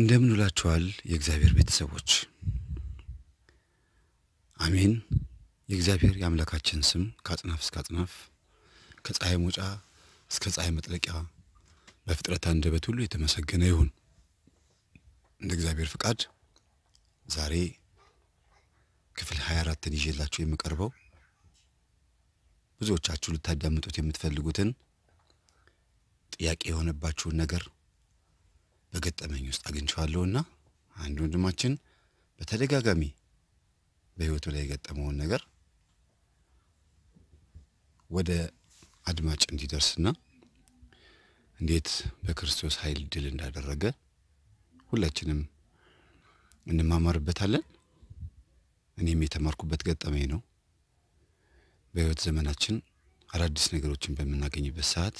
እንደምን የእግዚአብሔር ቤተሰቦች አሜን የእግዚአብሔር የአምላካችን ስም ከአጽናፍ እስከ አጽናፍ ከፀሐይ መውጫ እስከ ፀሐይ መጥለቂያ በፍጥረት አንደበት ሁሉ የተመሰገነ ይሁን እንደ እግዚአብሔር ፍቃድ ዛሬ ክፍል 24ን ይዤላችሁ የምቀርበው ብዙዎቻችሁ ልታዳምጡት የምትፈልጉትን ጥያቄ የሆነባችሁን ነገር በገጠመኝ ውስጥ እና አንድ ወንድማችን በተደጋጋሚ በህይወቱ ላይ የገጠመውን ነገር ወደ አድማጭ እንዲደርስና እንዴት በክርስቶስ ኃይል ድል እንዳደረገ ሁላችንም እንማማርበታለን። እኔም የተማርኩበት ገጠመኝ ነው። በህይወት ዘመናችን አዳዲስ ነገሮችን በምናገኝበት ሰዓት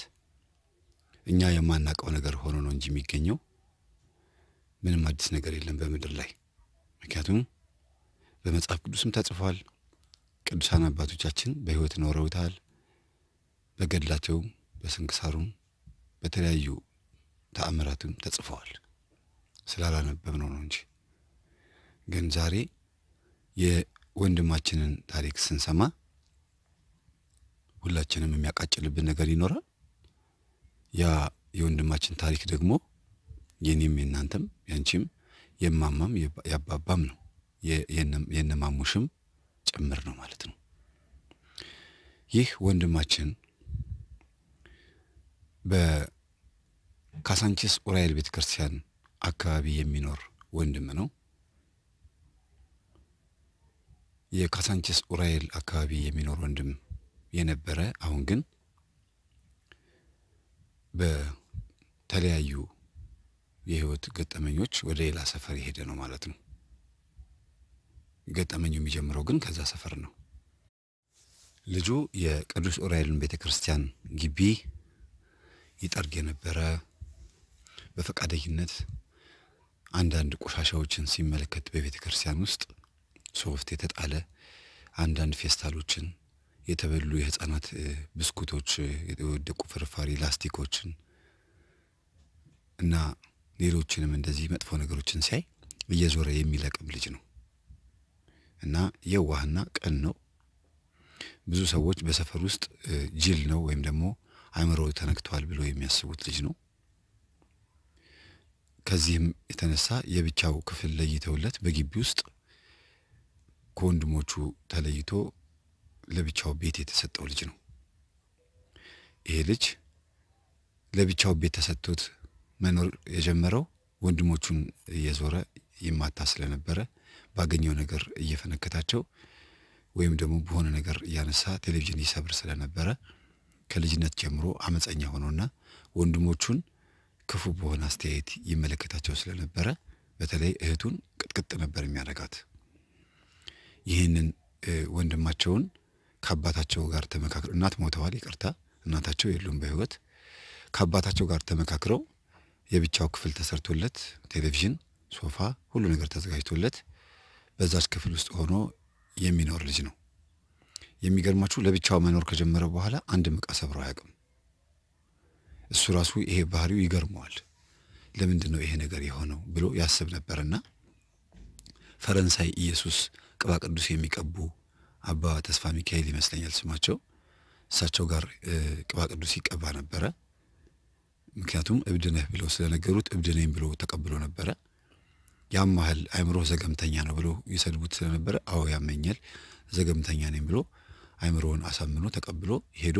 እኛ የማናውቀው ነገር ሆኖ ነው እንጂ የሚገኘው ምንም አዲስ ነገር የለም በምድር ላይ። ምክንያቱም በመጽሐፍ ቅዱስም ተጽፏል። ቅዱሳን አባቶቻችን በሕይወት ኖረውታል። በገድላቸውም በስንክሳሩም፣ በተለያዩ ተአምራትም ተጽፈዋል። ስላላነበብነው ነው እንጂ። ግን ዛሬ የወንድማችንን ታሪክ ስንሰማ ሁላችንም የሚያቃጭልብን ነገር ይኖራል። ያ የወንድማችን ታሪክ ደግሞ የኔም የእናንተም ያንቺም የማማም ያባባም ነው የነማሙሽም ጭምር ነው ማለት ነው። ይህ ወንድማችን በካሳንቺስ ኡራኤል ቤተ ክርስቲያን አካባቢ የሚኖር ወንድም ነው። የካሳንቺስ ኡራኤል አካባቢ የሚኖር ወንድም የነበረ አሁን ግን በተለያዩ የህይወት ገጠመኞች ወደ ሌላ ሰፈር የሄደ ነው ማለት ነው። ገጠመኙ የሚጀምረው ግን ከዛ ሰፈር ነው። ልጁ የቅዱስ ዑራኤልን ቤተ ክርስቲያን ግቢ ይጠርግ የነበረ በፈቃደኝነት አንዳንድ ቆሻሻዎችን ሲመለከት በቤተ ክርስቲያን ውስጥ ሶፍት የተጣለ አንዳንድ ፌስታሎችን፣ የተበሉ የህፃናት ብስኩቶች፣ የወደቁ ፍርፋሪ ላስቲኮችን እና ሌሎችንም እንደዚህ መጥፎ ነገሮችን ሲያይ እየዞረ የሚለቅም ልጅ ነው እና የዋህና ቀን ነው። ብዙ ሰዎች በሰፈር ውስጥ ጅል ነው ወይም ደግሞ አእምሮ ተነክተዋል ብሎ የሚያስቡት ልጅ ነው። ከዚህም የተነሳ የብቻው ክፍል ለይተውለት በግቢ ውስጥ ከወንድሞቹ ተለይቶ ለብቻው ቤት የተሰጠው ልጅ ነው። ይሄ ልጅ ለብቻው ቤት ተሰጥቶት መኖር የጀመረው ወንድሞቹን እየዞረ ይማታ ስለነበረ ባገኘው ነገር እየፈነከታቸው ወይም ደግሞ በሆነ ነገር እያነሳ ቴሌቪዥን ይሰብር ስለነበረ ከልጅነት ጀምሮ አመፀኛ ሆኖና ወንድሞቹን ክፉ በሆነ አስተያየት ይመለከታቸው ስለነበረ በተለይ እህቱን ቅጥቅጥ ነበር የሚያደርጋት። ይህንን ወንድማቸውን ከአባታቸው ጋር ተመካክረው እናት ሞተዋል፣ ይቅርታ እናታቸው የሉም በህይወት ከአባታቸው ጋር ተመካክረው የብቻው ክፍል ተሰርቶለት ቴሌቪዥን፣ ሶፋ፣ ሁሉ ነገር ተዘጋጅቶለት በዛች ክፍል ውስጥ ሆኖ የሚኖር ልጅ ነው። የሚገርማችሁ ለብቻው መኖር ከጀመረ በኋላ አንድም ዕቃ ሰብሮ አያውቅም። እሱ ራሱ ይሄ ባህሪው ይገርመዋል። ለምንድን ነው ይሄ ነገር የሆነው ብሎ ያስብ ነበርና ፈረንሳይ ኢየሱስ ቅባ ቅዱስ የሚቀቡ አባ ተስፋ ሚካኤል ይመስለኛል ስማቸው። እሳቸው ጋር ቅባ ቅዱስ ይቀባ ነበረ። ምክንያቱም እብድ ነህ ብለው ስለነገሩት እብድ ነኝ ብሎ ተቀብሎ ነበረ። ያም ያህል አይምሮ ዘገምተኛ ነው ብሎ ይሰድቡት ስለነበረ አዎ ያመኛል፣ ዘገምተኛ ነኝ ብሎ አይምሮውን አሳምኖ ተቀብሎ ሄዶ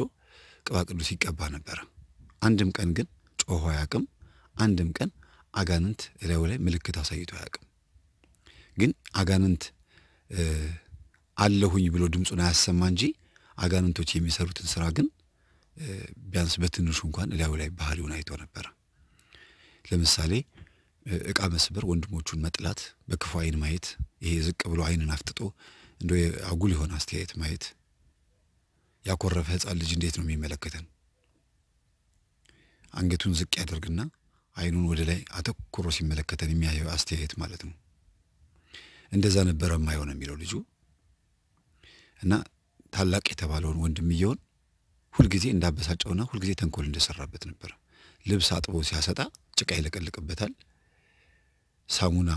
ቅባ ቅዱስ ይቀባ ነበረ። አንድም ቀን ግን ጮሆ አያውቅም። አንድም ቀን አጋንንት እላዩ ላይ ምልክት አሳይቶ ያቅም ግን አጋንንት አለሁኝ ብሎ ድምፁን አያሰማ እንጂ አጋንንቶች የሚሰሩትን ስራ ግን ቢያንስ በትንሹ እንኳን እላዩ ላይ ባህሪውን አይቶ ነበረ። ለምሳሌ እቃ መስበር፣ ወንድሞቹን መጥላት፣ በክፉ አይን ማየት፣ ይሄ ዝቅ ብሎ አይንን አፍጥጦ እንደ አጉል የሆነ አስተያየት ማየት፣ ያኮረፈ ህፃን ልጅ እንዴት ነው የሚመለከተን? አንገቱን ዝቅ ያደርግና አይኑን ወደ ላይ አተኩሮ ሲመለከተን የሚያየው አስተያየት ማለት ነው። እንደዛ ነበረ የማይሆን የሚለው ልጁ እና ታላቅ የተባለውን ወንድምየውን ሁልጊዜ እንዳበሳጨውና ሁልጊዜ ተንኮል እንደሰራበት ነበር። ልብስ አጥቦ ሲያሰጣ ጭቃ ይለቀልቅበታል። ሳሙና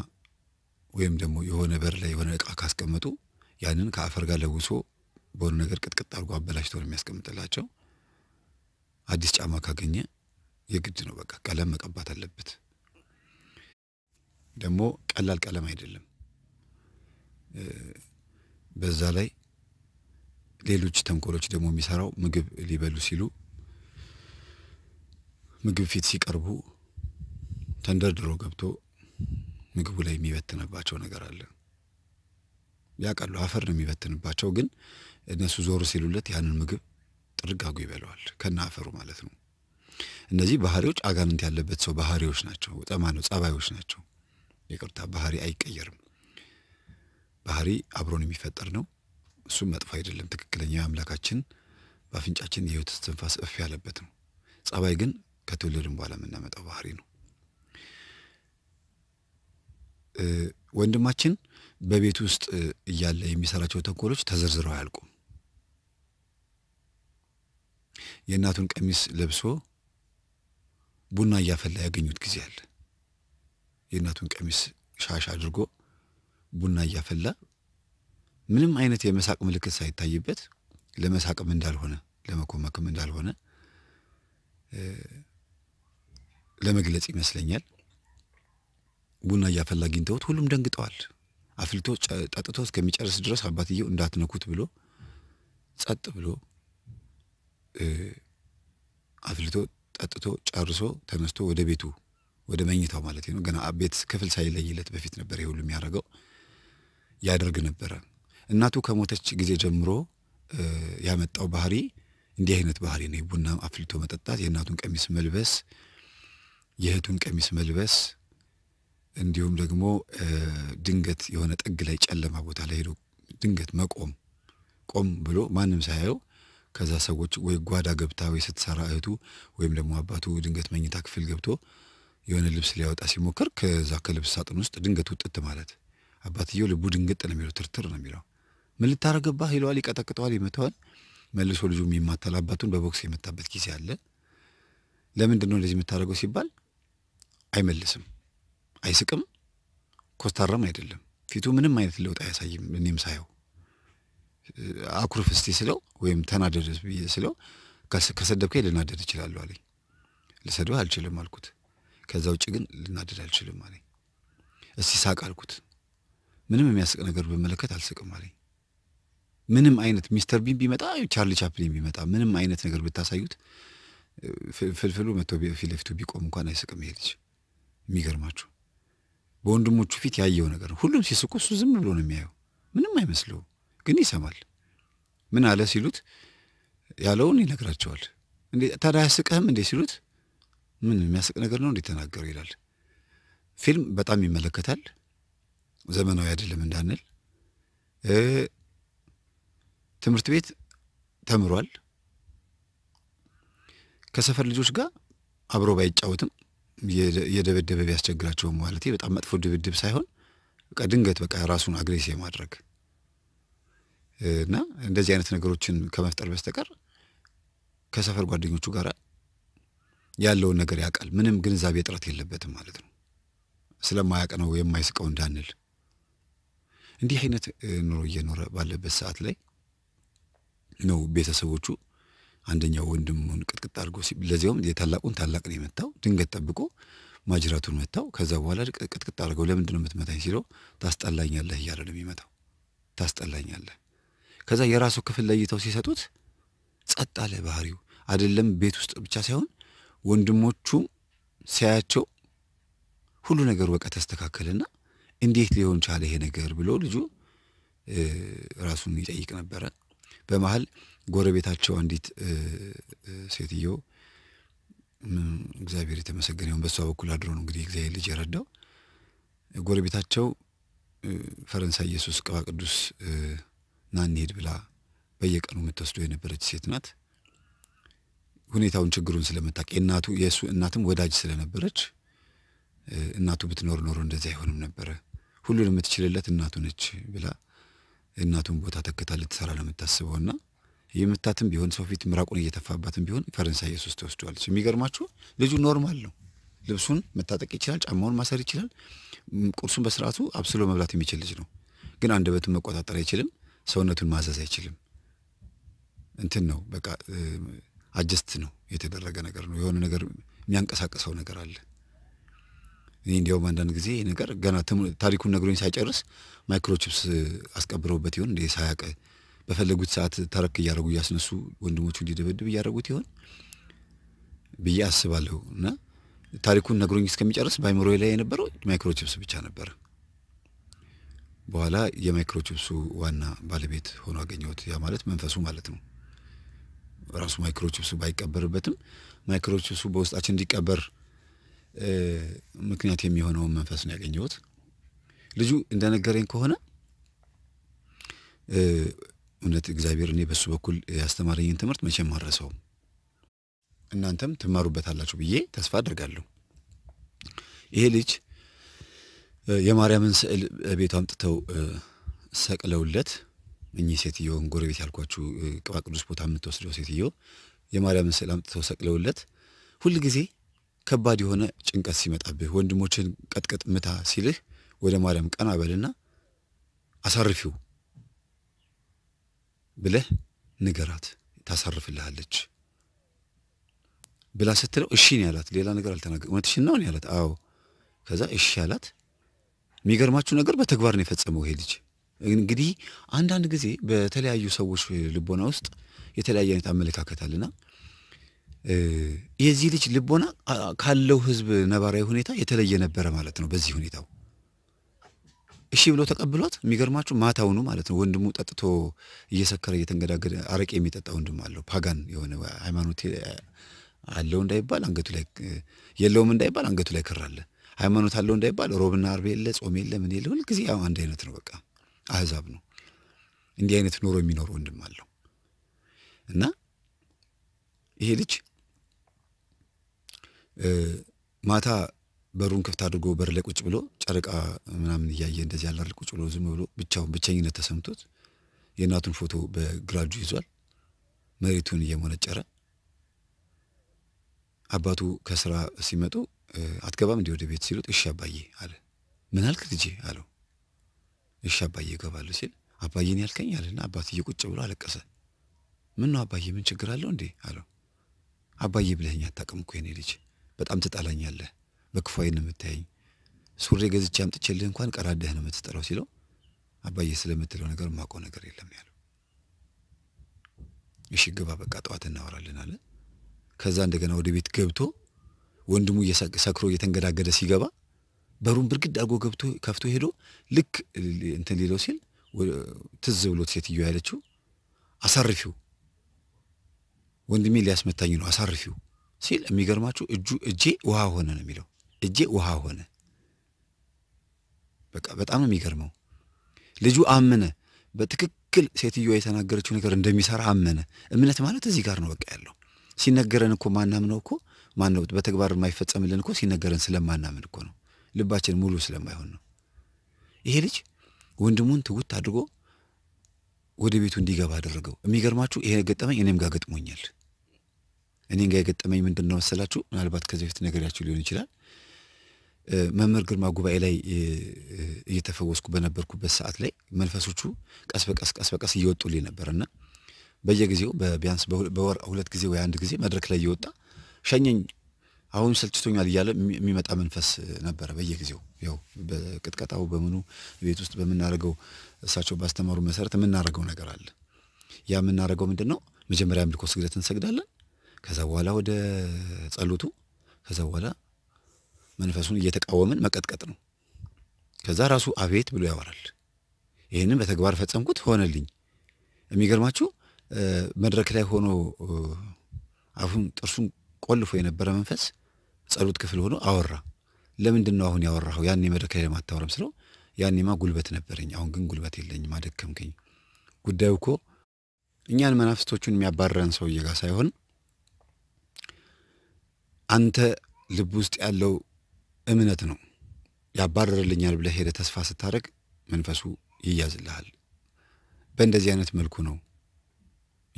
ወይም ደግሞ የሆነ በር ላይ የሆነ እቃ ካስቀመጡ ያንን ከአፈር ጋር ለውሶ በሆነ ነገር ቅጥቅጥ አድርጎ አበላሽቶ ነው የሚያስቀምጥላቸው። አዲስ ጫማ ካገኘ የግድ ነው በቃ ቀለም መቀባት አለበት። ደግሞ ቀላል ቀለም አይደለም። በዛ ላይ ሌሎች ተንኮሎች ደግሞ የሚሰራው ምግብ ሊበሉ ሲሉ ምግብ ፊት ሲቀርቡ ተንደርድሮ ገብቶ ምግቡ ላይ የሚበትንባቸው ነገር አለ። ያውቃሉ፣ አፈር ነው የሚበትንባቸው፣ ግን እነሱ ዞር ሲሉለት ያንን ምግብ ጥርጋጉ ይበለዋል፣ ከነ አፈሩ ማለት ነው። እነዚህ ባህሪዎች አጋንንት ያለበት ሰው ባህሪዎች ናቸው። ጠማ ነው ጸባዮች ናቸው። ይቅርታ፣ ባህሪ አይቀየርም። ባህሪ አብሮን የሚፈጠር ነው። እሱም መጥፎ አይደለም። ትክክለኛ አምላካችን በአፍንጫችን የህይወት እስትንፋስ እፍ ያለበት ነው። ጸባይ ግን ከትውልድም በኋላ የምናመጣው ባህሪ ነው። ወንድማችን በቤት ውስጥ እያለ የሚሰራቸው ተንኮሎች ተዘርዝረው አያልቁም። የእናቱን ቀሚስ ለብሶ ቡና እያፈላ ያገኙት ጊዜ አለ። የእናቱን ቀሚስ ሻሽ አድርጎ ቡና እያፈላ ምንም አይነት የመሳቅ ምልክት ሳይታይበት ለመሳቅም እንዳልሆነ ለመኮመክም እንዳልሆነ ለመግለጽ ይመስለኛል። ቡና እያፈላ አግኝተውት ሁሉም ደንግጠዋል። አፍልቶ ጠጥቶ እስከሚጨርስ ድረስ አባትየው እንዳትነኩት ብሎ ጸጥ ብሎ አፍልቶ ጠጥቶ ጨርሶ ተነስቶ ወደ ቤቱ ወደ መኝታው ማለት ነው። ገና ቤት ክፍል ሳይለይለት በፊት ነበር ይህ ሁሉ የሚያደርገው ያደርግ ነበረ። እናቱ ከሞተች ጊዜ ጀምሮ ያመጣው ባህሪ እንዲህ አይነት ባህሪ ነው። ቡና አፍልቶ መጠጣት፣ የእናቱን ቀሚስ መልበስ፣ የእህቱን ቀሚስ መልበስ እንዲሁም ደግሞ ድንገት የሆነ ጥግ ላይ ጨለማ ቦታ ላይ ሄዶ ድንገት መቆም ቆም ብሎ ማንም ሳያየው ከዛ ሰዎች ወይ ጓዳ ገብታ ወይ ስትሰራ እህቱ ወይም ደግሞ አባቱ ድንገት መኝታ ክፍል ገብቶ የሆነ ልብስ ሊያወጣ ሲሞክር ከዛ ከልብስ ሳጥን ውስጥ ድንገት ውጥት ማለት አባትየው ልቡ ድንግጥ ነው የሚለው፣ ትርትር ነው የሚለው። ምን ልታረግባህ ይለዋል፣ ይቀጠቅጠዋል፣ ይመተዋል። መልሶ ልጁ የሚማታል። አባቱን በቦክስ የመታበት ጊዜ አለ። ለምንድን ነው እንደዚህ የምታደርገው ሲባል አይመልስም፣ አይስቅም፣ ኮስታራም አይደለም። ፊቱ ምንም አይነት ለውጥ አያሳይም። እኔም ሳየው አኩርፍ እስቲ ስለው ወይም ተናደድ ብዬ ስለው ከሰደብከኝ ልናደድ እችላለሁ አለኝ። ልሰድብህ አልችልም አልኩት። ከዛ ውጭ ግን ልናደድ አልችልም አለኝ። እስቲ ሳቅ አልኩት። ምንም የሚያስቅ ነገር ብመለከት አልስቅም አለኝ። ምንም አይነት ሚስተር ቢን ቢመጣ ቻርሊ ቻፕሊን ቢመጣ ምንም አይነት ነገር ብታሳዩት ፍልፍሉ መቶ ፊት ለፊቱ ቢቆም እንኳን አይስቅም። ይሄ ልጅ የሚገርማችሁ በወንድሞቹ ፊት ያየው ነገር ነው። ሁሉም ሲስቁ እሱ ዝም ብሎ ነው የሚያየው፣ ምንም አይመስለው፣ ግን ይሰማል። ምን አለ ሲሉት ያለውን ይነግራቸዋል። ታዲያ አያስቅህም እንዴ ሲሉት ምን የሚያስቅ ነገር ነው እንዴ ተናገረው ይላል። ፊልም በጣም ይመለከታል። ዘመናዊ አይደለም እንዳንል ትምህርት ቤት ተምሯል። ከሰፈር ልጆች ጋር አብሮ ባይጫወትም የደበደበ ቢያስቸግራቸውም ማለት በጣም መጥፎ ድብድብ ሳይሆን በቃ ድንገት በቃ ራሱን አግሬስ ማድረግ እና እንደዚህ አይነት ነገሮችን ከመፍጠር በስተቀር ከሰፈር ጓደኞቹ ጋር ያለውን ነገር ያውቃል። ምንም ግንዛቤ ጥረት የለበትም ማለት ነው። ስለማያውቅ ነው የማይስቀው እንዳንል። እንዲህ አይነት ኑሮ እየኖረ ባለበት ሰዓት ላይ ነው ቤተሰቦቹ። አንደኛው ወንድሙን ቅጥቅጥ አድርጎ ለዚያውም የታላቁን ታላቅ ነው የመታው። ድንገት ጠብቆ ማጅራቱን መታው። ከዛ በኋላ ቅጥቅጥ አድርገው ለምንድን ነው የምትመታኝ ሲለው ታስጠላኛለህ እያለ ነው የሚመታው። ታስጠላኛለህ። ከዛ የራሱ ክፍል ለይተው ሲሰጡት ጸጥ አለ ባህሪው። አይደለም ቤት ውስጥ ብቻ ሳይሆን ወንድሞቹም ሲያያቸው ሁሉ ነገር በቃ ተስተካከለና እንዴት ሊሆን ቻለ ይሄ ነገር ብሎ ልጁ ራሱን ይጠይቅ ነበረ። በመሀል ጎረቤታቸው አንዲት ሴትዮ እግዚአብሔር የተመሰገነውን በእሷ በኩል አድሮ ነው እንግዲህ እግዚአብሔር ልጅ የረዳው ጎረቤታቸው ፈረንሳይ ኢየሱስ ቅባ ቅዱስ ና እንሄድ ብላ በየቀኑ የምትወስደው የነበረች ሴት ናት። ሁኔታውን ችግሩን ስለምታውቅ የእናቱ የእሱ እናትም ወዳጅ ስለነበረች እናቱ ብትኖር ኖሮ እንደዚህ አይሆንም ነበረ፣ ሁሉን የምትችልለት እናቱ ነች ብላ እናቱን ቦታ ተክታ ልትሰራ ነው የምታስበው እና የምታትም ቢሆን ሰው ፊት ምራቁን እየተፋባትም ቢሆን ፈረንሳይ ኢየሱስ ተወስደዋለች። የሚገርማችሁ ልጁ ኖርማል ነው። ልብሱን መታጠቅ ይችላል፣ ጫማውን ማሰር ይችላል፣ ቁርሱን በስርዓቱ አብስሎ መብላት የሚችል ልጅ ነው። ግን አንደበቱን መቆጣጠር አይችልም፣ ሰውነቱን ማዘዝ አይችልም። እንትን ነው በቃ አጀስት ነው የተደረገ ነገር ነው። የሆነ ነገር የሚያንቀሳቅሰው ነገር አለ። እኔ እንዲያውም አንዳንድ ጊዜ ነገር ገና ታሪኩን ነግሮኝ ሳይጨርስ ማይክሮቺፕስ አስቀብረውበት ይሆን እንደ ሳያቀ በፈለጉት ሰዓት ተረክ እያደረጉ እያስነሱ ወንድሞቹ እንዲደበድብ እያደረጉት ይሆን ብዬ አስባለሁ። እና ታሪኩን ነግሮኝ እስከሚጨርስ በአይምሮዬ ላይ የነበረው ማይክሮቺፕስ ብቻ ነበረ። በኋላ የማይክሮቺፕሱ ዋና ባለቤት ሆኖ አገኘሁት። ያ ማለት መንፈሱ ማለት ነው። ራሱ ማይክሮቺፕሱ ባይቀበርበትም ማይክሮቺፕሱ በውስጣችን እንዲቀበር ምክንያት የሚሆነውን መንፈስ ነው ያገኘሁት። ልጁ እንደነገረኝ ከሆነ እውነት እግዚአብሔር እኔ በሱ በኩል ያስተማረኝን ትምህርት መቼም አረሰውም። እናንተም ትማሩበታላችሁ ብዬ ተስፋ አድርጋለሁ። ይሄ ልጅ የማርያምን ስዕል ቤቱ አምጥተው ሰቅለውለት እኚህ ሴትዮ ጎረቤት ያልኳችሁ ቅባ ቅዱስ ቦታ የምትወስደው ሴትዮ የማርያምን ስዕል አምጥተው ሰቅለውለት ሁል ጊዜ ከባድ የሆነ ጭንቀት ሲመጣብህ ወንድሞችን ቀጥቅጥ ምታ ሲልህ ወደ ማርያም ቀን አበልና አሳርፊው ብለህ ንገራት፣ ታሳርፍልሃለች ብላ ስትለው እሺ ነው ያላት። ሌላ ነገር አልተናገር። እውነትሽን ነው ያላት። አዎ። ከዛ እሺ ያላት። የሚገርማችሁ ነገር በተግባር ነው የፈጸመው ይሄ ልጅ። እንግዲህ አንዳንድ ጊዜ በተለያዩ ሰዎች ልቦና ውስጥ የተለያየ አይነት አመለካከት አለና የዚህ ልጅ ልቦና ካለው ህዝብ ነባራዊ ሁኔታ የተለየ ነበረ ማለት ነው። በዚህ ሁኔታው እሺ ብሎ ተቀብሏት፣ የሚገርማችሁ ማታውኑ ማለት ነው ወንድሙ ጠጥቶ እየሰከረ እየተንገዳገደ አረቄ የሚጠጣ ወንድም አለው። ፓጋን የሆነ ሃይማኖት አለው እንዳይባል አንገቱ ላይ የለውም እንዳይባል አንገቱ ላይ ክር አለ። ሃይማኖት አለው እንዳይባል ሮብና አርብ የለ ጾም የለ ምን የለ ሁልጊዜ አንድ አይነት ነው። በቃ አህዛብ ነው። እንዲህ አይነት ኑሮ የሚኖር ወንድም አለው እና ይሄ ልጅ ማታ በሩን ክፍት አድርጎ በር ላይ ቁጭ ብሎ ጨረቃ ምናምን እያየ እንደዚህ ያለ ቁጭ ብሎ ዝም ብሎ ብቻውን ብቸኝነት ተሰምቶት የእናቱን ፎቶ በግራጁ ይዟል። መሬቱን እየሞነጨረ አባቱ ከስራ ሲመጡ አትገባም እንዲህ ወደ ቤት ሲሉት እሺ አባዬ አለ። ምን አልክ ልጄ አለው። እሺ አባዬ እገባለሁ ሲል አባዬን ያልከኝ አለና አባትዬ ቁጭ ብሎ አለቀሰ። ምን ነው አባዬ ምን ችግር አለው እንዴ አለው። አባዬ ብለኸኝ አታውቅም እኮ የኔ ልጅ በጣም ትጠላኛለህ፣ በክፉ ዓይን የምታየኝ፣ ሱሪ ገዝቼ አምጥቼልህ እንኳን ቀዳዳህ ነው የምትጠራው ሲለው አባዬ ስለምትለው ነገር ማውቀው ነገር የለም ያለው። እሺ ግባ በቃ ጠዋት እናወራለን አለ። ከዛ እንደገና ወደ ቤት ገብቶ ወንድሙ ሰክሮ እየተንገዳገደ ሲገባ በሩን ብርግድ አድርጎ ገብቶ ከፍቶ ሄዶ ልክ እንትን ሊለው ሲል ትዝ ብሎት ሴትዮ ያለችው አሳርፊው፣ ወንድሜ ሊያስመታኝ ነው አሳርፊው ሲል የሚገርማችሁ እጁ እጄ ውሃ ሆነ ነው የሚለው። እጄ ውሃ ሆነ። በቃ በጣም ነው የሚገርመው። ልጁ አመነ። በትክክል ሴትዮዋ የተናገረችው ነገር እንደሚሰራ አመነ። እምነት ማለት እዚህ ጋር ነው በቃ ያለው። ሲነገረን እኮ ማናምነው እኮ ማነው በተግባር የማይፈጸምልን እኮ ሲነገረን ስለማናምን እኮ ነው። ልባችን ሙሉ ስለማይሆን ነው። ይሄ ልጅ ወንድሙን ትውት አድርጎ ወደ ቤቱ እንዲገባ አደረገው። የሚገርማችሁ ይሄ ገጠመኝ እኔም ጋር ገጥሞኛል። እኔ ጋ የገጠመኝ ምንድን ነው መሰላችሁ? ምናልባት ከዚህ በፊት ነገሪያችሁ ሊሆን ይችላል። መምህር ግርማ ጉባኤ ላይ እየተፈወስኩ በነበርኩበት ሰዓት ላይ መንፈሶቹ ቀስ በቀስ ቀስ በቀስ እየወጡልኝ ነበር እና በየጊዜው ቢያንስ በወር ሁለት ጊዜ ወይ አንድ ጊዜ መድረክ ላይ እየወጣ ሸኘኝ አሁን ሰልችቶኛል እያለ የሚመጣ መንፈስ ነበረ። በየጊዜው ያው በቅጥቀጣው በምኑ ቤት ውስጥ በምናደርገው እሳቸው ባስተማሩ መሰረት የምናደርገው ነገር አለ። ያ የምናደርገው ምንድን ነው? መጀመሪያ አምልኮ ስግደት እንሰግዳለን። ከዛ በኋላ ወደ ጸሎቱ፣ ከዛ በኋላ መንፈሱን እየተቃወምን መቀጥቀጥ ነው። ከዛ ራሱ አቤት ብሎ ያወራል። ይህንን በተግባር ፈጸምኩት፣ ሆነልኝ። የሚገርማችሁ መድረክ ላይ ሆኖ አፉን ጥርሱን ቆልፎ የነበረ መንፈስ ጸሎት ክፍል ሆኖ አወራ። ለምንድን ነው አሁን ያወራኸው? ያኔ መድረክ ላይ ለማታወረም ስለው ያኔማ ጉልበት ነበረኝ፣ አሁን ግን ጉልበት የለኝም፣ አደከምከኝ። ጉዳዩ እኮ እኛን መናፍስቶቹን የሚያባረረን ሰውዬ ጋር ሳይሆን አንተ ልብ ውስጥ ያለው እምነት ነው ያባረርልኛል ብለህ ሄደ ተስፋ ስታደርግ መንፈሱ ይያዝልሃል። በእንደዚህ አይነት መልኩ ነው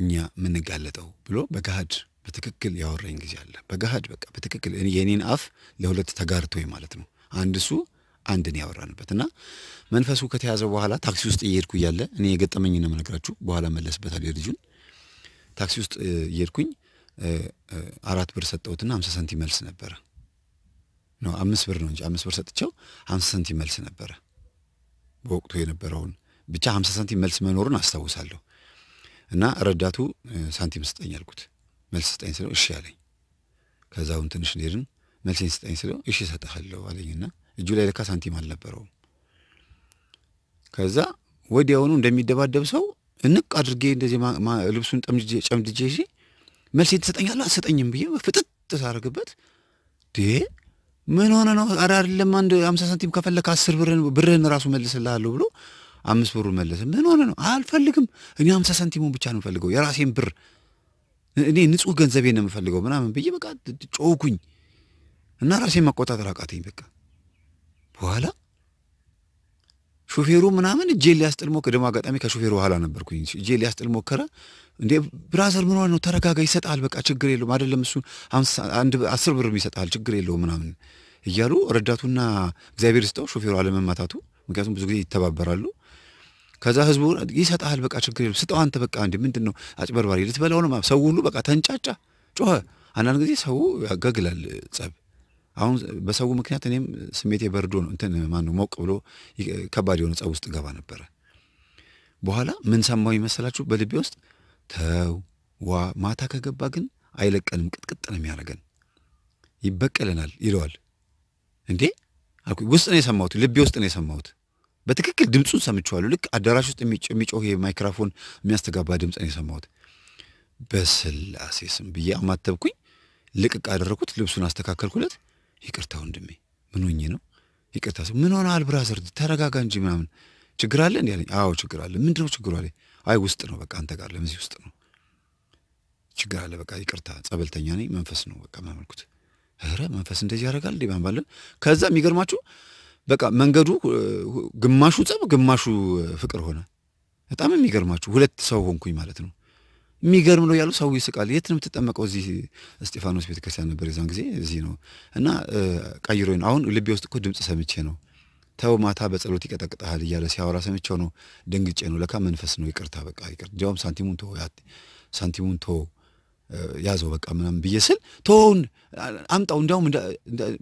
እኛ የምንጋለጠው ብሎ በገሃድ በትክክል ያወራኝ ጊዜ አለ። በገሃድ በቃ በትክክል የኔን አፍ ለሁለት ተጋርቶኝ ማለት ነው። አንድ እሱ አንድን ያወራንበት እና መንፈሱ ከተያዘ በኋላ ታክሲ ውስጥ እየሄድኩ እያለ እኔ የገጠመኝ ነው የምነግራችሁ። በኋላ መለስበታል የልጁን ታክሲ ውስጥ እየሄድኩኝ አራት ብር ሰጠሁትና አምሳ ሳንቲም መልስ ነበረ። ነው አምስት ብር ነው እንጂ አምስት ብር ሰጥቼው ሀምሳ ሳንቲም መልስ ነበረ። በወቅቱ የነበረውን ብቻ ሀምሳ ሳንቲም መልስ መኖሩን አስታውሳለሁ። እና ረዳቱ ሳንቲም ስጠኝ አልኩት። መልስ ስጠኝ ስለው እሺ አለኝ። ከዛውን ትንሽ እንሄድን መልሴን ስጠኝ ስለው እሺ እሰጥሃለሁ አለኝና እጁ ላይ ለካ ሳንቲም አልነበረውም። ከዛ ወዲያውኑ እንደሚደባደብ ሰው እንቅ አድርጌ እንደዚህ ልብሱን ጨምድጄ ይዤ መልስ ትሰጠኛለህ አትሰጠኝም ብዬ ፍጥጥ ሳደርግበት ምን ሆነ ነው አረ አይደለም አንድ አምሳ ሳንቲም ከፈለክ አስር ብርህን ብርህን ራሱ መልስልሃለሁ ብሎ አምስት ብሩ መለሰ ምን ሆነ ነው አልፈልግም እኔ አምሳ ሳንቲሙን ብቻ ነው ፈልገው የራሴን ብር እኔ ንጹህ ገንዘቤን ነው የምፈልገው ምናምን ብዬ በቃ ጮኩኝ እና ራሴን መቆጣጠር አቃተኝ በቃ በኋላ ሾፌሩ ምናምን እጄ ሊያስጥል ሞከረ ደግሞ አጋጣሚ ከሾፌሩ በኋላ ነበርኩኝ እጄ ሊያስጥል ሞከረ እንዴ ብራዘር ምን ሆነ ነው ተረጋጋ፣ ይሰጣል፣ በቃ ችግር የለውም አይደለም እሱ አንድ አስር ብርም ይሰጣል፣ ችግር የለውም ምናምን እያሉ ረዳቱና እግዚአብሔር ስጠው ሾፌሩ አለመማታቱ፣ ምክንያቱም ብዙ ጊዜ ይተባበራሉ። ከዛ ህዝቡ ይሰጣል፣ በቃ ችግር የለውም ስጠው አንተ በቃ እንዴ ምንድን ነው አጭበርባሪ ልትበላው ነው? ሰው ሁሉ በቃ ተንጫጫ፣ ጮኸ። አንዳንድ ጊዜ ሰው ያጋግላል ጸብ አሁን በሰው ምክንያት እኔም ስሜቴ በርዶ ነው እንትን ማነው ሞቅ ብሎ ከባድ የሆነ ጸብ ውስጥ ገባ ነበረ። በኋላ ምን ሰማው ይመስላችሁ? በልቤ ውስጥ ተው ዋ ማታ ከገባ ግን አይለቀንም፣ ቅጥቅጥ ነው የሚያደርገን፣ ይበቀለናል ይለዋል። እንዴ አልኩ። ውስጥ ነው የሰማሁት፣ ልቤ ውስጥ ነው የሰማሁት። በትክክል ድምፁን ሰምቼዋለሁ። ልክ አዳራሽ ውስጥ የሚጮህ የማይክሮፎን የሚያስተጋባ ድምፅ ነው የሰማሁት። በስላሴ ስም ብዬ አማተብኩኝ፣ ልቅቅ አደረኩት፣ ልብሱን አስተካከልኩለት። ይቅርታ ወንድሜ፣ ምን ሆኜ ነው? ይቅርታ። ምን ሆነ አልብራዘር፣ ተረጋጋ እንጂ ምናምን። ችግር አለ እንዲ አዎ ችግር አለ። ምንድነው ችግሩ አለኝ። አይ ውስጥ ነው በቃ አንተ ጋር ለምዚህ ውስጥ ነው ችግር አለ በቃ ይቅርታ፣ ጸበልተኛ ነኝ፣ መንፈስ ነው በቃ ማመልኩት ኧረ መንፈስ እንደዚህ ያደርጋል እንዴ ባንባለን። ከዛ የሚገርማችሁ በቃ መንገዱ ግማሹ ጸብ፣ ግማሹ ፍቅር ሆነ። በጣም የሚገርማችሁ ሁለት ሰው ሆንኩኝ ማለት ነው። የሚገርም ነው ያሉ ሰው ይስቃል። የት ነው የምትጠመቀው? እዚህ እስጢፋኖስ ቤተክርስቲያን ነበር የዛን ጊዜ እዚህ ነው እና ቀይሮኝ አሁን ልቤ ውስጥ እኮ ድምፅ ሰምቼ ነው ተው ማታ በጸሎት ይቀጠቅጠሃል እያለ ሲያወራ ሰምቼው ነው ደንግጬ ነው። ለካ መንፈስ ነው። ይቅርታ በቃ ይቅር፣ እንዲያውም ሳንቲሙን ቶ ሳንቲሙን ቶ ያዘው በቃ ምናምን ብዬ ስል ቶውን አምጣው እንዲያውም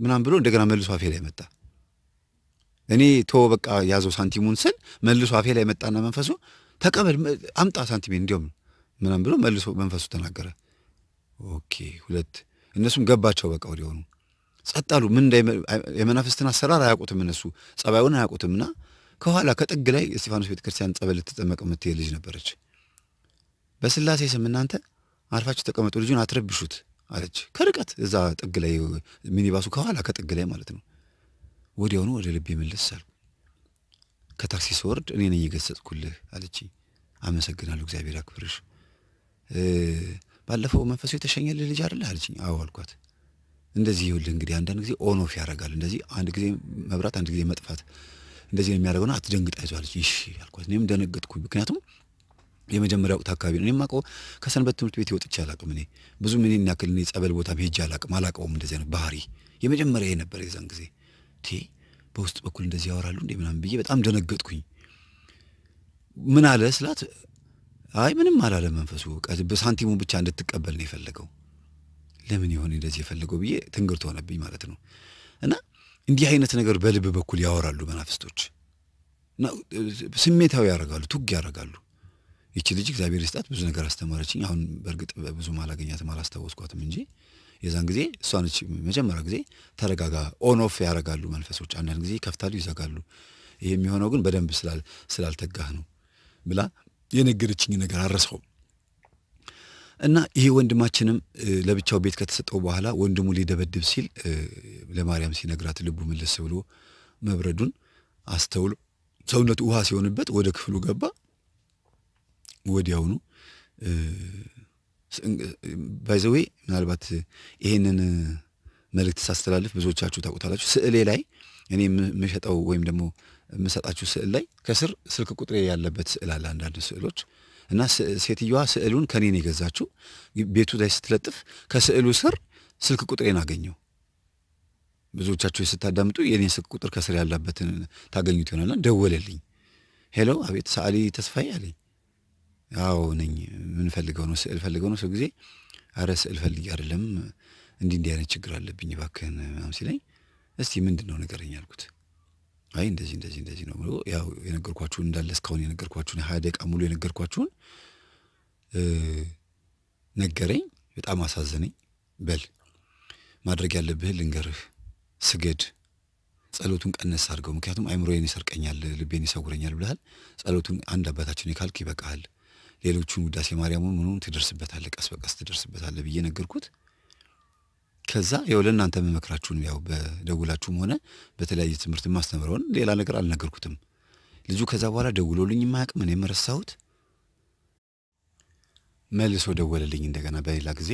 ምናምን ብሎ እንደገና መልሶ አፌ ላይ መጣ። እኔ ቶ በቃ ያዘው ሳንቲሙን ስል መልሶ አፌ ላይ መጣና መንፈሱ ተቀበል አምጣ ሳንቲሜን እንዲያውም ምናምን ብሎ መልሶ መንፈሱ ተናገረ። ኦኬ ሁለት እነሱም ገባቸው በቃ ወዲያውኑ ጸጥ አሉ። ምን የመናፍስትን አሰራር አያውቁትም እነሱ ጸባዩን አያውቁትምና ከኋላ ከጥግ ላይ እስጢፋኖስ ቤተክርስቲያን ጸበል ልትጠመቅ የምትሄድ ልጅ ነበረች። በስላሴ ስም እናንተ አርፋችሁ ተቀመጡ፣ ልጁን አትረብሹት አለች። ከርቀት እዛ ጥግ ላይ ሚኒባሱ ከኋላ ከጥግ ላይ ማለት ነው። ወዲያውኑ ወደ ልቤ መለስ አልኩ። ከታክሲ ስወርድ እኔ ነኝ የገሰጽኩልህ አለች። አመሰግናለሁ፣ እግዚአብሔር አክብርሽ። ባለፈው መንፈሱ የተሸኘልህ ልጅ አይደለ አለችኝ። አዎ አልኳት። እንደዚህ ይውል እንግዲህ አንዳንድ ጊዜ ኦን ኦፍ ያደርጋል። እንደዚህ አንድ ጊዜ መብራት፣ አንድ ጊዜ መጥፋት እንደዚህ ነው ና አትደንግጥ አይዟለች። እሺ አልኳት። እኔም ደነገጥኩኝ። ምክንያቱም የመጀመሪያ ወቅት አካባቢ ነው። እኔም አውቀው ከሰንበት ትምህርት ቤት ወጥቼ አላቅም። እኔ ብዙ ምን ያክል እኔ ጸበል ቦታ ሄጄ አላቅም፣ አላቀውም። እንደዚህ ነው ባህሪ የመጀመሪያ የነበረ የዛን ጊዜ ቴ በውስጥ በኩል እንደዚህ ያወራሉ እንዴ ምናምን ብዬ በጣም ደነገጥኩኝ። ምን አለ ስላት፣ አይ ምንም አላለ መንፈሱ፣ በሳንቲሙ ብቻ እንድትቀበል ነው የፈለገው ለምን ይሆን እንደዚህ የፈለገው ብዬ ትንግርት ሆነብኝ ማለት ነው። እና እንዲህ አይነት ነገር በልብ በኩል ያወራሉ መናፍስቶች፣ ስሜታዊ ያደርጋሉ፣ ቱግ ያደርጋሉ። ይቺ ልጅ እግዚአብሔር ይስጣት ብዙ ነገር አስተማረችኝ። አሁን በእርግጥ ብዙ አላገኛትም አላስታወስኳትም እንጂ የዛን ጊዜ እሷ ነች መጀመሪያ ጊዜ ተረጋጋ ኦን ኦፍ ያደርጋሉ መንፈሶች። አንዳንድ ጊዜ ይከፍታሉ፣ ይዘጋሉ። ይህ የሚሆነው ግን በደንብ ስላልተጋህ ነው ብላ የነገረችኝ ነገር አረሰውም እና ይሄ ወንድማችንም ለብቻው ቤት ከተሰጠው በኋላ ወንድሙ ሊደበድብ ሲል ለማርያም ሲነግራት ልቡ ምልስ ብሎ መብረዱን አስተውሎ ሰውነቱ ውሃ ሲሆንበት ወደ ክፍሉ ገባ። ወዲያውኑ ባይዘዌ ምናልባት ይሄንን መልእክት ሳስተላልፍ ብዙዎቻችሁ ታውቁታላችሁ። ስዕሌ ላይ እኔ የምሸጠው ወይም ደግሞ የምሰጣችሁ ስዕል ላይ ከስር ስልክ ቁጥሬ ያለበት ስዕል አለ። አንዳንድ ስዕሎች እና ሴትዮዋ ስዕሉን ከኔ ነው የገዛችው። ቤቱ ላይ ስትለጥፍ ከስዕሉ ስር ስልክ ቁጥሬን አገኘው። ብዙዎቻችሁ ስታዳምጡ የኔ ስልክ ቁጥር ከስር ያለበትን ታገኙት ይሆናልና ደወለልኝ። ሄሎ፣ አቤት፣ ሰዓሊ ተስፋዬ አለኝ። አዎ ነኝ። ምን ፈልገው ነው? ስዕል ፈልገው ነው? ሰው ጊዜ አረ ስዕል ፈልጌ አይደለም፣ እንዲህ እንዲህ አይነት ችግር አለብኝ፣ እባክህን ምናምን ሲለኝ፣ እስቲ ምንድን ነው ንገረኝ አልኩት። አይ እንደዚህ እንደዚህ እንደዚህ ነው ብሎ ያው የነገርኳችሁን እንዳለ እስካሁን የነገርኳችሁን ሀያ ደቂቃ ሙሉ የነገርኳችሁን ነገረኝ። በጣም አሳዘነኝ። በል ማድረግ ያለብህ ልንገርህ፣ ስገድ፣ ጸሎቱን ቀነስ አድርገው፣ ምክንያቱም አይምሮዬን ይሰርቀኛል፣ ልቤን ይሰውረኛል ብለሃል። ጸሎቱን አንድ አባታችን ካልክ ይበቃሃል። ሌሎቹን ውዳሴ ማርያሙን ምኑን ትደርስበታለህ፣ ቀስ በቀስ ትደርስበታለህ ብዬ ነገርኩት። ከዛ ያው ለእናንተ መመክራችሁን ያው በደውላችሁም ሆነ በተለያየ ትምህርት ማስተምረውን ሌላ ነገር አልነገርኩትም። ልጁ ከዛ በኋላ ደውሎልኝ ማያቅም እኔም ረሳሁት። መልሶ ደወለልኝ እንደገና በሌላ ጊዜ።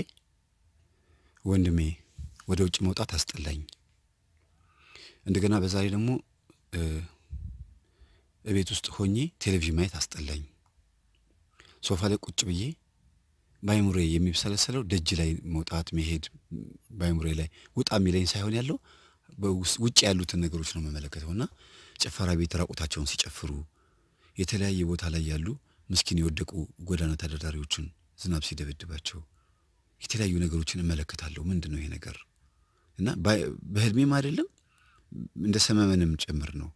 ወንድሜ ወደ ውጭ መውጣት አስጠላኝ። እንደገና በዛ ላይ ደግሞ እቤት ውስጥ ሆኜ ቴሌቪዥን ማየት አስጠላኝ። ሶፋ ላይ ቁጭ ብዬ በአይምሮ የሚብሰለሰለው ደጅ ላይ መውጣት መሄድ በአይምሮ ላይ ውጣ የሚለኝ ሳይሆን ያለው ውጭ ያሉትን ነገሮች ነው የምመለከተው እና ጭፈራ ቤት ራቁታቸውን ሲጨፍሩ የተለያየ ቦታ ላይ ያሉ ምስኪን የወደቁ ጎዳና ተዳዳሪዎችን ዝናብ ሲደበድባቸው የተለያዩ ነገሮችን እመለከታለሁ። ምንድን ነው ይሄ ነገር እና በህልሜም አይደለም እንደ ሰመመንም ጭምር ነው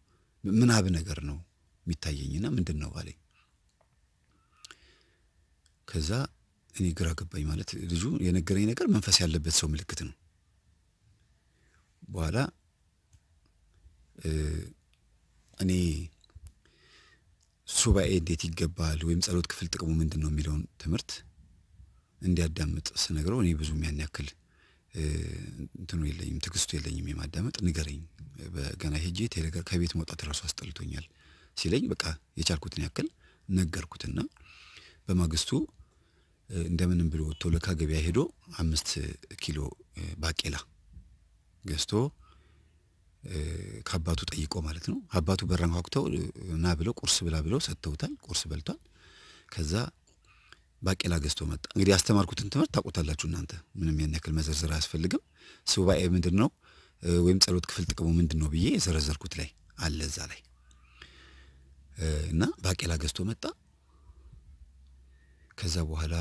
ምናብ ነገር ነው የሚታየኝና ምንድን ነው አለኝ። ከዛ እኔ ግራ ገባኝ። ማለት ልጁ የነገረኝ ነገር መንፈስ ያለበት ሰው ምልክት ነው። በኋላ እኔ ሱባኤ እንዴት ይገባል ወይም ጸሎት ክፍል ጥቅሙ ምንድን ነው የሚለውን ትምህርት እንዲያዳምጥ ስነግረው እኔ ብዙም ያን ያክል እንትኑ የለኝም፣ ትግስቱ የለኝም የማዳመጥ ንገረኝ፣ በገና ሄጄ ቴሌገር ከቤት መውጣት ራሱ አስጠልቶኛል ሲለኝ በቃ የቻልኩትን ያክል ነገርኩትና በማግስቱ እንደምንም ብሎ ለካ ገበያ ሄዶ አምስት ኪሎ ባቄላ ገዝቶ ከአባቱ ጠይቆ ማለት ነው። አባቱ በራን ኳኩተው ና ብለው ቁርስ ብላ ብለው ሰጥተውታል። ቁርስ በልቷል። ከዛ ባቄላ ገዝቶ መጣ። እንግዲህ ያስተማርኩትን ትምህርት ታውቁታላችሁ እናንተ ምንም ያን ያክል መዘርዘር አያስፈልግም። ሱባኤ ምንድን ነው ወይም ጸሎት ክፍል ጥቅሙ ምንድን ነው ብዬ የዘረዘርኩት ላይ አለ እዛ ላይ እና ባቄላ ገዝቶ መጣ። ከዛ በኋላ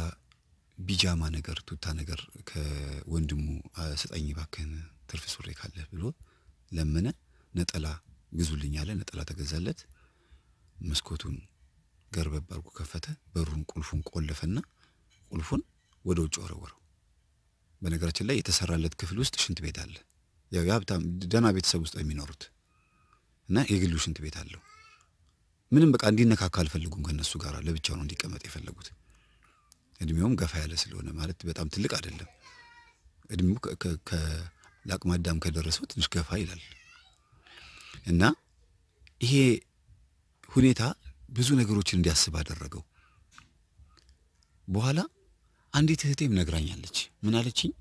ቢጃማ ነገር ቱታ ነገር ከወንድሙ ስጠኝ እባክህን ትርፍ ሱሪ ካለ ብሎ ለመነ። ነጠላ ግዙልኝ አለ። ነጠላ ተገዛለት። መስኮቱን ገርበብ አርጎ ከፈተ። በሩን ቁልፉን ቆለፈና ቁልፉን ወደ ውጭ ወረወረው። በነገራችን ላይ የተሰራለት ክፍል ውስጥ ሽንት ቤት አለ። ያው የሀብታም ደህና ቤተሰብ ውስጥ የሚኖሩት እና የግሉ ሽንት ቤት አለው። ምንም በቃ እንዲነካካ አልፈልጉም። ከእነሱ ጋር ለብቻው ነው እንዲቀመጥ የፈለጉት። እድሜውም ገፋ ያለ ስለሆነ ማለት በጣም ትልቅ አይደለም። እድሜው ለአቅመ አዳም ከደረሰው ትንሽ ገፋ ይላል እና ይሄ ሁኔታ ብዙ ነገሮችን እንዲያስብ አደረገው። በኋላ አንዲት እህቴም ነግራኛለች። ምን አለችኝ?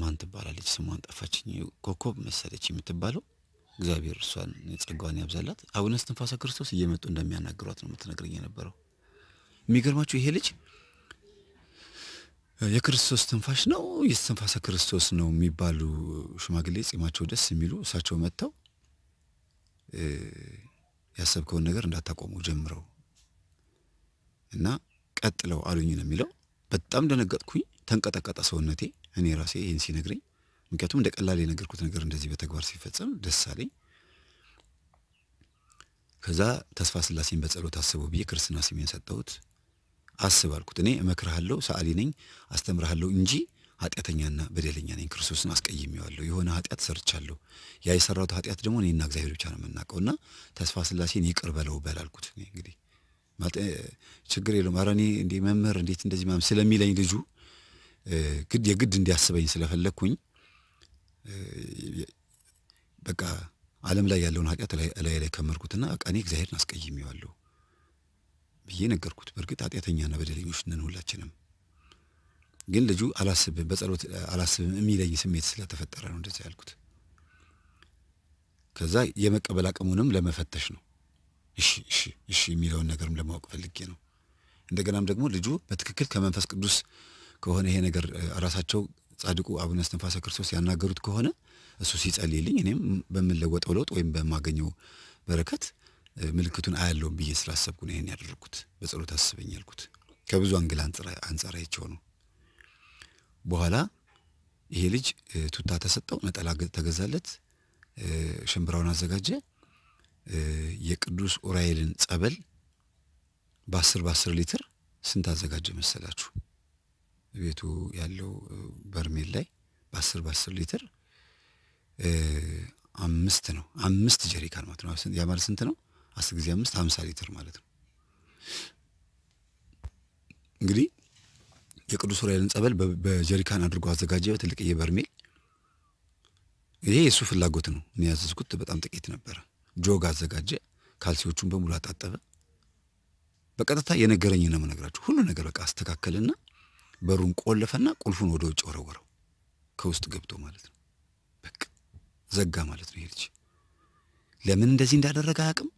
ማን ትባላለች? ስሟን ጠፋችኝ። ኮከብ መሰለች የምትባለው እግዚአብሔር እሷን ጸጋዋን ያብዛላት። አቡነ እስትንፋሰ ክርስቶስ እየመጡ እንደሚያናግሯት ነው የምትነግረኝ የነበረው። የሚገርማችሁ ይሄ ልጅ የክርስቶስ ትንፋሽ ነው የትንፋሰ ክርስቶስ ነው የሚባሉ ሽማግሌ ጺማቸው ደስ የሚሉ እሳቸው መጥተው ያሰብከውን ነገር እንዳታቆሙ ጀምረው እና ቀጥለው አሉኝ ነው የሚለው። በጣም ደነገጥኩኝ። ተንቀጠቀጠ ሰውነቴ እኔ ራሴ ይህን ሲነግረኝ፣ ምክንያቱም እንደ ቀላል የነገርኩት ነገር እንደዚህ በተግባር ሲፈጸም ደስ አለኝ። ከዛ ተስፋ ስላሴን በጸሎት አስበው ብዬ ክርስትና ስሜን ሰጠሁት። አስባልኩት። እኔ እመክርሃለሁ፣ ሰዓሊ ነኝ፣ አስተምርሃለሁ እንጂ ኃጢአተኛና በደለኛ ነኝ። ክርስቶስን አስቀይሜዋለሁ። የሆነ ኃጢአት ሰርቻለሁ። ያ የሰራሁት ኃጢአት ደግሞ እኔና እግዚአብሔር ብቻ ነው የምናውቀውና ተስፋ ስላሴን ይቅር በለው በላልኩት። እንግዲህ ችግር የለውም። ኧረ እኔ እንዴ መምህር እንዴት እንደዚህ ምናምን ስለሚለኝ ልጁ ግድ የግድ እንዲያስበኝ ስለፈለግኩኝ በቃ ዓለም ላይ ያለውን ኃጢአት ላይ ላይ ከመርኩትና በቃ እኔ እግዚአብሔርን አስቀይሜዋለሁ ብዬ ነገርኩት። በእርግጥ ኃጢአተኛና በደለኞች ነን ሁላችንም። ግን ልጁ አላስብም፣ በጸሎት አላስብም የሚለኝ ስሜት ስለተፈጠረ ነው እንደዚያ ያልኩት። ከዛ የመቀበል አቅሙንም ለመፈተሽ ነው። እሺ እሺ እሺ የሚለውን ነገርም ለማወቅ ፈልጌ ነው። እንደገናም ደግሞ ልጁ በትክክል ከመንፈስ ቅዱስ ከሆነ ይሄ ነገር ራሳቸው ጻድቁ አቡነ እስትንፋሰ ክርስቶስ ያናገሩት ከሆነ እሱ ሲጸልይልኝ እኔም በምለወጠው ለውጥ ወይም በማገኘው በረከት ምልክቱን አያለውም ብዬ ስላሰብኩ ነው ይህን ያደረግኩት። በጸሎት አስበኝ ያልኩት ከብዙ አንግል አንጻር አይቼው ነው። በኋላ ይሄ ልጅ ቱታ ተሰጠው፣ ነጠላ ተገዛለት፣ ሽምብራውን አዘጋጀ። የቅዱስ ኡራኤልን ጸበል በአስር በአስር ሊትር ስንት አዘጋጀ መሰላችሁ? ቤቱ ያለው በርሜል ላይ በአስር በአስር ሊትር አምስት ነው አምስት ጀሪካን ማለት ነው። ያ ማለት ስንት ነው? አስር ጊዜ አምስት ሀምሳ ሊትር ማለት ነው። እንግዲህ የቅዱስ ራይልን ጸበል በጀሪካን አድርጎ አዘጋጀ፣ ትልቅዬ በርሜል። ይሄ የእሱ ፍላጎት ነው። እኔ ያዘዝኩት በጣም ጥቂት ነበረ። ጆግ አዘጋጀ፣ ካልሲዎቹን በሙሉ አጣጠበ። በቀጥታ የነገረኝ ነው የምነግራችሁ። ሁሉ ነገር በቃ አስተካከልና በሩን ቆለፈና ቁልፉን ወደ ውጭ ወረወረው፣ ከውስጥ ገብቶ ማለት ነው። በቃ ዘጋ ማለት ነው። ይሄ ልጅ ለምን እንደዚህ እንዳደረገ አያውቅም።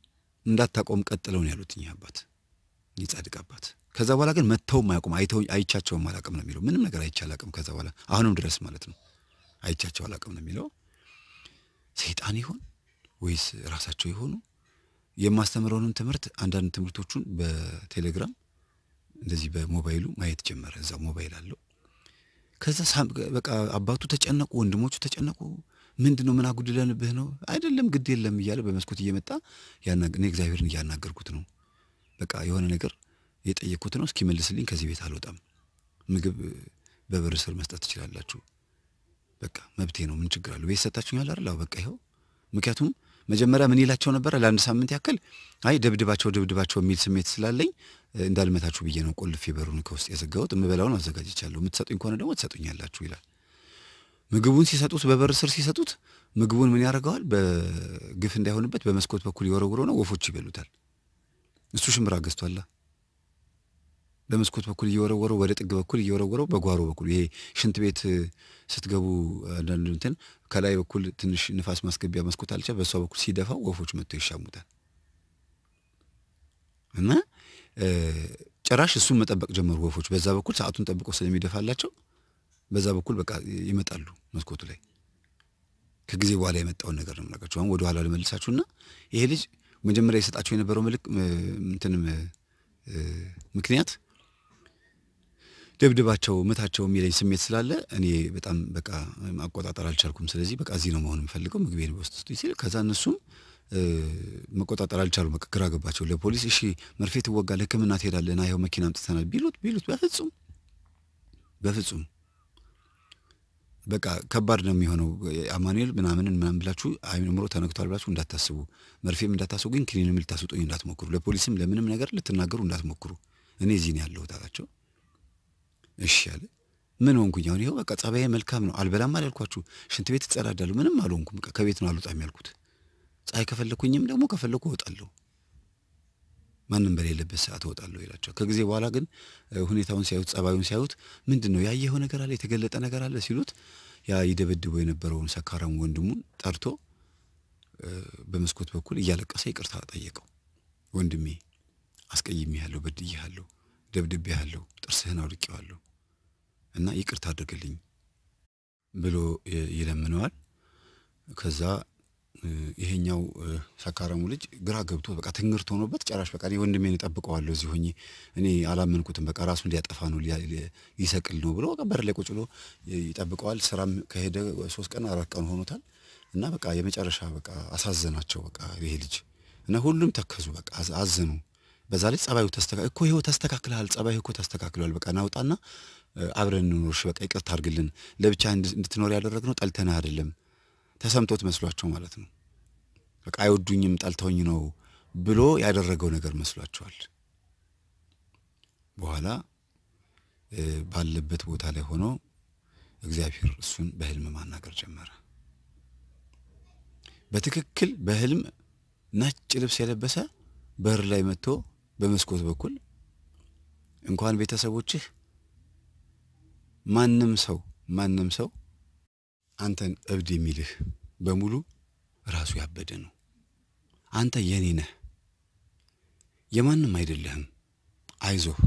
እንዳታቆም ቀጥለው ነው ያሉት እኚህ አባት፣ ይጻድቅ አባት። ከዛ በኋላ ግን መጥተውም አያውቁም፣ አይተው አይቻቸውም አላቅም ነው የሚለው። ምንም ነገር አይቻ አላቅም ከዛ በኋላ አሁንም ድረስ ማለት ነው አይቻቸው አላቅም ነው የሚለው። ሰይጣን ይሆን ወይስ ራሳቸው የሆኑ የማስተምረውንም ትምህርት አንዳንድ ትምህርቶቹን በቴሌግራም እንደዚህ በሞባይሉ ማየት ጀመረ። እዛ ሞባይል አለው። ከዛ በቃ አባቱ ተጨነቁ፣ ወንድሞቹ ተጨነቁ፣ ምንድን ነው ምን አጉድለንብህ ነው አይደለም ግድ የለም እያለ በመስኮት እየመጣ እኔ እግዚአብሔርን እያናገርኩት ነው። በቃ የሆነ ነገር የጠየቅኩት ነው፣ እስኪመልስልኝ ከዚህ ቤት አልወጣም። ምግብ በበር ስር መስጠት ትችላላችሁ። በቃ መብቴ ነው፣ ምን ችግር አለው? ቤት ሰጣችሁኛል አይደል? አዎ በቃ ይኸው። ምክንያቱም መጀመሪያ ምን ይላቸው ነበረ? ለአንድ ሳምንት ያክል አይ ደብድባቸው ደብድባቸው የሚል ስሜት ስላለኝ እንዳልመታችሁ ብዬ ነው ቆልፌ በሩን ከውስጥ የዘጋሁት። የምበላውን አዘጋጅቻለሁ፣ የምትሰጡኝ ከሆነ ደግሞ ትሰጡኛላችሁ ይላል። ምግቡን ሲሰጡት በበር ስር ሲሰጡት ምግቡን ምን ያደርገዋል? በግፍ እንዳይሆንበት በመስኮት በኩል ይወረውሮ ነው፣ ወፎች ይበሉታል። እሱ ሽምብራ ገዝቷል። በመስኮት በኩል እየወረወረው ወደ ጥግ በኩል እየወረወረው በጓሮ በኩል ይሄ ሽንት ቤት ስትገቡ አንዳንድ እንትን ከላይ በኩል ትንሽ ንፋስ ማስገቢያ መስኮት አልቻ በእሷ በኩል ሲደፋው ወፎች መጥቶ ይሻሙታል። እና ጭራሽ እሱን መጠበቅ ጀመሩ ወፎች በዛ በኩል ሰዓቱን ጠብቆ ስለሚደፋላቸው በዛ በኩል በቃ ይመጣሉ መስኮቱ ላይ ከጊዜ በኋላ የመጣውን ነገር ነው የምነግራችሁ። አሁን ወደኋላ ልመልሳችሁና ይሄ ልጅ መጀመሪያ የሰጣቸው የነበረው ምልክ እንትን ምክንያት ደብድባቸው ምታቸው የሚለኝ ስሜት ስላለ እኔ በጣም በቃ ማቆጣጠር አልቻልኩም። ስለዚህ በቃ እዚህ ነው መሆን የምፈልገው ምግቤን በውስጥ ስጡ ሲል ከዛ እነሱም መቆጣጠር አልቻሉ። በቃ ግራ ገባቸው። ለፖሊስ እሺ መርፌ ትወጋለህ፣ ሕክምና ትሄዳለን ይኸው መኪና አምጥተናል ቢሉት ቢሉት በፍጹም በፍጹም በቃ ከባድ ነው የሚሆነው። አማኑኤል ምናምንን ምናምን ብላችሁ አይምሮ ተነክቷል ብላችሁ እንዳታስቡ፣ መርፌም እንዳታስቡ፣ ግን ክኒንም ልታስጡኝ እንዳትሞክሩ፣ ለፖሊስም ለምንም ነገር ልትናገሩ እንዳትሞክሩ፣ እኔ እዚህ ነው ያለሁት አላቸው። እሺ አለ። ምን ሆንኩኝ አሁን? ይኸው በቃ ጸባዬ መልካም ነው፣ አልበላም አላልኳችሁ፣ ሽንት ቤት እጸዳዳለሁ፣ ምንም አልሆንኩም። ከቤት ነው አልወጣም ያልኩት። ፀሐይ ከፈለግኩኝም ደግሞ ከፈለግኩ እወጣለሁ ማንም በሌለበት ሰዓት እወጣለሁ ይላቸው። ከጊዜ በኋላ ግን ሁኔታውን ሲያዩት፣ ጸባዩን ሲያዩት ምንድን ነው ያየኸው ነገር አለ የተገለጠ ነገር አለ ሲሉት ያ ይደበድበው የነበረውን ሰካራም ወንድሙን ጠርቶ በመስኮት በኩል እያለቀሰ ይቅርታ ጠየቀው። ወንድሜ አስቀይሜሃለሁ፣ በድዬሃለሁ፣ ደብድቤሃለሁ፣ ጥርስህን አውልቄዋለሁ እና ይቅርታ አድርግልኝ ብሎ ይለምነዋል። ከዛ ይሄኛው ሰካራሙ ልጅ ግራ ገብቶ በቃ ትንግርት ሆኖበት ጨራሽ በቃ ወንድሜን እጠብቀዋለሁ እዚህ ሆኜ እኔ አላመንኩትም፣ በቃ ራሱን ሊያጠፋ ነው ሊሰቅል ነው ብሎ በቃ በር ላይ ቁጭሎ ይጠብቀዋል። ስራም ከሄደ ሶስት ቀን አራት ቀን ሆኖታል። እና በቃ የመጨረሻ በቃ አሳዘናቸው በቃ ይሄ ልጅ እና ሁሉም ተከዙ በቃ አዘኑ። በዛ ላይ ጸባዩ ተስተካ እኮ ይኸው ተስተካክልሃል፣ ጸባዩ እኮ ተስተካክሏል። በቃ ናውጣና አብረን እንኖርሽ፣ በቃ ይቅርታ አድርግልን፣ ለብቻ እንድትኖር ያደረግነው ጠልተን አይደለም ተሰምቶት መስሏቸው ማለት ነው። በቃ አይወዱኝም፣ ጠልተውኝ ነው ብሎ ያደረገው ነገር መስሏቸዋል። በኋላ ባለበት ቦታ ላይ ሆኖ እግዚአብሔር እሱን በህልም ማናገር ጀመረ። በትክክል በህልም ነጭ ልብስ የለበሰ በር ላይ መጥቶ በመስኮት በኩል እንኳን ቤተሰቦችህ ማንም ሰው ማንም ሰው አንተን እብድ የሚልህ በሙሉ ራሱ ያበደ ነው። አንተ የኔ ነህ፣ የማንም አይደለህም። አይዞህ።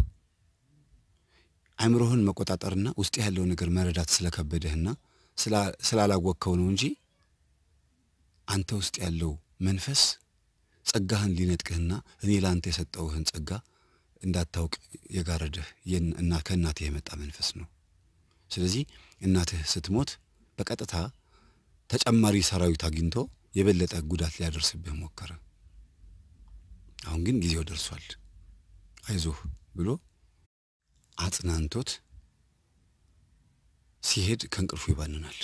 አይምሮህን መቆጣጠርና ውስጥ ያለው ነገር መረዳት ስለከበደህና ስላላወቅከው ነው እንጂ አንተ ውስጥ ያለው መንፈስ ጸጋህን ሊነጥቅህና እኔ ለአንተ የሰጠውህን ጸጋ እንዳታውቅ የጋረደህ እና ከእናትህ የመጣ መንፈስ ነው። ስለዚህ እናትህ ስትሞት በቀጥታ ተጨማሪ ሰራዊት አግኝቶ የበለጠ ጉዳት ሊያደርስብህ ሞከረ። አሁን ግን ጊዜው ደርሷል፣ አይዞህ ብሎ አጽናንቶት ሲሄድ ከእንቅልፉ ይባንናል።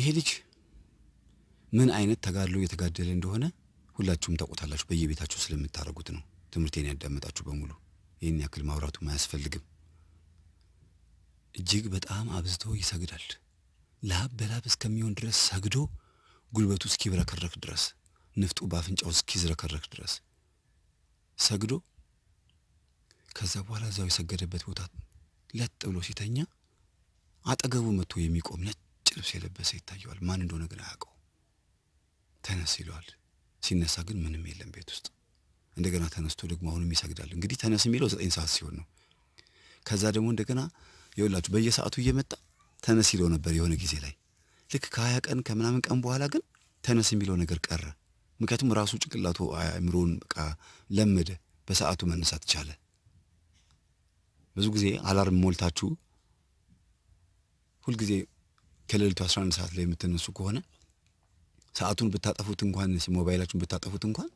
ይሄ ልጅ ምን አይነት ተጋድሎ እየተጋደለ እንደሆነ ሁላችሁም ታውቁታላችሁ። በየቤታችሁ ስለምታደርጉት ነው። ትምህርቴን ያዳመጣችሁ በሙሉ ይህን ያክል ማውራቱም አያስፈልግም። እጅግ በጣም አብዝቶ ይሰግዳል። ለሀብ በላብ እስከሚሆን ድረስ ሰግዶ ጉልበቱ እስኪብረከረክ ድረስ ንፍጡ በአፍንጫው እስኪዝረከረክ ድረስ ሰግዶ ከዛ በኋላ እዛው የሰገደበት ቦታ ለጥ ብሎ ሲተኛ አጠገቡ መጥቶ የሚቆም ነጭ ልብስ የለበሰ ይታየዋል። ማን እንደሆነ ግን አያውቀው። ተነስ ይለዋል። ሲነሳ ግን ምንም የለም ቤት ውስጥ። እንደገና ተነስቶ ደግሞ አሁንም ይሰግዳል። እንግዲህ ተነስ የሚለው ዘጠኝ ሰዓት ሲሆን ነው። ከዛ ደግሞ እንደገና ይኸውላችሁ በየሰዓቱ እየመጣ ተነስ ይለው ነበር የሆነ ጊዜ ላይ። ልክ ከሀያ ቀን ከምናምን ቀን በኋላ ግን ተነስ የሚለው ነገር ቀረ። ምክንያቱም ራሱ ጭንቅላቱ አእምሮውን በቃ ለመደ፣ በሰዓቱ መነሳት ቻለ። ብዙ ጊዜ አላርም ሞልታችሁ ሁልጊዜ ከሌሊቱ 11 ሰዓት ላይ የምትነሱ ከሆነ ሰዓቱን ብታጠፉት እንኳን ሞባይላችሁን ብታጠፉት እንኳን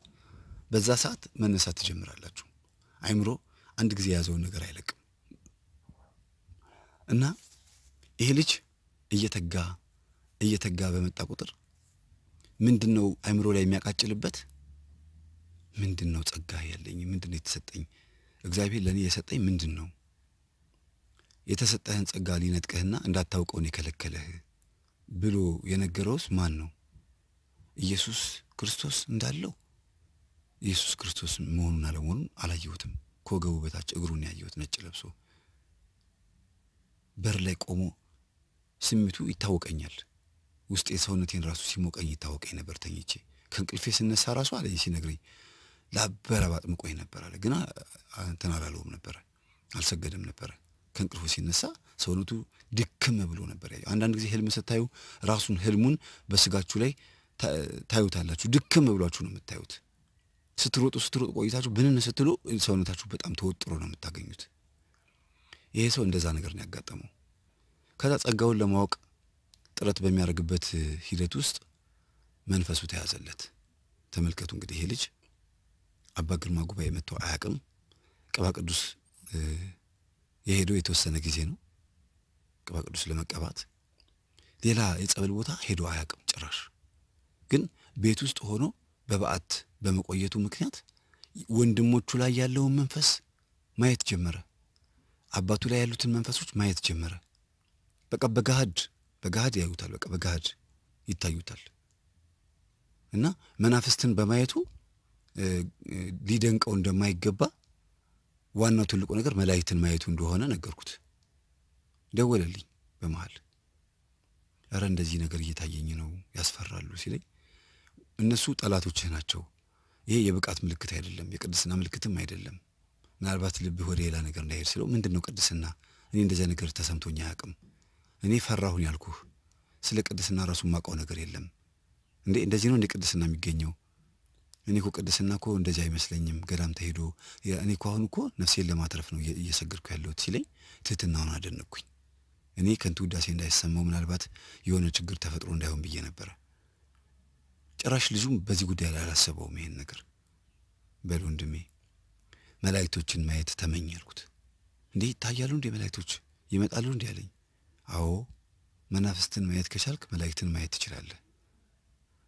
በዛ ሰዓት መነሳት ትጀምራላችሁ። አይምሮ አንድ ጊዜ የያዘውን ነገር አይለቅም። እና ይሄ ልጅ እየተጋ እየተጋ በመጣ ቁጥር ምንድን ነው አይምሮ ላይ የሚያቃጭልበት? ምንድን ነው ጸጋ ያለኝ? ምንድን ነው የተሰጠኝ? እግዚአብሔር ለእኔ የሰጠኝ ምንድን ነው? የተሰጠህን ጸጋ ሊነጥቀህና እንዳታውቀውን የከለከለህ ብሎ የነገረውስ ማን ነው? ኢየሱስ ክርስቶስ እንዳለው ኢየሱስ ክርስቶስ መሆኑን አለመሆኑን አላየሁትም። ከወገቡ በታች እግሩን ያየሁት ነጭ ለብሶ በር ላይ ቆሞ ስሜቱ ይታወቀኛል። ውስጥ የሰውነቴን ራሱ ሲሞቀኝ ይታወቀኝ ነበር። ተኝቼ ከእንቅልፌ ስነሳ ራሱ አለ ሲነግረኝ ላበረባጥምቆኝ ነበር አለ። ግን እንትን አላለውም ነበረ፣ አልሰገደም ነበረ። ከእንቅልፉ ሲነሳ ሰውነቱ ድክም ብሎ ነበር ያየው። አንዳንድ ጊዜ ህልም ስታዩ ራሱን ህልሙን በስጋችሁ ላይ ታዩታላችሁ። ድክም ብሏችሁ ነው የምታዩት። ስትሮጡ ስትሮጡ ቆይታችሁ ብንን ስትሉ ሰውነታችሁ በጣም ተወጥሮ ነው የምታገኙት። ይሄ ሰው እንደዛ ነገር ነው ያጋጠመው። ከዛ ጸጋውን ለማወቅ ጥረት በሚያደርግበት ሂደት ውስጥ መንፈሱ ተያዘለት። ተመልከቱ እንግዲህ ይሄ ልጅ አባ ግርማ ጉባኤ መጥቶ አያቅም። ቅባ ቅዱስ የሄደው የተወሰነ ጊዜ ነው። ቅባ ቅዱስ ለመቀባት ሌላ የጸበል ቦታ ሄዶ አያቅም ጭራሽ። ግን ቤት ውስጥ ሆኖ በበዓት በመቆየቱ ምክንያት ወንድሞቹ ላይ ያለውን መንፈስ ማየት ጀመረ። አባቱ ላይ ያሉትን መንፈሶች ማየት ጀመረ። በቃ በገሃድ በገሃድ ያዩታል፣ በቃ በገሃድ ይታዩታል። እና መናፍስትን በማየቱ ሊደንቀው እንደማይገባ ዋናው ትልቁ ነገር መላእክትን ማየቱ እንደሆነ ነገርኩት። ደወለልኝ በመሃል ኧረ እንደዚህ ነገር እየታየኝ ነው ያስፈራሉ ሲለኝ እነሱ ጠላቶችህ ናቸው። ይሄ የብቃት ምልክት አይደለም፣ የቅድስና ምልክትም አይደለም። ምናልባት ልብህ ወደ ሌላ ነገር እንዳይሄድ ስለው ምንድን ነው ቅድስና? እኔ እንደዚያ ነገር ተሰምቶኝ አያውቅም። እኔ ፈራሁን ያልኩህ ስለ ቅድስና ራሱ የማውቀው ነገር የለም። እንዴ እንደዚህ ነው እንደ ቅድስና የሚገኘው? እኔ እኮ ቅድስና እኮ እንደዚህ አይመስለኝም። ገዳም ተሄዶ እኔ እኮ አሁን እኮ ነፍሴን ለማትረፍ ነው እየሰገድኩ ያለሁት ሲለኝ ትህትናውን አደነቅኩኝ። እኔ ከንቱ ውዳሴ እንዳይሰማው ምናልባት የሆነ ችግር ተፈጥሮ እንዳይሆን ብዬ ነበረ። ጭራሽ ልጁም በዚህ ጉዳይ ላይ አላሰበውም ይሄን ነገር። በል ወንድሜ መላእክቶችን ማየት ተመኝ አልኩት። እንዴ ይታያሉ እንዴ መላእክቶች ይመጣሉ እንዴ አለኝ። አዎ መናፍስትን ማየት ከቻልክ መላእክትን ማየት ትችላለህ።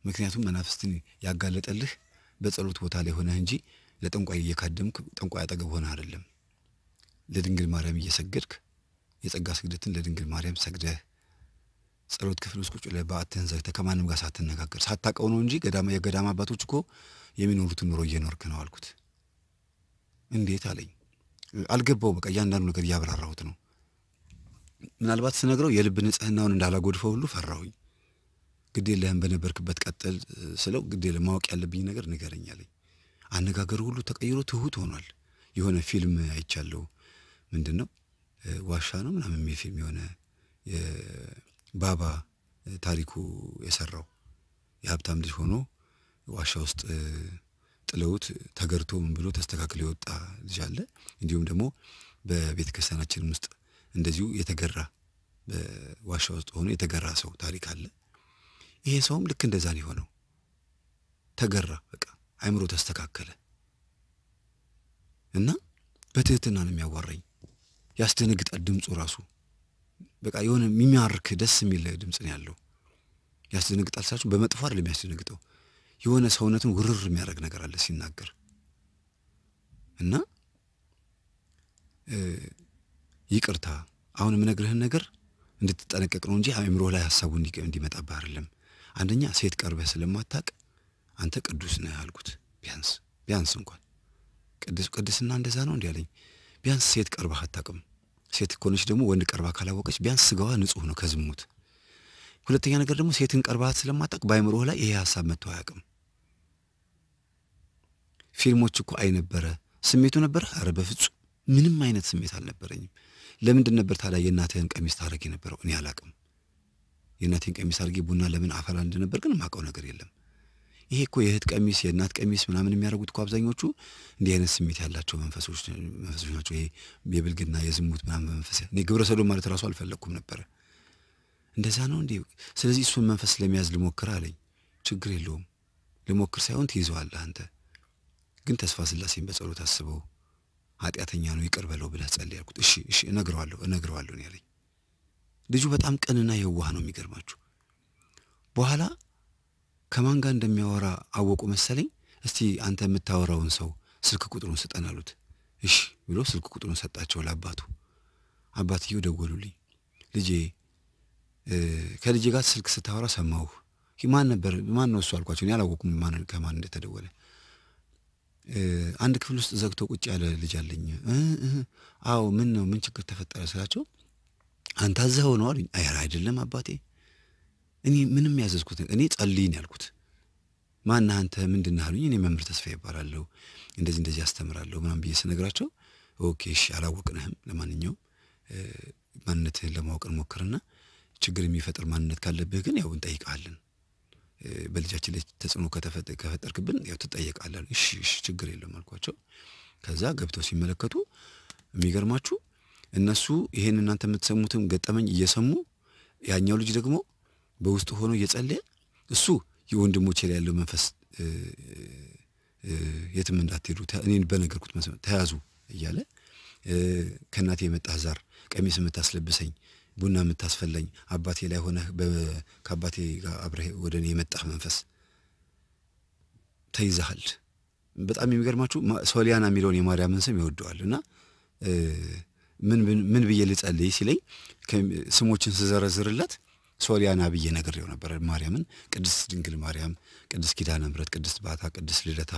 ምክንያቱም መናፍስትን ያጋለጠልህ በጸሎት ቦታ ላይ ሆነህ እንጂ ለጠንቋይ እየካደምክ ጠንቋይ አጠገብ ሆነህ አይደለም። ለድንግል ማርያም እየሰገድክ የጸጋ ስግደትን ለድንግል ማርያም ሰግደህ ጸሎት ክፍል ውስጥ ቁጭ ብለህ በአትህን ዘግተህ ከማንም ጋር ሳትነጋገር ሳታውቀው ነው እንጂ የገዳማ አባቶች እኮ የሚኖሩትን ኑሮ እየኖርክ ነው አልኩት። እንዴት አለኝ። አልገባው በቃ እያንዳንዱ ነገር እያብራራሁት ነው። ምናልባት ስነግረው የልብ ንጽህናውን እንዳላጎድፈው ሁሉ ፈራሁኝ። ግዴለህም በነበርክበት ቀጥል ስለው ግዴለ ማወቅ ያለብኝ ነገር ንገረኝ አለኝ። አነጋገሩ ሁሉ ተቀይሮ ትሁት ሆኗል። የሆነ ፊልም አይቻለሁ። ምንድን ነው ዋሻ ነው ምናምን የሚል ፊልም የሆነ ባባ ታሪኩ የሰራው የሀብታም ልጅ ሆኖ ዋሻ ውስጥ ጥለውት ተገርቶ ምን ብሎ ተስተካክሎ የወጣ ልጅ አለ። እንዲሁም ደግሞ በቤተ ክርስቲያናችን ውስጥ እንደዚሁ የተገራ በዋሻ ውስጥ ሆኖ የተገራ ሰው ታሪክ አለ። ይሄ ሰውም ልክ እንደዛ ነው የሆነው። ተገራ፣ በቃ አይምሮ ተስተካከለ እና በትህትና ነው የሚያዋራኝ። ያስደነግጣል ድምፁ ራሱ በቃ የሆነ የሚማርክ ደስ የሚል ድምፅ ነው ያለው። ያስደነግጣል ሳችሁ በመጥፎ አይደለም የሚያስደነግጠው የሆነ ሰውነቱን ውርር የሚያደርግ ነገር አለ ሲናገር እና ይቅርታ አሁን የምነግርህን ነገር እንድትጠነቀቅ ነው እንጂ አእምሮህ ላይ ሀሳቡ እንዲመጣብህ አይደለም። አንደኛ ሴት ቀርበህ ስለማታቅ አንተ ቅዱስ ነህ አልኩት። ቢያንስ ቢያንስ እንኳን ቅዱስ ቅድስና እንደዛ ነው እንዲህ አለኝ። ቢያንስ ሴት ቀርባህ አታቅም። ሴት ከሆነች ደግሞ ወንድ ቀርባ ካላወቀች ቢያንስ ስጋዋ ንጹህ ነው ከዝሙት። ሁለተኛ ነገር ደግሞ ሴትን ቀርባት ስለማታቅ በአእምሮህ ላይ ይሄ ሀሳብ መጥቶ አያቅም። ፊልሞች እኮ አይነበረ ስሜቱ ነበረ? አረ በፍጹም ምንም አይነት ስሜት አልነበረኝም። ለምንድን ነበር ታዲያ የእናትህን ቀሚስ ታረግ የነበረው? እኔ አላቅም። የእናቴን ቀሚስ አድርጌ ቡና ለምን አፈላ እንደነበር ግን የማውቀው ነገር የለም። ይሄ እኮ የእህት ቀሚስ የእናት ቀሚስ ምናምን የሚያደርጉት እኮ አብዛኞቹ እንዲህ አይነት ስሜት ያላቸው መንፈሶች ናቸው። ይሄ የብልግና የዝሙት ምናምን በመንፈስ እኔ ግብረ ማለት ራሱ አልፈለግኩም ነበረ። እንደዛ ነው እንዴ? ስለዚህ እሱን መንፈስ ለመያዝ ልሞክር አለኝ። ችግር የለውም ልሞክር ሳይሆን ትይዘዋለህ አንተ ግን ተስፋ ስላሴን በጸሎት አስበው ኃጢአተኛ ነው ይቅር በለው ብለህ ጸልይ ያልኩት። እሺ እሺ እነግረዋለሁ እነግረዋለሁ ነው ያለኝ። ልጁ በጣም ቅንና የዋህ ነው የሚገርማችሁ። በኋላ ከማን ጋር እንደሚያወራ አወቁ መሰለኝ። እስቲ አንተ የምታወራውን ሰው ስልክ ቁጥሩን ስጠን አሉት። እሺ ብሎ ስልክ ቁጥሩን ሰጣቸው ለአባቱ። አባትየው ደወሉልኝ። ልጄ ከልጄ ጋር ስልክ ስታወራ ሰማሁ። ማን ነበር ማን ነው እሱ አልኳቸው። እኔ አላወኩም ማን ከማን እንደተደወለ። አንድ ክፍል ውስጥ ዘግቶ ቁጭ ያለ ልጅ አለኝ። አዎ ምን ነው ምን ችግር ተፈጠረ ስላቸው አንተ አዘኸው ነው አሉኝ። አይ አይደለም አባቴ፣ እኔ ምንም ያዘዝኩት እኔ ጸልይን ያልኩት ማና አንተ ምንድን አሉኝ። እኔ መምህር ተስፋ ይባላለሁ እንደዚህ እንደዚህ አስተምራለሁ ምናም ብዬ ስነግራቸው ኦኬ እሺ አላወቅንህም፣ ለማንኛውም ማንነትህን ለማወቅ እንሞክርና ችግር የሚፈጥር ማንነት ካለብህ ግን ያው እንጠይቀሃለን በልጃችን ላይ ተጽዕኖ ከፈጠርክብን ያው ትጠየቃለህ። እሺ እሺ ችግር የለም አልኳቸው። ከዛ ገብተው ሲመለከቱ የሚገርማችሁ እነሱ ይሄን እናንተ የምትሰሙትም ገጠመኝ እየሰሙ ያኛው ልጅ ደግሞ በውስጡ ሆኖ እየጸለየ እሱ የወንድሞቼ ላይ ያለው መንፈስ የትም እንዳትሄዱ እኔን በነገርኩት መሰረት ተያዙ እያለ ከእናቴ የመጣ ዛር ቀሚስ የምታስለብሰኝ ቡና የምታስፈላኝ አባቴ ላይ ሆነህ ከአባቴ ጋር አብረህ ወደ እኔ የመጣህ መንፈስ ተይዘሃል። በጣም የሚገርማችሁ ሶሊያና የሚለውን የማርያምን ስም ይወደዋል እና ምን ብዬ ልጸልይ ሲለኝ ስሞችን ስዘረዝርለት ሶሊያና ብዬ ነግሬው ነበር። ማርያምን ቅድስት ድንግል ማርያም፣ ቅድስት ኪዳነ ምሕረት፣ ቅድስት ባታ፣ ቅድስት ልደታ፣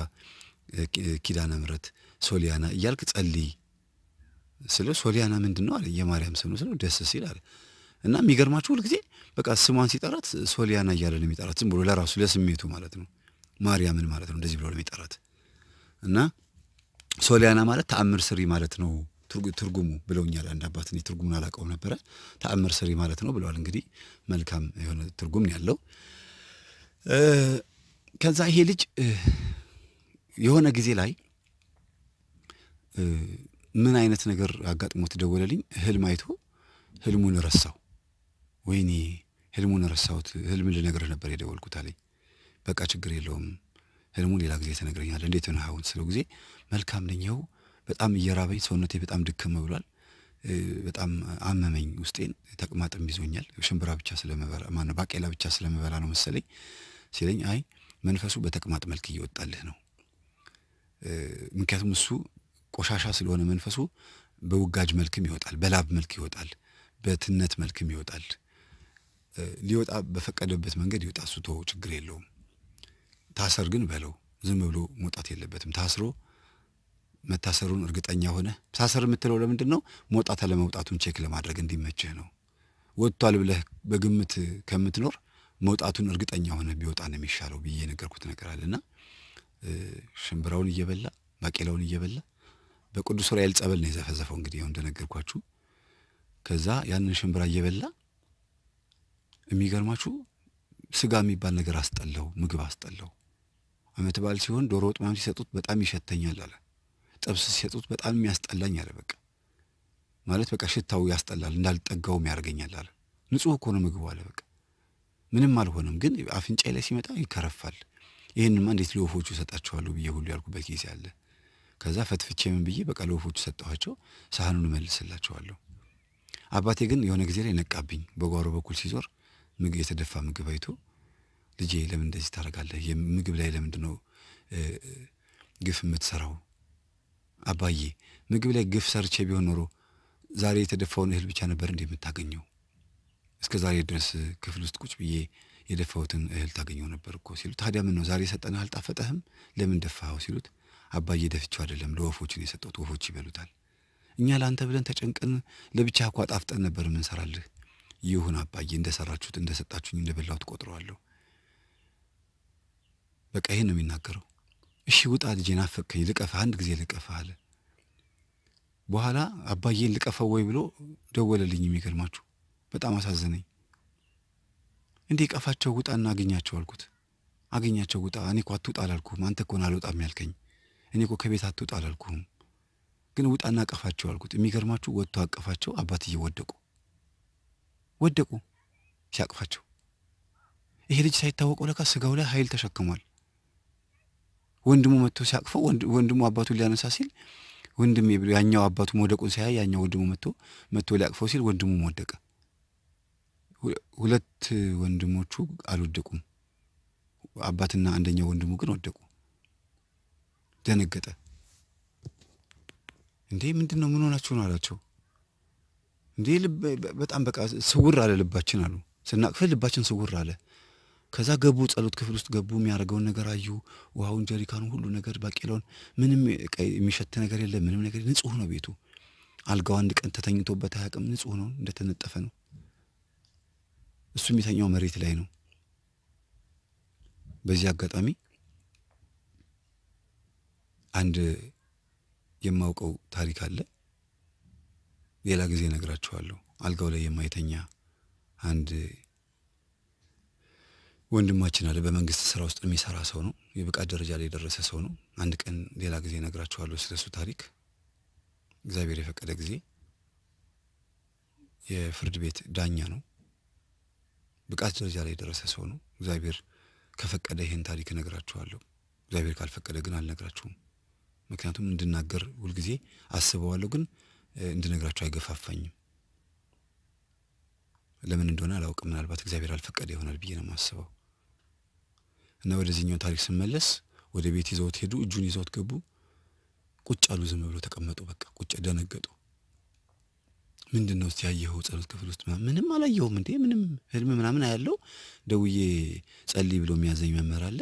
ኪዳነ ምሕረት፣ ሶሊያና እያልክ ጸልይ ስለ ሶሊያና ምንድን ነው አለ። የማርያም ስም ነው ደስ ሲል አለ። እና የሚገርማችሁ ሁልጊዜ በቃ ስሟን ሲጠራት ሶሊያና እያለ ነው የሚጠራት፣ ዝም ብሎ ለራሱ ለስሜቱ ማለት ነው። ማርያምን ማለት ነው እንደዚህ ብሎ ነው የሚጠራት። እና ሶሊያና ማለት ተአምር ስሪ ማለት ነው ትርጉሙ ብለውኛል። አንድ አባት እኔ ትርጉሙን አላውቀውም ነበረ። ተአምር ስሪ ማለት ነው ብለዋል። እንግዲህ መልካም የሆነ ትርጉም ያለው። ከዛ ይሄ ልጅ የሆነ ጊዜ ላይ ምን አይነት ነገር አጋጥሞት ደወለልኝ? ህልም አይቶ ህልሙን ረሳው። ወይኔ ህልሙን ረሳሁት፣ ህልም ልነግርህ ነበር የደወልኩት አለኝ። በቃ ችግር የለውም ህልሙ ሌላ ጊዜ ተነግረኛል። እንዴት ሆነ አሁን ስለው ጊዜ መልካም ነኝ፣ በጣም እየራበኝ ሰውነቴ በጣም ድክም ብሏል፣ በጣም አመመኝ፣ ውስጤን ተቅማጥም ይዞኛል። ሽምብራ ብቻ ስለመበላ ማነው ባቄላ ብቻ ስለመበላ ነው መሰለኝ ሲለኝ፣ አይ መንፈሱ በተቅማጥ መልክ እየወጣልህ ነው። ምክንያቱም እሱ ቆሻሻ ስለሆነ መንፈሱ በውጋጅ መልክም ይወጣል፣ በላብ መልክ ይወጣል፣ በትነት መልክም ይወጣል። ሊወጣ በፈቀደበት መንገድ ይወጣ፣ እሱ ችግር የለውም። ታሰር ግን በለው፣ ዝም ብሎ መውጣት የለበትም። ታስሮ መታሰሩን እርግጠኛ ሆነ ታሰር የምትለው ለምንድን ነው? መውጣት አለመውጣቱን ቼክ ለማድረግ እንዲመችህ ነው። ወጥቷል ብለህ በግምት ከምትኖር መውጣቱን እርግጠኛ ሆነ ቢወጣ ነው የሚሻለው ብዬ የነገርኩት ነገር አለና ሽምብራውን እየበላ ባቄላውን እየበላ በቅዱስ ዑራኤል ጸበል ነው የዘፈዘፈው። እንግዲህ ያው እንደነገርኳችሁ ከዛ ያንን ሽምብራ እየበላ የሚገርማችሁ ስጋ የሚባል ነገር አስጠላው፣ ምግብ አስጠላው። አመት በዓል ሲሆን ዶሮ ወጥ ምናምን ሲሰጡት በጣም ይሸተኛል አለ። ጥብስ ሲሰጡት በጣም የሚያስጠላኝ አለ። በቃ ማለት በቃ ሽታው ያስጠላል፣ እንዳልጠጋውም ያደርገኛል አለ። ንጹህ እኮ ነው ምግቡ አለ። በቃ ምንም አልሆነም፣ ግን አፍንጫ ላይ ሲመጣ ይከረፋል። ይህንማ እንዴት ለወፎቹ እሰጣቸዋለሁ ብዬ ሁሉ ያልኩበት ጊዜ አለ። ከዛ ፈትፍቼ ምን ብዬ በቃ ለወፎቹ ሰጠኋቸው። ሳህኑን መልስላቸዋለሁ። አባቴ ግን የሆነ ጊዜ ላይ ነቃብኝ። በጓሮ በኩል ሲዞር ምግብ የተደፋ ምግብ አይቶ ልጄ ለምን እንደዚህ ታደርጋለህ? ምግብ ላይ ለምንድነው ነው ግፍ የምትሰራው? አባዬ ምግብ ላይ ግፍ ሰርቼ ቢሆን ኖሮ ዛሬ የተደፋውን እህል ብቻ ነበር እንዴ የምታገኘው? እስከ ዛሬ ድረስ ክፍል ውስጥ ቁጭ ብዬ የደፋሁትን እህል ታገኘው ነበር እኮ ሲሉ፣ ታዲያ ምን ነው ዛሬ የሰጠን አልጣፈጠህም? ለምን ደፋኸው? ሲሉት አባዬ ደፍቼው አይደለም ለወፎች ነው የሰጠሁት፣ ወፎች ይበሉታል። እኛ ለአንተ ብለን ተጨንቀን ለብቻ እኮ ጣፍጠን ነበር ምንሰራልህ። ይሁን አባዬ፣ እንደሰራችሁት እንደሰጣችሁኝ እንደበላሁት ቆጥረዋለሁ። በቃ ይሄን ነው የሚናገረው። እሺ ውጣ ልጄ፣ ናፈቅከኝ፣ ልቀፋ፣ አንድ ጊዜ ልቀፋ አለ። በኋላ አባዬን ልቀፈው ወይ ብሎ ደወለልኝ። የሚገርማችሁ በጣም አሳዘነኝ። እንዴ ቀፋቸው፣ ውጣና አገኛቸው አልኩት። አገኛቸው ውጣ። እኔ እኮ አትውጣ አላልኩም፣ አንተ እኮ አልወጣም ያልከኝ እኔ እኮ ከቤት አትውጣ አላልኩህም፣ ግን ውጣና አቀፋቸው አልኩት። የሚገርማችሁ ወጥቶ አቀፋቸው። አባትዬ ወደቁ ወደቁ ሲያቅፋቸው። ይሄ ልጅ ሳይታወቀው ለካ ስጋው ላይ ኃይል ተሸክሟል። ወንድሙ መጥቶ ሲያቅፈው ወንድሙ አባቱን ሊያነሳ ሲል ወንድሜ ብሎ ያኛው አባቱ መውደቁን ሲያይ ያኛው ወንድሙ መጥቶ መጥቶ ሊያቅፈው ሲል ወንድሙ ወደቀ። ሁለት ወንድሞቹ አልወደቁም። አባትና አንደኛው ወንድሙ ግን ወደቁ። ደነገጠ። እንዴ ምንድን ነው? ምን ሆናችሁ ነው አላቸው። እንዴ በጣም በቃ ስውር አለ ልባችን አሉ። ስናቅፈ ልባችን ስውር አለ። ከዛ ገቡ፣ ጸሎት ክፍል ውስጥ ገቡ። የሚያደርገውን ነገር አዩ። ውሃውን፣ ጀሪካኑ፣ ሁሉ ነገር ባቄላውን፣ ምንም የሚሸት ነገር የለ፣ ምንም ነገር ንጹህ ነው ቤቱ። አልጋው አንድ ቀን ተተኝቶበት አያውቅም። ንጹህ ነው፣ እንደተነጠፈ ነው። እሱ የሚተኛው መሬት ላይ ነው። በዚህ አጋጣሚ አንድ የማውቀው ታሪክ አለ። ሌላ ጊዜ እነግራችኋለሁ። አልጋው ላይ የማይተኛ አንድ ወንድማችን አለ። በመንግስት ስራ ውስጥ የሚሰራ ሰው ነው። የብቃት ደረጃ ላይ የደረሰ ሰው ነው። አንድ ቀን ሌላ ጊዜ እነግራችኋለሁ ስለሱ ታሪክ እግዚአብሔር የፈቀደ ጊዜ። የፍርድ ቤት ዳኛ ነው። ብቃት ደረጃ ላይ የደረሰ ሰው ነው። እግዚአብሔር ከፈቀደ ይህን ታሪክ እነግራችኋለሁ። እግዚአብሔር ካልፈቀደ ግን አልነግራችሁም። ምክንያቱም እንድናገር ሁልጊዜ አስበዋለሁ፣ ግን እንድነግራቸው አይገፋፋኝም። ለምን እንደሆነ አላውቅም። ምናልባት እግዚአብሔር አልፈቀደ ይሆናል ብዬ ነው የማስበው። እና ወደዚህኛው ታሪክ ስመለስ ወደ ቤት ይዘውት ሄዱ። እጁን ይዘውት ገቡ። ቁጭ አሉ። ዝም ብሎ ተቀመጡ። በቃ ቁጭ ደነገጡ። ምንድን ነው እስቲ ያየኸው ጸሎት ክፍል ውስጥ? ምንም አላየሁም እንዴ ምንም ህልም ምናምን ያለው ደውዬ ጸልይ ብሎ የሚያዘኝ መምህር አለ።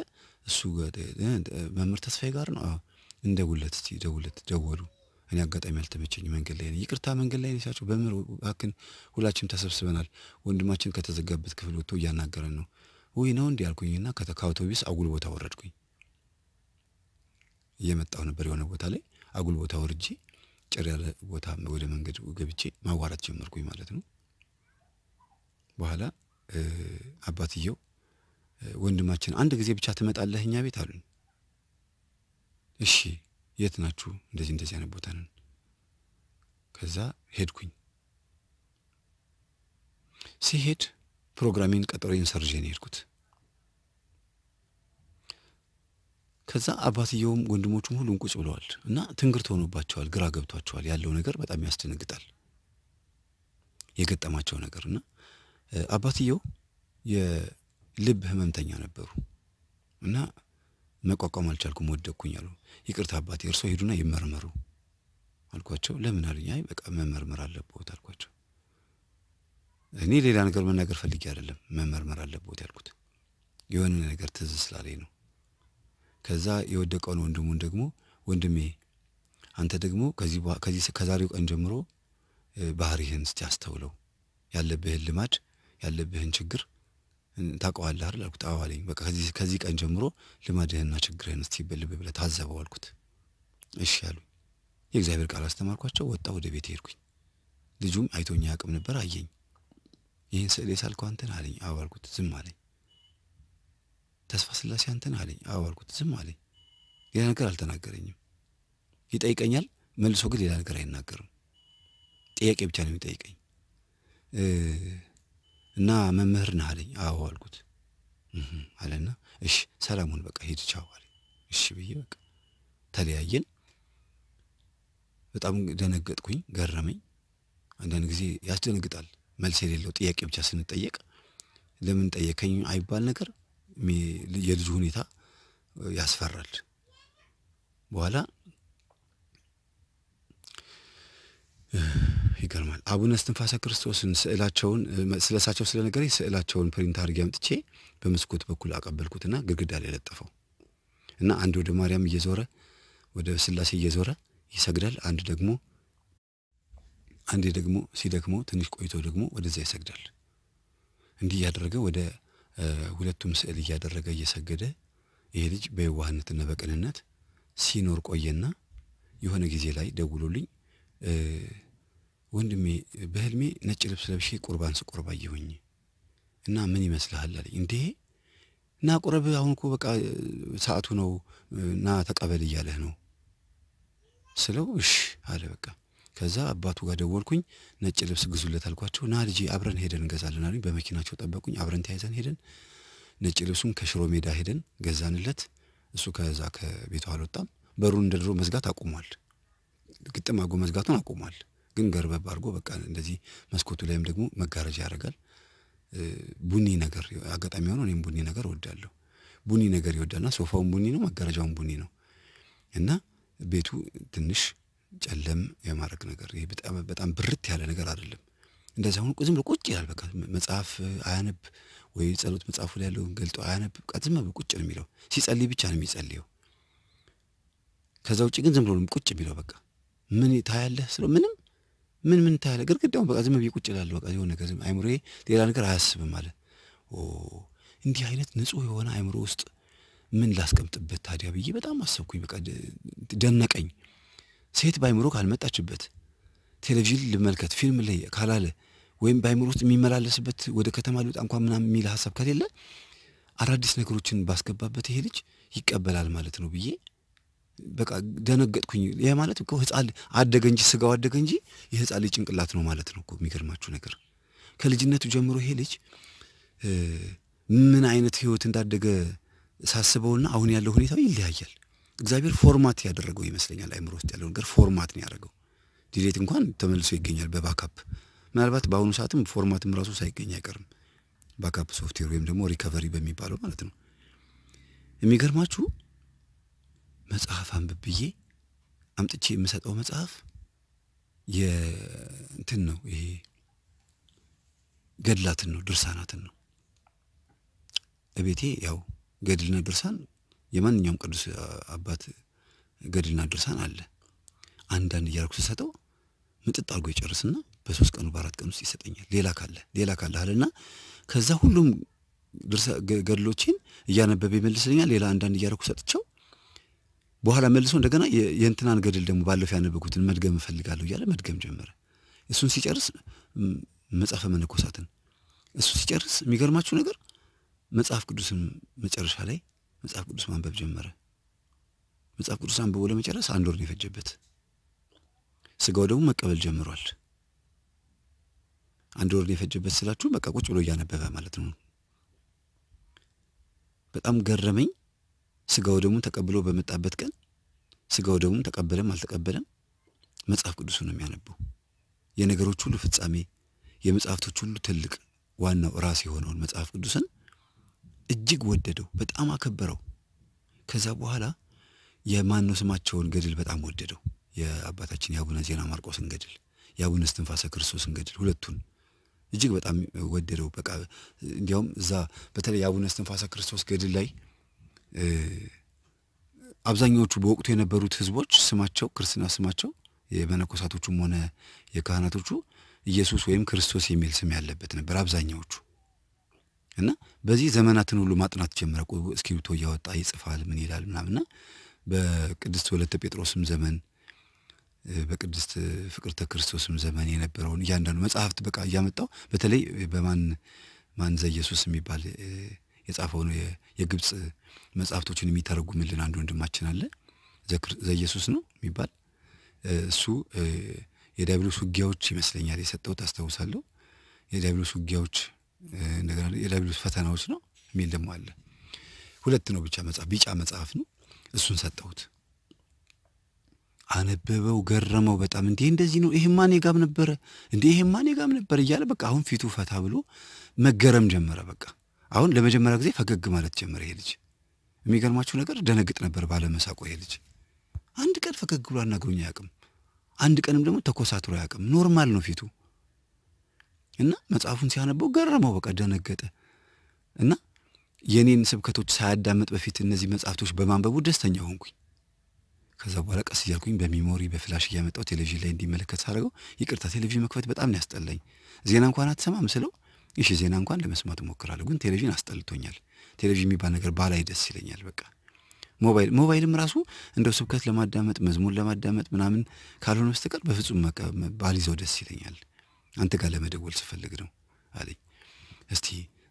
እሱ መምህር ተስፋዬ ጋር ነው እንደ ጉለት እስቲ ደውለት ደወሉ። እኔ አጋጣሚ አልተመቸኝ መንገድ ላይ ነኝ። ይቅርታ መንገድ ላይ ሲያቸው በምር እባክን ሁላችንም ተሰብስበናል። ወንድማችን ከተዘጋበት ክፍል ወጥቶ እያናገረን ነው። ወይ ነው እንዲህ ያልኩኝና ከአውቶቢስ አጉል ቦታ ወረድኩኝ። እየመጣሁ ነበር የሆነ ቦታ ላይ አጉል ቦታ ወርጄ ጭር ያለ ቦታ ወደ መንገድ ገብቼ ማዋራት ጀመርኩኝ ማለት ነው። በኋላ አባትየው ወንድማችን አንድ ጊዜ ብቻ ትመጣለህ እኛ ቤት አሉኝ። እሺ የት ናችሁ? እንደዚህ እንደዚህ አይነት ቦታ ነን። ከዛ ሄድኩኝ። ሲሄድ ፕሮግራሜን ቀጠሮ ኢንሰርጀን የሄድኩት ከዛ አባትየውም ወንድሞቹም ሁሉም ቁጭ ብለዋል እና ትንግርት ሆኖባቸዋል፣ ግራ ገብቷቸዋል። ያለው ነገር በጣም ያስደነግጣል። የገጠማቸው ነገር እና አባትየው የልብ ህመምተኛ ነበሩ እና መቋቋም አልቻልኩም፣ ወደቅኩኝ አሉ። ይቅርታ አባቴ፣ እርሶ ሄዱና ይመርመሩ አልኳቸው። ለምን አሉኝ። አይ በቃ መመርመር አለብዎት አልኳቸው። እኔ ሌላ ነገር መናገር ፈልጌ አይደለም፣ መመርመር አለብዎት ያልኩት የሆነ ነገር ትዝ ስላለኝ ነው። ከዛ የወደቀውን ወንድሙን ደግሞ ወንድሜ አንተ ደግሞ ከዛሬው ቀን ጀምሮ ባህሪህን እስቲ አስተውለው፣ ያለብህን ልማድ ያለብህን ችግር ታውቀዋለህ አይደል አልኩት አዎ አለኝ በቃ ከዚህ ቀን ጀምሮ ልማድህንና ችግርህን እስቲ በልብ ብለህ ታዘበው አልኩት እሺ አሉ። የእግዚአብሔር ቃል አስተማርኳቸው ወጣ ወደ ቤት ሄድኩኝ ልጁም አይቶኛ አቅም ነበር አየኝ ይህን ስዕል የሳልከው አንተን አለኝ አዎ አልኩት ዝም አለኝ ተስፋ ስላሴ አንተን አለኝ አዎ አልኩት ዝም አለኝ ሌላ ነገር አልተናገረኝም ይጠይቀኛል መልሶ ግን ሌላ ነገር አይናገርም ጥያቄ ብቻ ነው የሚጠይቀኝ እና መምህር ነህ አለኝ። አዎ አልኩት። አለና እሺ ሰላሙን በቃ ሂድ ቻው አለኝ። እሺ ብዬ በቃ ተለያየን። በጣም ደነገጥኩኝ፣ ገረመኝ። አንዳንድ ጊዜ ያስደነግጣል። መልስ የሌለው ጥያቄ ብቻ ስንጠየቅ ለምን ጠየከኝ አይባል ነገር የልጁ ሁኔታ ያስፈራል። በኋላ ይገርማል። አቡነ እስትንፋሰ ክርስቶስን ስዕላቸውን ስለ እሳቸው ስዕላቸውን ፕሪንት አድርጌ አምጥቼ በመስኮት በኩል አቀበልኩትና ግድግዳ ላይ ለጠፈው እና አንድ ወደ ማርያም እየዞረ ወደ ስላሴ እየዞረ ይሰግዳል። አንድ ደግሞ አንዴ ደግሞ ሲደክመው ትንሽ ቆይቶ ደግሞ ወደዛ ይሰግዳል። እንዲህ እያደረገ ወደ ሁለቱም ስዕል እያደረገ እየሰገደ ይሄ ልጅ በየዋህነትና በቅንነት ሲኖር ቆየና የሆነ ጊዜ ላይ ደውሎልኝ ወንድሜ በህልሜ ነጭ ልብስ ለብሼ ቁርባን ስቆርባ አየሁኝ እና ምን ይመስልሃል አለኝ። እንዴ እና ቁረብ፣ አሁን እኮ በቃ ሰዓቱ ነው እና ተቀበል እያለህ ነው ስለው እሽ አለ። በቃ ከዛ አባቱ ጋር ደወልኩኝ። ነጭ ልብስ ግዙለት አልኳቸው። ና ልጄ አብረን ሄደን እንገዛለን አሉኝ። በመኪናቸው ጠበቁኝ። አብረን ተያይዘን ሄደን ነጭ ልብሱን ከሽሮ ሜዳ ሄደን ገዛንለት። እሱ ከዛ ከቤቱ አልወጣም። በሩን እንደድሮ መዝጋት አቁሟል። ግጥም አጎ መዝጋቱን አቁሟል። ግን ገርበብ አድርጎ በቃ እንደዚህ መስኮቱ ላይም ደግሞ መጋረጃ ያደርጋል። ቡኒ ነገር አጋጣሚ የሆነው እኔም ቡኒ ነገር እወዳለሁ። ቡኒ ነገር ይወዳልና ሶፋውን ቡኒ ነው፣ መጋረጃውን ቡኒ ነው እና ቤቱ ትንሽ ጨለም የማድረግ ነገር ይሄ በጣም ብርት ያለ ነገር አይደለም። እንደዛ ሆኖ ዝም ብሎ ቁጭ ይላል። በቃ መጽሐፍ አያነብ ወይ ጸሎት መጽሐፉ ላይ ያለው ገልጦ አያነብ። በቃ ዝም ብሎ ቁጭ ነው የሚለው። ሲጸልይ ብቻ ነው የሚጸልየው። ከዛ ውጭ ግን ዝም ብሎ ቁጭ የሚለው በቃ ምን ታያለህ ስለው ምንም ምን ምን ታያለህ? ግርግዳውን በቃ ዝም ብዬ ቁጭ እላለሁ። በቃ የሆነ ነገር ዝም አይምሮ ሌላ ነገር አያስብም ኦ እንዲህ አይነት ንጹህ የሆነ አይምሮ ውስጥ ምን ላስቀምጥበት ታዲያ ብዬ በጣም አሰብኩኝ። በቃ ደነቀኝ። ሴት በአይምሮ ካልመጣችበት ቴሌቪዥን ልመልከት ፊልም ላይ ካላለ ወይም በአይምሮ ውስጥ የሚመላለስበት ወደ ከተማ ልውጣ እንኳ ምናምን የሚል ሀሳብ ከሌለ አዳዲስ ነገሮችን ባስገባበት ይሄ ልጅ ይቀበላል ማለት ነው ብዬ በቃ ደነገጥኩኝ። ይህ ማለት እኮ ህፃን አደገ እንጂ ስጋው አደገ እንጂ የህፃን ልጅ ጭንቅላት ነው ማለት ነው እኮ። የሚገርማችሁ ነገር ከልጅነቱ ጀምሮ ይሄ ልጅ ምን አይነት ህይወት እንዳደገ ሳስበውና አሁን ያለው ሁኔታው ይለያያል። እግዚአብሔር ፎርማት ያደረገው ይመስለኛል። አይምሮ ውስጥ ያለው ነገር ፎርማት ነው ያደረገው። ዲሌት እንኳን ተመልሶ ይገኛል በባካፕ ምናልባት በአሁኑ ሰዓትም ፎርማትም ራሱ ሳይገኝ አይቀርም ባካፕ ሶፍትዌር ወይም ደግሞ ሪከቨሪ በሚባለው ማለት ነው። የሚገርማችሁ መጽሐፍ አንብብዬ አምጥቼ የምሰጠው መጽሐፍ የእንትን ነው ይሄ ገድላትን ነው ድርሳናትን ነው። እቤቴ ያው ገድልና ድርሳን የማንኛውም ቅዱስ አባት ገድልና ድርሳን አለ። አንዳንድ እያደረኩ ስሰጠው ምጥጥ አድርጎ ይጨርስና በሶስት ቀኑ በአራት ቀን ውስጥ ይሰጠኛል። ሌላ ካለ ሌላ ካለ አለና ከዛ ሁሉም ገድሎችን እያነበበ ይመልስልኛል። ሌላ አንዳንድ እያደረኩ ሰጥቸው በኋላ መልሶ እንደገና የእንትናን ገድል ደግሞ ባለፈው ያነበኩትን መድገም እፈልጋለሁ እያለ መድገም ጀመረ። እሱን ሲጨርስ መጽሐፈ መነኮሳትን እሱ ሲጨርስ የሚገርማችሁ ነገር መጽሐፍ ቅዱስን መጨረሻ ላይ መጽሐፍ ቅዱስ ማንበብ ጀመረ። መጽሐፍ ቅዱስ አንብቦ ለመጨረስ አንድ ወር ነው የፈጀበት። ስጋው ደግሞ መቀበል ጀምሯል። አንድ ወር ነው የፈጀበት ስላችሁ በቃ ቁጭ ብሎ እያነበበ ማለት ነው። በጣም ገረመኝ። ስጋው ደግሞ ተቀብሎ በመጣበት ቀን ስጋው ደግሞ ተቀበለም አልተቀበለም መጽሐፍ ቅዱሱ ነው የሚያነበው። የነገሮች ሁሉ ፍጻሜ የመጽሐፍቶች ሁሉ ትልቅ ዋናው ራስ የሆነውን መጽሐፍ ቅዱስን እጅግ ወደደው፣ በጣም አከበረው። ከዛ በኋላ የማነው ስማቸውን ገድል በጣም ወደደው። የአባታችን የአቡነ ዜና ማርቆስን ገድል፣ የአቡነ እስትንፋሰ ክርስቶስን ገድል ሁለቱን እጅግ በጣም ወደደው። በቃ እንዲያውም እዛ በተለይ የአቡነ እስትንፋሰ ክርስቶስ ገድል ላይ አብዛኛዎቹ በወቅቱ የነበሩት ህዝቦች ስማቸው ክርስትና ስማቸው የመነኮሳቶቹም ሆነ የካህናቶቹ ኢየሱስ ወይም ክርስቶስ የሚል ስም ያለበት ነበር አብዛኛዎቹ። እና በዚህ ዘመናትን ሁሉ ማጥናት ጀመረ። እስክሪብቶ እያወጣ ይጽፋል፣ ምን ይላል ምናምና በቅድስት ወለተ ጴጥሮስም ዘመን በቅድስት ፍቅርተ ክርስቶስም ዘመን የነበረውን እያንዳንዱ መጽሐፍት በቃ እያመጣው በተለይ በማን ማን ዘ ኢየሱስ የሚባል የጻፈውን የግብፅ መጽሐፍቶችን የሚተረጉምልን አንድ ወንድማችን አለ ዘኢየሱስ ነው የሚባል እሱ የዲያብሎስ ውጊያዎች ይመስለኛል የሰጠው ታስታውሳለሁ። የዲያብሎስ ውጊያዎች እንደገና የዲያብሎስ ፈተናዎች ነው የሚል ደግሞ አለ። ሁለት ነው ብቻ መጽሐፍ፣ ቢጫ መጽሐፍ ነው። እሱን ሰጠሁት። አነበበው፣ ገረመው በጣም እንዲህ እንደዚህ ነው፣ ይሄማ እኔ ጋም ነበረ፣ እንዲህ ይሄማ እኔ ጋም ነበር እያለ በቃ አሁን ፊቱ ፈታ ብሎ መገረም ጀመረ በቃ አሁን ለመጀመሪያ ጊዜ ፈገግ ማለት ጀመረ። ይሄ ልጅ የሚገርማችሁ ነገር ደነግጥ ነበር ባለመሳቆ። ይሄ ልጅ አንድ ቀን ፈገግ ብሎ አናግሮኝ አያውቅም። አንድ ቀንም ደግሞ ተኮሳትሮ አያውቅም። ኖርማል ነው ፊቱ እና መጽሐፉን ሲያነበው ገረመው። በቃ ደነገጠ እና የኔን ስብከቶች ሳያዳመጥ በፊት እነዚህ መጽሐፍቶች በማንበቡ ደስተኛ ሆንኩኝ። ከዛ በኋላ ቀስ እያልኩኝ በሚሞሪ በፍላሽ እያመጣው ቴሌቪዥን ላይ እንዲመለከት ሳደርገው፣ ይቅርታ ቴሌቪዥን መክፈት በጣም ያስጠላኝ፣ ዜና እንኳን አትሰማም ስለው ይህ ዜና እንኳን ለመስማት እሞክራለሁ፣ ግን ቴሌቪዥን አስጠልቶኛል። ቴሌቪዥን የሚባል ነገር ባላይ ደስ ይለኛል። በቃ ሞባይል ሞባይልም ራሱ እንደው ስብከት ለማዳመጥ መዝሙር ለማዳመጥ ምናምን ካልሆነ በስተቀር በፍጹም ባልይዘው ደስ ይለኛል። አንተ ጋር ለመደወል ስፈልግ ነው አለኝ። እስቲ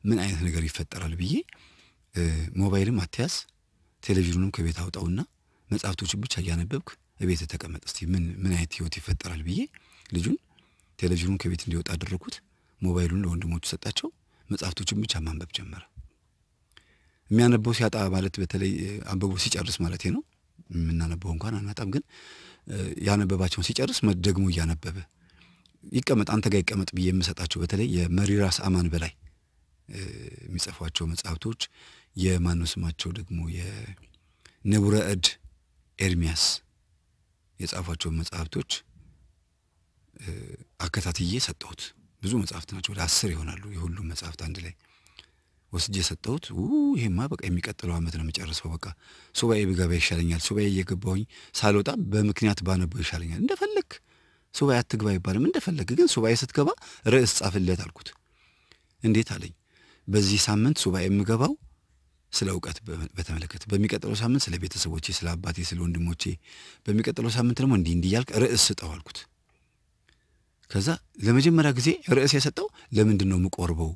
ምን አይነት ነገር ይፈጠራል ብዬ ሞባይልም አትያዝ፣ ቴሌቪዥኑንም ከቤት አውጣውና መጽሐፍቶችን ብቻ እያነበብክ ቤት ተቀመጥ እስቲ ምን ምን አይነት ህይወት ይፈጠራል ብዬ ልጁን ቴሌቪዥኑን ከቤት እንዲወጣ አደረግኩት። ሞባይሉን ለወንድሞቹ ሰጣቸው። መጽሐፍቶችን ብቻ ማንበብ ጀመረ። የሚያነበው ሲያጣ ማለት በተለይ አንብቦ ሲጨርስ ማለት ነው። የምናነበው እንኳን አናጣም፣ ግን ያነበባቸውን ሲጨርስ ደግሞ እያነበበ ይቀመጥ አንተ ጋር ይቀመጥ ብዬ የምሰጣቸው በተለይ የመሪራስ አማን በላይ የሚጽፏቸው መጽሐፍቶች የማንስማቸው ደግሞ የነቡረ እድ ኤርሚያስ የጻፏቸውን መጽሐፍቶች አከታትዬ ሰጠሁት። ብዙ መጽሐፍት ናቸው። ወደ አስር ይሆናሉ። የሁሉም መጽሐፍት አንድ ላይ ወስጄ የሰጠሁት ይሄማ በቃ የሚቀጥለው ዓመት ነው የምጨርሰው። በቃ ሱባኤ ብገባ ይሻለኛል። ሱባኤ እየገባሁኝ ሳልወጣ በምክንያት ባነበው ይሻለኛል። እንደፈለግ ሱባኤ አትግባ አይባልም። እንደፈለግ ግን ሱባኤ ስትገባ ርዕስ ጻፍለት አልኩት። እንዴት አለኝ። በዚህ ሳምንት ሱባኤ የምገባው ስለ እውቀት በተመለከተ፣ በሚቀጥለው ሳምንት ስለ ቤተሰቦቼ፣ ስለ አባቴ፣ ስለ ወንድሞቼ፣ በሚቀጥለው ሳምንት ደግሞ እንዲህ እንዲህ እያልክ ርዕስ ስጠው አልኩት። ከዛ ለመጀመሪያ ጊዜ ርዕስ የሰጠው ለምንድን ነው የምቆርበው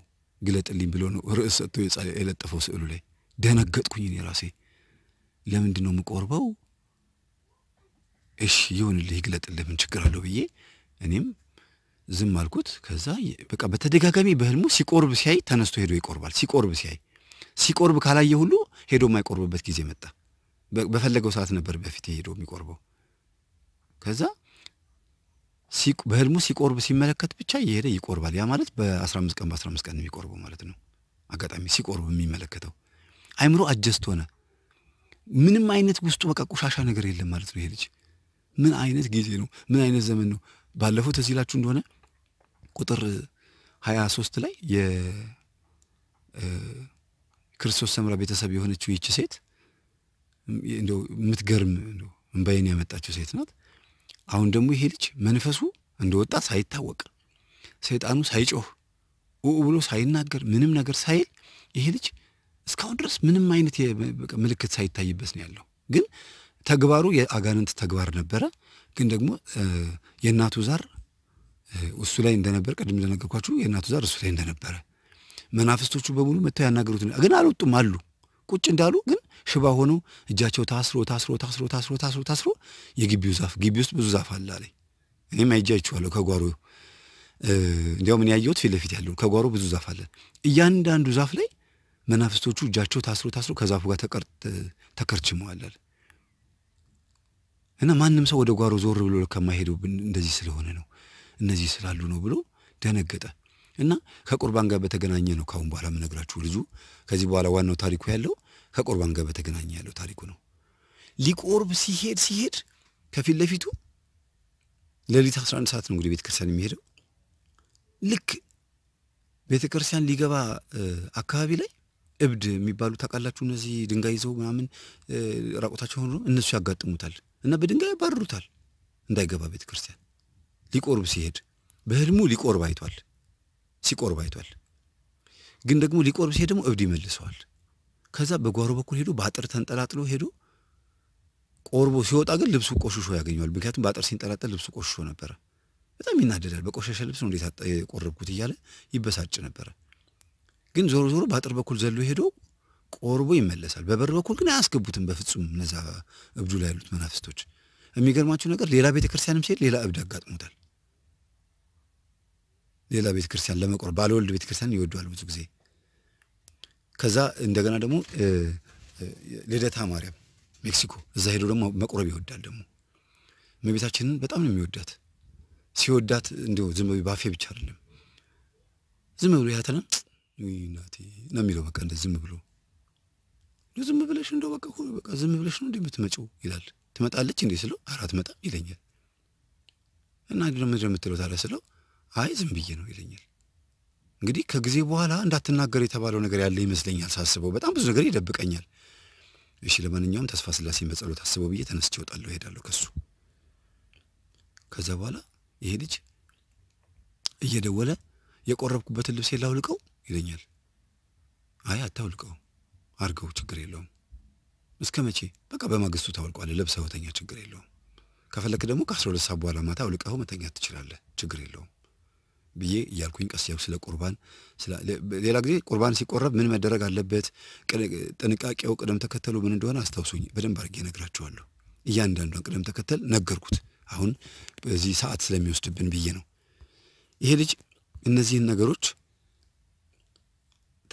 ግለጥልኝ ብሎ ነው ርዕስ ሰጥቶ የለጠፈው ስዕሉ ላይ ደነገጥኩኝ እኔ ራሴ ለምንድን ነው የምቆርበው እሺ ይሁንልህ ይግለጥልህ ምን ችግር አለው ብዬ እኔም ዝም አልኩት ከዛ በቃ በተደጋጋሚ በህልሙ ሲቆርብ ሲያይ ተነስቶ ሄዶ ይቆርባል ሲቆርብ ሲያይ ሲቆርብ ካላየ ሁሉ ሄዶ የማይቆርብበት ጊዜ መጣ በፈለገው ሰዓት ነበር በፊት ሄዶ የሚቆርበው ከዛ በህልሙ ሲቆርብ ሲመለከት ብቻ እየሄደ ይቆርባል። ያ ማለት በ15 ቀን በ15 ቀን የሚቆርበው ማለት ነው። አጋጣሚ ሲቆርብ የሚመለከተው አይምሮ አጀስት ሆነ። ምንም አይነት ውስጡ በቃ ቆሻሻ ነገር የለም ማለት ነው። ይሄ ልጅ ምን አይነት ጊዜ ነው? ምን አይነት ዘመን ነው? ባለፈው ትዝ ላችሁ እንደሆነ ቁጥር 23 ላይ የክርስቶስ ሰምራ ቤተሰብ የሆነችው ይቺ ሴት እንደው የምትገርም እንባዬን ያመጣችው ሴት ናት። አሁን ደግሞ ይሄ ልጅ መንፈሱ እንደወጣ ሳይታወቅ ሰይጣኑ ሳይጮህ ኡ ብሎ ሳይናገር ምንም ነገር ሳይል ይሄ ልጅ እስካሁን ድረስ ምንም አይነት ምልክት ሳይታይበት ነው ያለው። ግን ተግባሩ የአጋንንት ተግባር ነበረ። ግን ደግሞ የእናቱ ዛር እሱ ላይ እንደነበር ቅድም እንደነገርኳችሁ የእናቱ ዛር እሱ ላይ እንደነበረ መናፍስቶቹ በሙሉ መጥተው ያናገሩት ግን አልወጡም አሉ ቁጭ እንዳሉ ግን ሽባ ሆኖ እጃቸው ታስሮ ታስሮ ታስሮ ታስሮ ታስሮ ታስሮ የግቢው ዛፍ ግቢ ውስጥ ብዙ ዛፍ አለ አለኝ። እኔም አይጃ ይችኋለሁ ከጓሮ እንዲያውም እኔ ያየሁት ፊት ለፊት ያለው ከጓሮ ብዙ ዛፍ አለ። እያንዳንዱ ዛፍ ላይ መናፍስቶቹ እጃቸው ታስሮ ታስሮ ከዛፉ ጋር ተከርችመዋል እና ማንም ሰው ወደ ጓሮ ዞር ብሎ ከማይሄደው እንደዚህ ስለሆነ ነው እነዚህ ስላሉ ነው ብሎ ደነገጠ እና ከቁርባን ጋር በተገናኘ ነው ካሁን በኋላ የምነግራችሁ። ልጁ ከዚህ በኋላ ዋናው ታሪኩ ያለው ከቁርባን ጋር በተገናኘ ያለው ታሪኩ ነው። ሊቆርብ ሲሄድ ሲሄድ ከፊት ለፊቱ ሌሊት 11 ሰዓት ነው እንግዲህ ቤተ ክርስቲያን የሚሄደው። ልክ ቤተ ክርስቲያን ሊገባ አካባቢ ላይ እብድ የሚባሉ ታውቃላችሁ፣ እነዚህ ድንጋይ ይዘው ምናምን ራቆታቸው ሆኖ እነሱ ያጋጥሙታል እና በድንጋይ ያባርሩታል እንዳይገባ ቤተ ክርስቲያን። ሊቆርብ ሲሄድ በህልሙ ሊቆርብ አይቷል፣ ሲቆርብ አይቷል። ግን ደግሞ ሊቆርብ ሲሄድ ደግሞ እብድ ይመልሰዋል። ከዛ በጓሮ በኩል ሄዶ በአጥር ተንጠላጥሎ ሄዶ ቆርቦ ሲወጣ ግን ልብሱ ቆሽሾ ያገኘዋል። ምክንያቱም በአጥር ሲንጠላጠል ልብሱ ቆሽሾ ነበረ። በጣም ይናደዳል። በቆሻሻ ልብስ ነው እንዴት የቆረብኩት እያለ ይበሳጭ ነበረ። ግን ዞሮ ዞሮ በአጥር በኩል ዘሎ ሄዶ ቆርቦ ይመለሳል። በበር በኩል ግን አያስገቡትም በፍጹም። እነዛ እብዱ ላይ ያሉት መናፍስቶች የሚገርማችሁ ነገር ሌላ ቤተ ክርስቲያንም ሲሄድ ሌላ እብድ አጋጥሞታል። ሌላ ቤተ ክርስቲያን ለመቆረብ ባለወልድ ቤተ ክርስቲያን ይወደዋል ብዙ ጊዜ ከዛ እንደገና ደግሞ ልደታ ማርያም ሜክሲኮ፣ እዛ ሄዶ ደግሞ መቁረብ ይወዳል። ደግሞ እመቤታችንን በጣም ነው የሚወዳት። ሲወዳት እንዲሁ ዝም ብሎ ባፌ ብቻ አይደለም ዝም ብሎ ያተና እናቴ ነው የሚለው። በቃ እንደ ዝም ብሎ ዝም ብለሽ እንደው በቃ በቃ ዝም ብለሽ ነው እንዴ የምትመጪው ይላል። ትመጣለች እንዴ ስለው አራት መጣ ይለኛል። እና ደግሞ ምንድን ነው የምትለው ታዲያ ስለው አይ ዝም ብዬ ነው ይለኛል። እንግዲህ ከጊዜ በኋላ እንዳትናገር የተባለው ነገር ያለ ይመስለኛል ሳስበው። በጣም ብዙ ነገር ይደብቀኛል። እሺ ለማንኛውም ተስፋ ስላሴን በጸሎት አስበው ብዬ ተነስቼ እወጣለሁ፣ እሄዳለሁ ከሱ። ከዛ በኋላ ይሄ ልጅ እየደወለ የቆረብኩበትን ልብሴ ላውልቀው ይለኛል። አይ አታውልቀው፣ አርገው፣ ችግር የለውም። እስከ መቼ? በቃ በማግስቱ ታውልቋለ ለብሰኸው ተኛ፣ ችግር የለውም። ከፈለክ ደግሞ ከአስራ ሁለት ሰዓት በኋላ ማታ አውልቀኸው መተኛት ትችላለህ፣ ችግር የለውም። ብዬ እያልኩኝ ቀስ ያው ስለ ቁርባን ሌላ ጊዜ ቁርባን ሲቆረብ ምን መደረግ አለበት፣ ጥንቃቄው፣ ቅደም ተከተሉ ምን እንደሆነ አስታውሱኝ። በደንብ አድርጌ ነግራችኋለሁ። እያንዳንዷን ቅደም ተከተል ነገርኩት። አሁን በዚህ ሰዓት ስለሚወስድብን ብዬ ነው። ይሄ ልጅ እነዚህን ነገሮች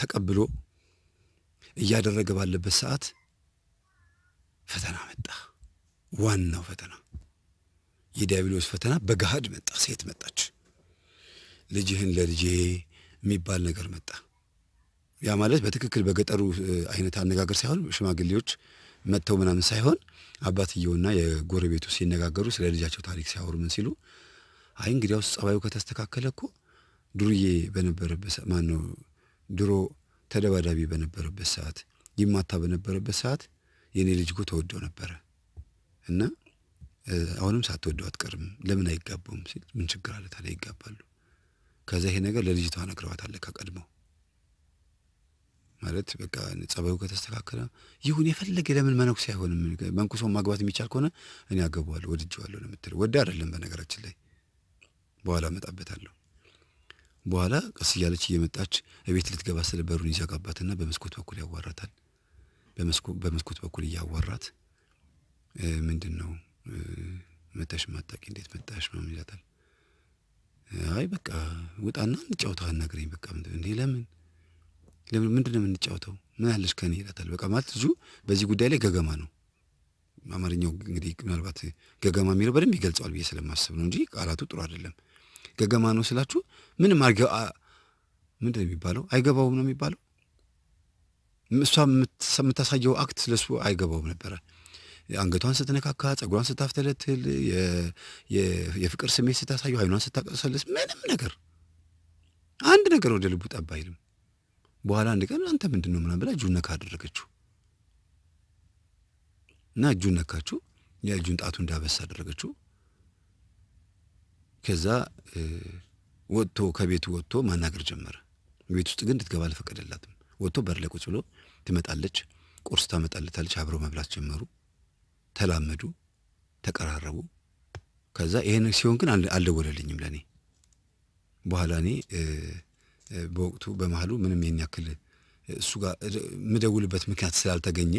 ተቀብሎ እያደረገ ባለበት ሰዓት ፈተና መጣ። ዋናው ፈተና የዲያብሎስ ፈተና በገሃድ መጣ። ሴት መጣች። ልጅህን ለልጄ የሚባል ነገር መጣ። ያ ማለት በትክክል በገጠሩ አይነት አነጋገር ሳይሆን ሽማግሌዎች መጥተው ምናምን ሳይሆን አባትየውና የጎረቤቱ ሲነጋገሩ ስለ ልጃቸው ታሪክ ሲያወሩ ምን ሲሉ አይ እንግዲያውስ ጸባዩ ከተስተካከለ እኮ ዱርዬ በነበረበት ማን ነው ድሮ ተደባዳቢ በነበረበት ሰዓት ይማታ በነበረበት ሰዓት የእኔ ልጅ እኮ ተወደው ነበረ እና አሁንም ሳትወደው አትቀርም፣ ለምን አይጋቡም ሲል ምን ችግር አለ ታዲያ ይጋባሉ። ከዛ ይሄ ነገር ለልጅቷ ነግረዋታለህ ከቀድሞ ማለት በቃ ጸባዩ ከተስተካከለ ይሁን የፈለገ ለምን መነኩሴ አይሆንም? መንኩሶ ማግባት የሚቻል ከሆነ እኔ አገባዋለሁ ወድጄዋለሁ ነው የምትለው። ወደ አይደለም በነገራችን ላይ በኋላ እመጣበታለሁ። በኋላ ቀስ እያለች እየመጣች እቤት ልትገባ ስለ በሩን ይዘጋባትና በመስኮት በኩል ያዋራታል። በመስኮት በኩል እያዋራት ምንድን ነው መተሽ ማጣቂ እንዴት መጣሽ ምናምን ይላታል። አይ በቃ ውጣና እንጫወት አናግረኝ። በቃ እንዴ ለምን ለምን ምንድን ነው የምንጫወተው? ምን አለሽ ከኔ ይላታል። በቃ ማለት ልጁ በዚህ ጉዳይ ላይ ገገማ ነው። አማርኛው እንግዲህ ምናልባት ገገማ የሚለው በደንብ ይገልጸዋል ብዬ ስለማስብ ነው እንጂ ቃላቱ ጥሩ አይደለም። ገገማ ነው ስላችሁ ምንም ምንድን ነው የሚባለው? አይገባውም ነው የሚባለው። እሷ የምታሳየው አክት ስለሱ አይገባውም ነበረ። አንገቷን ስትነካካ፣ ጸጉሯን ስታፍተለትል፣ የፍቅር ስሜት ስታሳዩ፣ አይኗን ስታቀሰልስ፣ ምንም ነገር አንድ ነገር ወደ ልቡ ጠብ አይልም። በኋላ አንድ ቀን አንተ ምንድን ነው ምናምን ብላ እጁን ነካ አደረገችው እና እጁን ነካችው። የእጁን ጣቱ እንዳበሳ አደረገችው። ከዛ ወጥቶ ከቤቱ ወጥቶ ማናገር ጀመረ። ቤት ውስጥ ግን እንድትገባ አልፈቀደላትም። ወጥቶ በር ላይ ቁጭ ብሎ ትመጣለች፣ ቁርስ ታመጣለታለች። አብረው መብላት ጀመሩ። ተላመዱ፣ ተቀራረቡ። ከዛ ይሄን ሲሆን ግን አልደወለልኝም ለእኔ በኋላ እኔ በወቅቱ በመሀሉ ምንም ይህን ያክል እሱ ጋር የምደውልበት ምክንያት ስላልተገኘ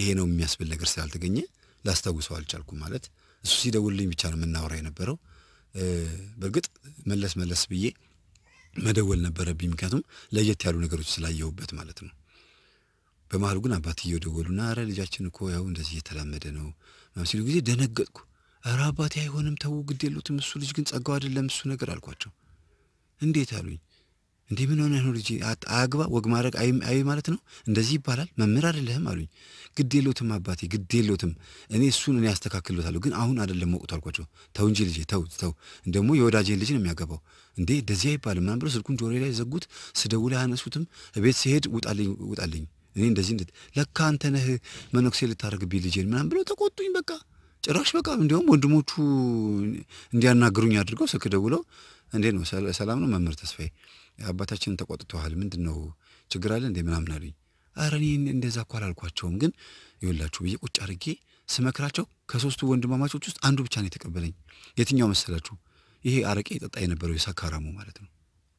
ይሄ ነው የሚያስብል ነገር ስላልተገኘ ላስታውሰው አልቻልኩም ማለት እሱ ሲደውልልኝ ብቻ ነው የምናወራ የነበረው። በእርግጥ መለስ መለስ ብዬ መደወል ነበረብኝ፣ ምክንያቱም ለየት ያሉ ነገሮች ስላየሁበት ማለት ነው። በመሀሉ ግን አባትየው ደወሉና አረ ልጃችን እኮ ያው እንደዚህ እየተላመደ ነው ሲሉ ጊዜ ደነገጥኩ። ረ አባቴ አይሆንም፣ ተው ግድ የሉትም እሱ ልጅ ግን ጸጋው አይደለም እሱ ነገር አልኳቸው። እንዴት አሉኝ። እንዴ ምን ሆነ ነው ልጅ አግባ ወግ ማድረግ አይ ማለት ነው እንደዚህ ይባላል መምህር አይደለህም አሉኝ። ግድ የለውትም አባቴ ግድ የለውትም እኔ እሱን እኔ አስተካክልለታለሁ ግን አሁን አይደለም ወቅቱ አልኳቸው። ተው እንጂ ልጄ ተው ተው ደግሞ የወዳጄን ልጅ ነው የሚያገባው እንዴ እንደዚህ አይባልም ምናምን ብሎ ስልኩን ጆሮዬ ላይ ዘጉት። ስደውል አያነሱትም። ቤት ሲሄድ ውጣልኝ ውጣልኝ እኔ እንደዚህ እንደት ለካ አንተ ነህ መነኩሴ ልታደርግብኝ ልጄን ምናምን ብለው ተቆጡኝ። በቃ ጭራሽ በቃ እንዲያውም ወንድሞቹ እንዲያናግሩኝ አድርገው ስልክ ደውለው እንዴት ነው ሰላም ነው መምህር ተስፋዬ አባታችንን ተቆጥተዋል፣ ምንድን ነው ችግር አለ እንዴ ምናምን አሉኝ። አረ እኔ እንደዛ እኮ አላልኳቸውም፣ ግን ይኸውላችሁ ብዬ ቁጭ አድርጌ ስመክራቸው ከሶስቱ ወንድማማቾች ውስጥ አንዱ ብቻ ነው የተቀበለኝ። የትኛው መሰላችሁ? ይሄ አረቄ ጠጣ የነበረው የሳካራሙ ማለት ነው።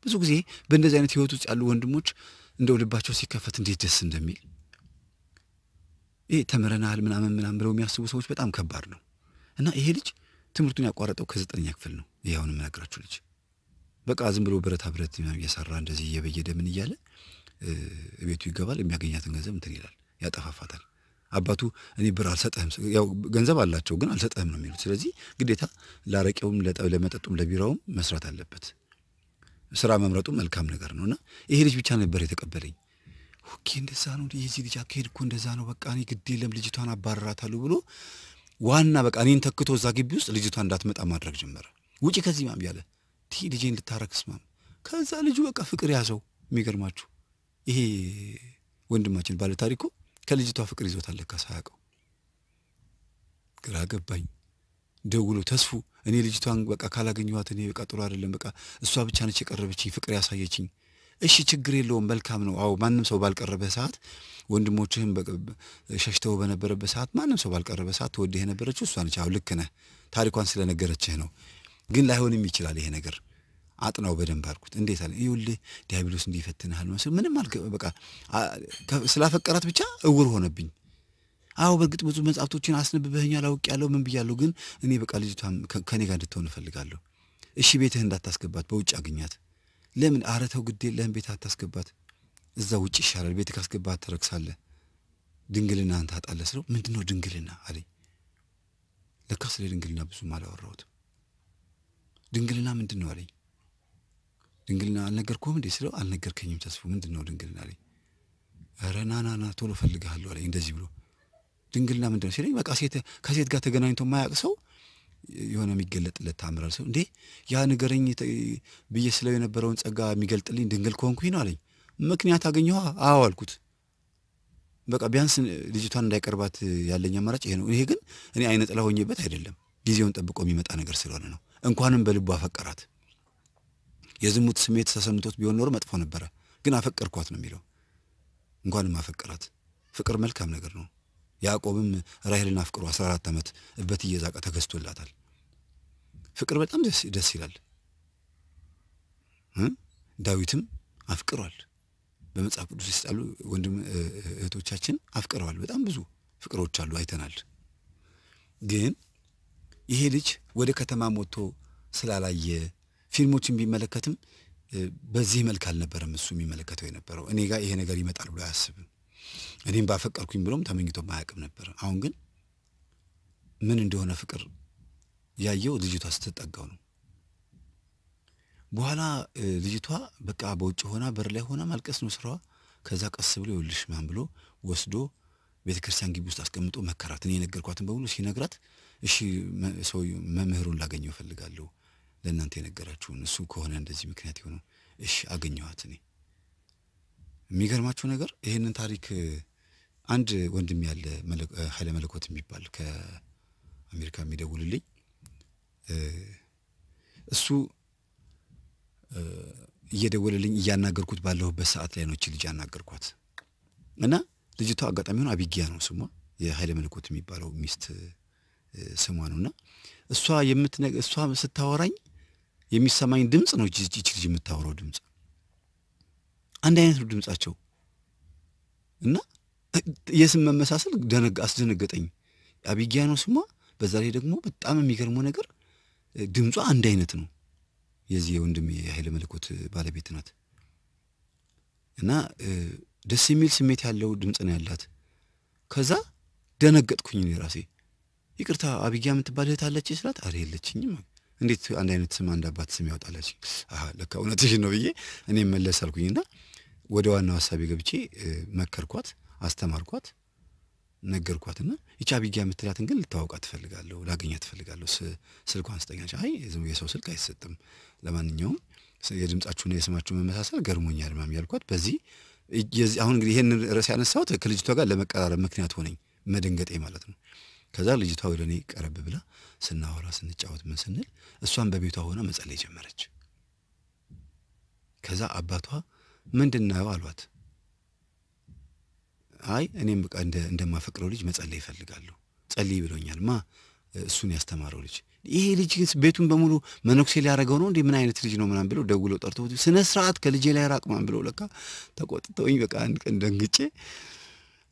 ብዙ ጊዜ በእንደዚህ አይነት ህይወት ውስጥ ያሉ ወንድሞች እንደው ልባቸው ሲከፈት እንዴት ደስ እንደሚል ይሄ ተምረናል ምናምን ምናምን ብለው የሚያስቡ ሰዎች በጣም ከባድ ነው እና ይሄ ልጅ ትምህርቱን ያቋረጠው ከዘጠነኛ ክፍል ነው። ይህ አሁን የምነግራችሁ ልጅ በቃ ዝም ብሎ ብረታ ብረት እየሰራ እንደዚህ እየበየደ ምን እያለ ቤቱ ይገባል። የሚያገኛትን ገንዘብ እንትን ይላል፣ ያጠፋፋታል። አባቱ እኔ ብር አልሰጠህም፣ ያው ገንዘብ አላቸው ግን አልሰጠህም ነው የሚሉት። ስለዚህ ግዴታ ለአረቄውም፣ ለመጠጡም፣ ለቢራውም መስራት አለበት ስራ መምረጡ መልካም ነገር ነው እና ይሄ ልጅ ብቻ ነበር የተቀበለኝ። ኦኬ እንደዛ ነው የዚህ ልጅ አካሄድ እኮ እንደዛ ነው፣ በቃ እኔ ግድ የለም ልጅቷን አባረራታለሁ ብሎ ዋና በቃ እኔን ተክቶ እዛ ግቢ ውስጥ ልጅቷ እንዳትመጣ ማድረግ ጀመረ። ውጪ ከዚህ ማም ያለ ቲ ልጄ እንድታረክስ ማም። ከዛ ልጁ በቃ ፍቅር ያዘው። የሚገርማችሁ ይሄ ወንድማችን ባለታሪኩ ከልጅቷ ፍቅር ይዞታል ለካ ሳያውቀው። ግራ ገባኝ። ደውሎ ተስፉ እኔ ልጅቷን በቃ ካላገኘኋት እኔ በቃ ጥሩ አይደለም፣ በቃ እሷ ብቻ ነች የቀረበችኝ፣ ፍቅር ያሳየችኝ። እሺ ችግር የለውም መልካም ነው። አዎ ማንም ሰው ባልቀረበ ሰዓት፣ ወንድሞችህም ሸሽተው በነበረበት ሰዓት፣ ማንም ሰው ባልቀረበ ሰዓት ትወድህ የነበረችው እሷ ነች። አዎ ልክ ነህ። ታሪኳን ስለነገረችህ ነው። ግን ላይሆንም ይችላል ይሄ ነገር አጥናው በደንብ አልኩት። እንዴት አለ ይኸውልህ፣ ዲያብሎስ እንዲፈትንሃል መሰለህ ምንም አልከ በቃ ስላፈቀራት ብቻ እውር ሆነብኝ። አዎ በእርግጥ ብዙ መጽሐፍቶችን አስነብበህኛል፣ አውቅ ያለው ምን ብያለሁ፣ ግን እኔ በቃ ልጅቷ ከኔ ጋር እንድትሆን እፈልጋለሁ። እሺ ቤትህ እንዳታስገባት፣ በውጭ አግኛት። ለምን አረተው ግዴ ለምን ቤት አታስገባት? እዛ ውጭ ይሻላል። ቤት ካስገባት ትረክሳለህ፣ ድንግልና ታጣለህ ስለው ምንድን ነው ድንግልና አለኝ። ለካ ስለ ድንግልና ብዙም አላወራሁትም። ድንግልና ምንድን ነው አለኝ። ድንግልና አልነገርኩም እንዴ ስለው አልነገርከኝም ተስፉ፣ ምንድን ነው ድንግልና አለኝ። ኧረ ና ቶሎ እፈልግሃለሁ አለኝ እንደዚህ ብሎ ድንግልና ምንድን ነው ሲለኝ፣ በቃ ከሴት ጋር ተገናኝቶ የማያውቅ ሰው የሆነ የሚገለጥለት ታምራል ሰው እንዴ ያ ንገረኝ ብዬ ስለው የነበረውን ጸጋ የሚገልጥልኝ ድንግል ከሆንኩኝ ነው አለኝ። ምክንያት አገኘዋ? አዎ አልኩት። በቃ ቢያንስ ልጅቷን እንዳይቀርባት ያለኝ አማራጭ ይሄ ነው። ይሄ ግን እኔ አይነ ጥላ ሆኜበት አይደለም፣ ጊዜውን ጠብቆ የሚመጣ ነገር ስለሆነ ነው። እንኳንም በልቡ አፈቀራት። የዝሙት ስሜት ተሰምቶት ቢሆን ኖሮ መጥፎ ነበረ፣ ግን አፈቀርኳት ነው የሚለው። እንኳንም አፈቀራት። ፍቅር መልካም ነገር ነው። ያዕቆብም ራሄልን አፍቅሮ 14 ዓመት እየዛቀ ተገዝቶላታል። ፍቅር በጣም ደስ ይላል። ዳዊትም አፍቅሯል። በመጽሐፍ ቅዱስ ውስጥ ያሉ ወንድም እህቶቻችን አፍቅረዋል። በጣም ብዙ ፍቅሮች አሉ፣ አይተናል። ግን ይሄ ልጅ ወደ ከተማ ሞቶ ስላላየ ፊልሞችን ቢመለከትም በዚህ መልክ አልነበረም እሱ የሚመለከተው የነበረው። እኔ ጋር ይሄ ነገር ይመጣል ብሎ አያስብም። እኔም ባፈቀርኩኝ ብሎም ተመኝቶ ማያቅም ነበር። አሁን ግን ምን እንደሆነ ፍቅር ያየው ልጅቷ ስትጠጋው ነው። በኋላ ልጅቷ በቃ በውጭ ሆና በር ላይ ሆና ማልቀስ ነው ስራዋ። ከዛ ቀስ ብሎ ይኸውልሽ ማን ብሎ ወስዶ ቤተ ክርስቲያን ግቢ ውስጥ አስቀምጦ መከራት። እኔ የነገርኳትን በሙሉ ሲነግራት እሺ ሰው መምህሩን ላገኘው እፈልጋለሁ፣ ለእናንተ የነገራችሁን እሱ ከሆነ እንደዚህ ምክንያት የሆነው እሺ አገኘኋት እኔ የሚገርማችሁ ነገር ይህንን ታሪክ አንድ ወንድም ያለ ኃይለ መለኮት የሚባል ከአሜሪካ የሚደውልልኝ እሱ እየደወለልኝ እያናገርኩት ባለሁበት ሰዓት ላይ ነው ልጅ ያናገርኳት እና ልጅቷ አጋጣሚ ሆነ አቢጊያ ነው ስሟ የኃይለ መለኮት የሚባለው ሚስት ስሟ ነው እና እሷ የምትነ እሷ ስታወራኝ የሚሰማኝ ድምፅ ነው ይች ልጅ የምታወራው ድምፅ አንድ አይነት ነው ድምጻቸው እና የስም መመሳሰል አስደነገጠኝ አስደነገጠኝ። አቢጊያኖ ስሟ፣ በዛ ላይ ደግሞ በጣም የሚገርመው ነገር ድምጿ አንድ አይነት ነው። የዚህ የወንድሜ የኃይለ መለኮት ባለቤት ናት እና ደስ የሚል ስሜት ያለው ድምፅ ነው ያላት። ከዛ ደነገጥኩኝ እኔ ራሴ። ይቅርታ አቢጊያ የምትባል እህት አለች ስላት፣ አረ የለችኝም። እንዴት አንድ አይነት ስም አንድ አባት ስም ያወጣላች? ለካ እውነትሽ ነው ብዬ እኔ መለስ አልኩኝና ወደ ዋናው ሀሳቤ ገብቼ መከርኳት፣ አስተማርኳት፣ ነገርኳት እና ይቺ አቢጊያ የምትላትን ግን ልታወቃት ትፈልጋለሁ፣ ላገኛት ትፈልጋለሁ። ስልኳን ስጠኛ። አይ የሰው ስልክ አይሰጥም፣ ለማንኛውም የድምጻችሁና የስማችሁ መመሳሰል ገርሞኛል ምናምን ያልኳት በዚህ አሁን እንግዲህ ይህንን ርዕስ ያነሳሁት ከልጅቷ ጋር ለመቀራረብ ምክንያት ሆነኝ መደንገጤ ማለት ነው። ከዛ ልጅቷ ወደ እኔ ቀረብ ብላ ስናወራ ስንጫወት ምን ስንል እሷን በቤቷ ሆና መጸለይ ጀመረች። ከዛ አባቷ ምንድን ነው አሏት። አይ እኔም በቃ እንደማፈቅረው ልጅ መጸለይ ይፈልጋለሁ፣ ጸልይ ብሎኛል። ማ እሱን ያስተማረው ልጅ ይሄ ልጅ ቤቱን በሙሉ መነኩሴ ሊያደርገው ነው እንዴ? ምን አይነት ልጅ ነው ምናምን ብለው ደውለው ጠርተው ስነ ስርዓት ከልጄ ላይ ራቅ ምናምን ብለው ለካ ተቆጥተውኝ በቃ አንድ ቀን ደንግጬ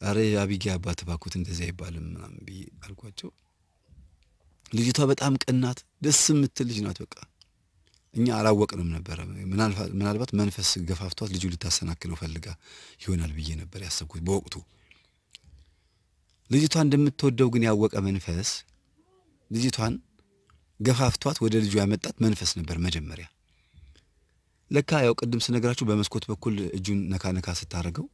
አረ አቢጌ አባት ባኩት እንደዚህ አይባልም ምናምን ብዬ አልኳቸው። ልጅቷ በጣም ቀናት፣ ደስ የምትል ልጅ ናት። በቃ እኛ አላወቅንም ነበረ። ምናልባት መንፈስ ገፋፍቷት ልጁ ልታሰናክለው ፈልጋ ይሆናል ብዬ ነበር ያሰብኩት በወቅቱ። ልጅቷ እንደምትወደው ግን ያወቀ መንፈስ ልጅቷን ገፋፍቷት ወደ ልጁ ያመጣት መንፈስ ነበር መጀመሪያ። ለካ ያው ቅድም ስነግራችሁ በመስኮት በኩል እጁን ነካ ነካ ስታደርገው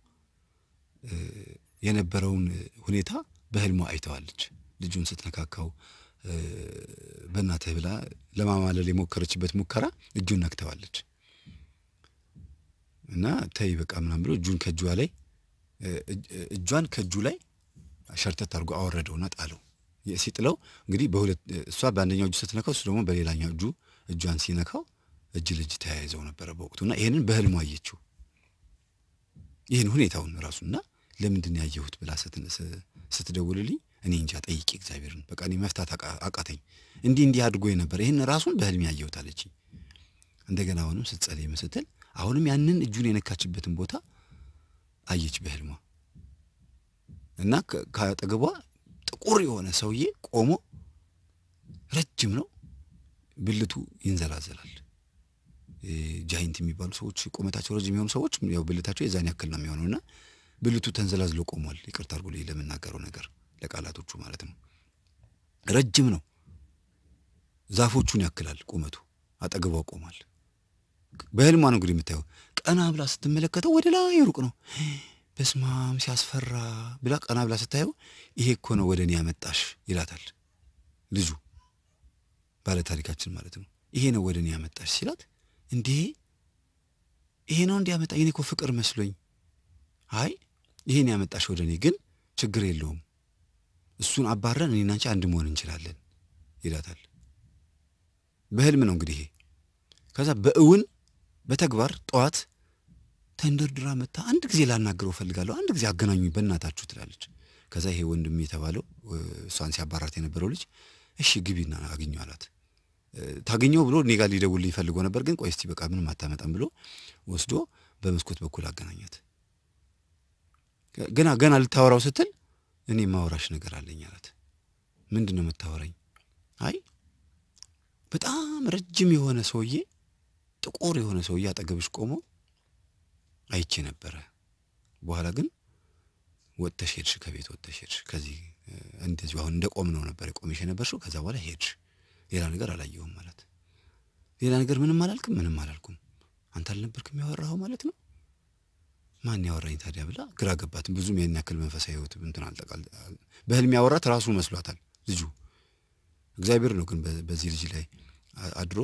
የነበረውን ሁኔታ በህልሟ አይተዋለች። ልጁን ስትነካካው በእናትህ ብላ ለማማለል የሞከረችበት ሙከራ እጁን ነክተዋለች እና ተይ በቃ ምናም ብሎ እጁን ከእጇ ላይ እጇን ከእጁ ላይ ሸርተት አድርጎ አወረደውና ጣለው። ሲጥለው እንግዲህ በሁለት እሷ በአንደኛው እጁ ስትነካው እሱ ደግሞ በሌላኛው እጁ እጇን ሲነካው እጅ ልጅ ተያይዘው ነበረ በወቅቱ እና ይህንን በህልሙ አየችው። ይህን ሁኔታውን ራሱና ለምንድን ያየሁት ብላ ስትደውልልኝ እኔ እንጃ ጠይቄ እግዚአብሔርን በቃ እኔ መፍታት አቃተኝ። እንዲህ እንዲህ አድርጎ ነበር ይህን ራሱን በህልም ያየሁት እንደገና አሁንም ስትጸልይም ስትል አሁንም ያንን እጁን የነካችበትን ቦታ አየች በህልሟ እና ከአጠገቧ ጥቁር የሆነ ሰውዬ ቆሞ ረጅም ነው፣ ብልቱ ይንዘላዘላል። ጃይንት የሚባሉ ሰዎች ቁመታቸው ረጅም የሆኑ ሰዎች ያው ብልታቸው የዛን ያክል ነው የሚሆነው እና ብልቱ ተንዘላዝሎ ቆሟል። ይቅርታ አድርጉልኝ ለምናገረው ነገር ለቃላቶቹ ማለት ነው። ረጅም ነው። ዛፎቹን ያክላል ቁመቱ። አጠገቧ ቆሟል። በህልሟ ነው እንግዲህ የምታየው። ቀና ብላ ስትመለከተው ወደ ላይ ሩቅ ነው። በስማም ሲያስፈራ ብላ ቀና ብላ ስታየው ይሄ እኮ ነው ወደ እኔ ያመጣሽ ይላታል ልጁ ባለ ታሪካችን ማለት ነው። ይሄ ነው ወደ እኔ ያመጣሽ ሲላት፣ እንዴ ይሄ ነው እንዲያመጣ እኔ እኮ ፍቅር መስሎኝ። አይ ይሄን ያመጣሽ ወደ እኔ ግን ችግር የለውም እሱን አባረን እኔና አንቺ አንድ መሆን እንችላለን ይላታል። በህልም ነው እንግዲህ ይሄ። ከዛ በእውን በተግባር ጠዋት ተንደርድራ መታ አንድ ጊዜ ላናግረው እፈልጋለሁ፣ አንድ ጊዜ አገናኙ በእናታችሁ ትላለች። ከዛ ይሄ ወንድም የተባለው እሷን ሲያባራት የነበረው ልጅ እሺ ግቢና አግኘው አላት። ታገኘው ብሎ እኔ ጋር ሊደውልልኝ ፈልጎ ነበር፣ ግን ቆይ እስቲ በቃ ምንም አታመጣም ብሎ ወስዶ በመስኮት በኩል አገናኛት። ገና ገና ልታወራው ስትል እኔ ማውራሽ ነገር አለኝ አላት። ምንድን ነው የምታወራኝ? አይ በጣም ረጅም የሆነ ሰውዬ፣ ጥቁር የሆነ ሰውዬ አጠገብሽ ቆሞ አይቼ ነበረ። በኋላ ግን ወጥተሽ ሄድሽ፣ ከቤት ወጥተሽ ሄድሽ። ከዚህ እንደዚሁ አሁን እንደ ቆም ነው ነበር ቆምሽ የነበርሽው። ከዛ በኋላ ሄድሽ፣ ሌላ ነገር አላየሁም ማለት ሌላ ነገር ምንም አላልክም? ምንም አላልኩም። አንተ አልነበርክም ያወራኸው ማለት ነው ማን ያወራኝ ታዲያ ብላ ግራ ገባት። ብዙም ይህን ያክል መንፈሳዊ ህይወት እንትን አልጠቃል። በህልም ያወራት ራሱ መስሏታል ልጁ። እግዚአብሔር ነው ግን በዚህ ልጅ ላይ አድሮ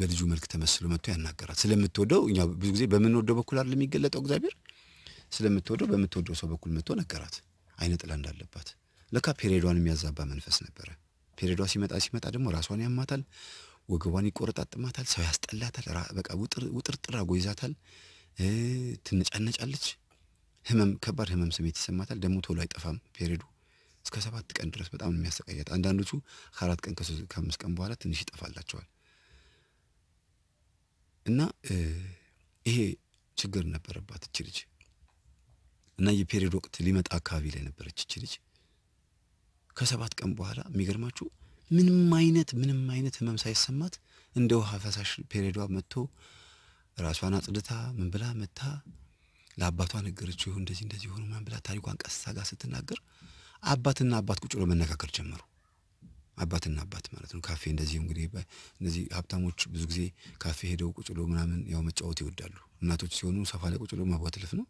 በልጁ መልክ ተመስሎ መጥቶ ያናገራት ስለምትወደው። እኛ ብዙ ጊዜ በምንወደው በኩል አይደል የሚገለጠው እግዚአብሔር። ስለምትወደው በምትወደው ሰው በኩል መጥቶ ነገራት፣ አይነ ጥላ እንዳለባት። ለካ ፔሬዷን የሚያዛባ መንፈስ ነበረ። ፔሬዷ ሲመጣ ሲመጣ ደግሞ ራሷን ያማታል፣ ወገቧን ይቆረጣጥማታል፣ ሰው ያስጠላታል፣ በቃ ውጥርጥር አጎይዛታል። ትነጫነጫለች። ህመም ከባድ ህመም ስሜት ይሰማታል። ደግሞ ቶሎ አይጠፋም ፔሬዱ እስከ ሰባት ቀን ድረስ በጣም የሚያሰቃያት። አንዳንዶቹ ከአራት ቀን ከአምስት ቀን በኋላ ትንሽ ይጠፋላቸዋል። እና ይሄ ችግር ነበረባት እች ልጅ እና የፔሬድ ወቅት ሊመጣ አካባቢ ላይ ነበረች እች ልጅ። ከሰባት ቀን በኋላ የሚገርማችሁ ምንም አይነት ምንም አይነት ህመም ሳይሰማት እንደ ውሃ ፈሳሽ ፔሬዷ መጥቶ ራሷን አጽድታ ምን ብላ መታ ለአባቷ ነገረችው። ይሁን እንደዚህ እንደዚህ ሆኖ ምን ብላ ታሪኳን ቀሳ ጋር ስትናገር አባትና አባት ቁጭ ብሎ መነካከር ጀመሩ። አባትና አባት ማለት ነው። ካፌ እንደዚህ እንግዲህ እነዚህ ሀብታሞች ብዙ ጊዜ ካፌ ሄደው ቁጭ ብሎ ምናምን ያው መጫወት ይወዳሉ። እናቶች ሲሆኑ ሰፋ ላይ ቁጭ ብሎ ማቧትልፍ ነው።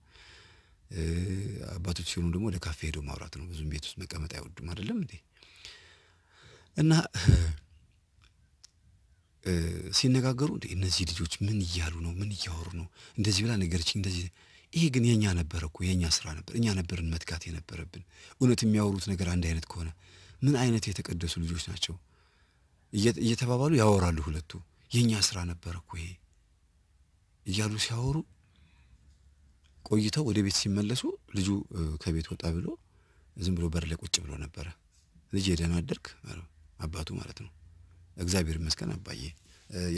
አባቶች ሲሆኑ ደግሞ ወደ ካፌ ሄደው ማውራት ነው። ብዙም ቤት ውስጥ መቀመጥ አይወዱም። አይደለም እንዴ? እና ሲነጋገሩ እንዴ እነዚህ ልጆች ምን እያሉ ነው? ምን እያወሩ ነው? እንደዚህ ብላ ነገረችኝ። እንደዚህ ይሄ ግን የእኛ ነበር እኮ የእኛ ስራ ነበር። እኛ ነበርን መትጋት የነበረብን። እውነት የሚያወሩት ነገር አንድ አይነት ከሆነ ምን አይነት የተቀደሱ ልጆች ናቸው? እየተባባሉ ያወራሉ ሁለቱ። የእኛ ስራ ነበር እኮ ይሄ እያሉ ሲያወሩ ቆይተው ወደ ቤት ሲመለሱ ልጁ ከቤት ወጣ ብሎ ዝም ብሎ በር ላይ ቁጭ ብሎ ነበረ። ልጅ የደህና አደርክ አባቱ ማለት ነው። እግዚአብሔር ይመስገን አባዬ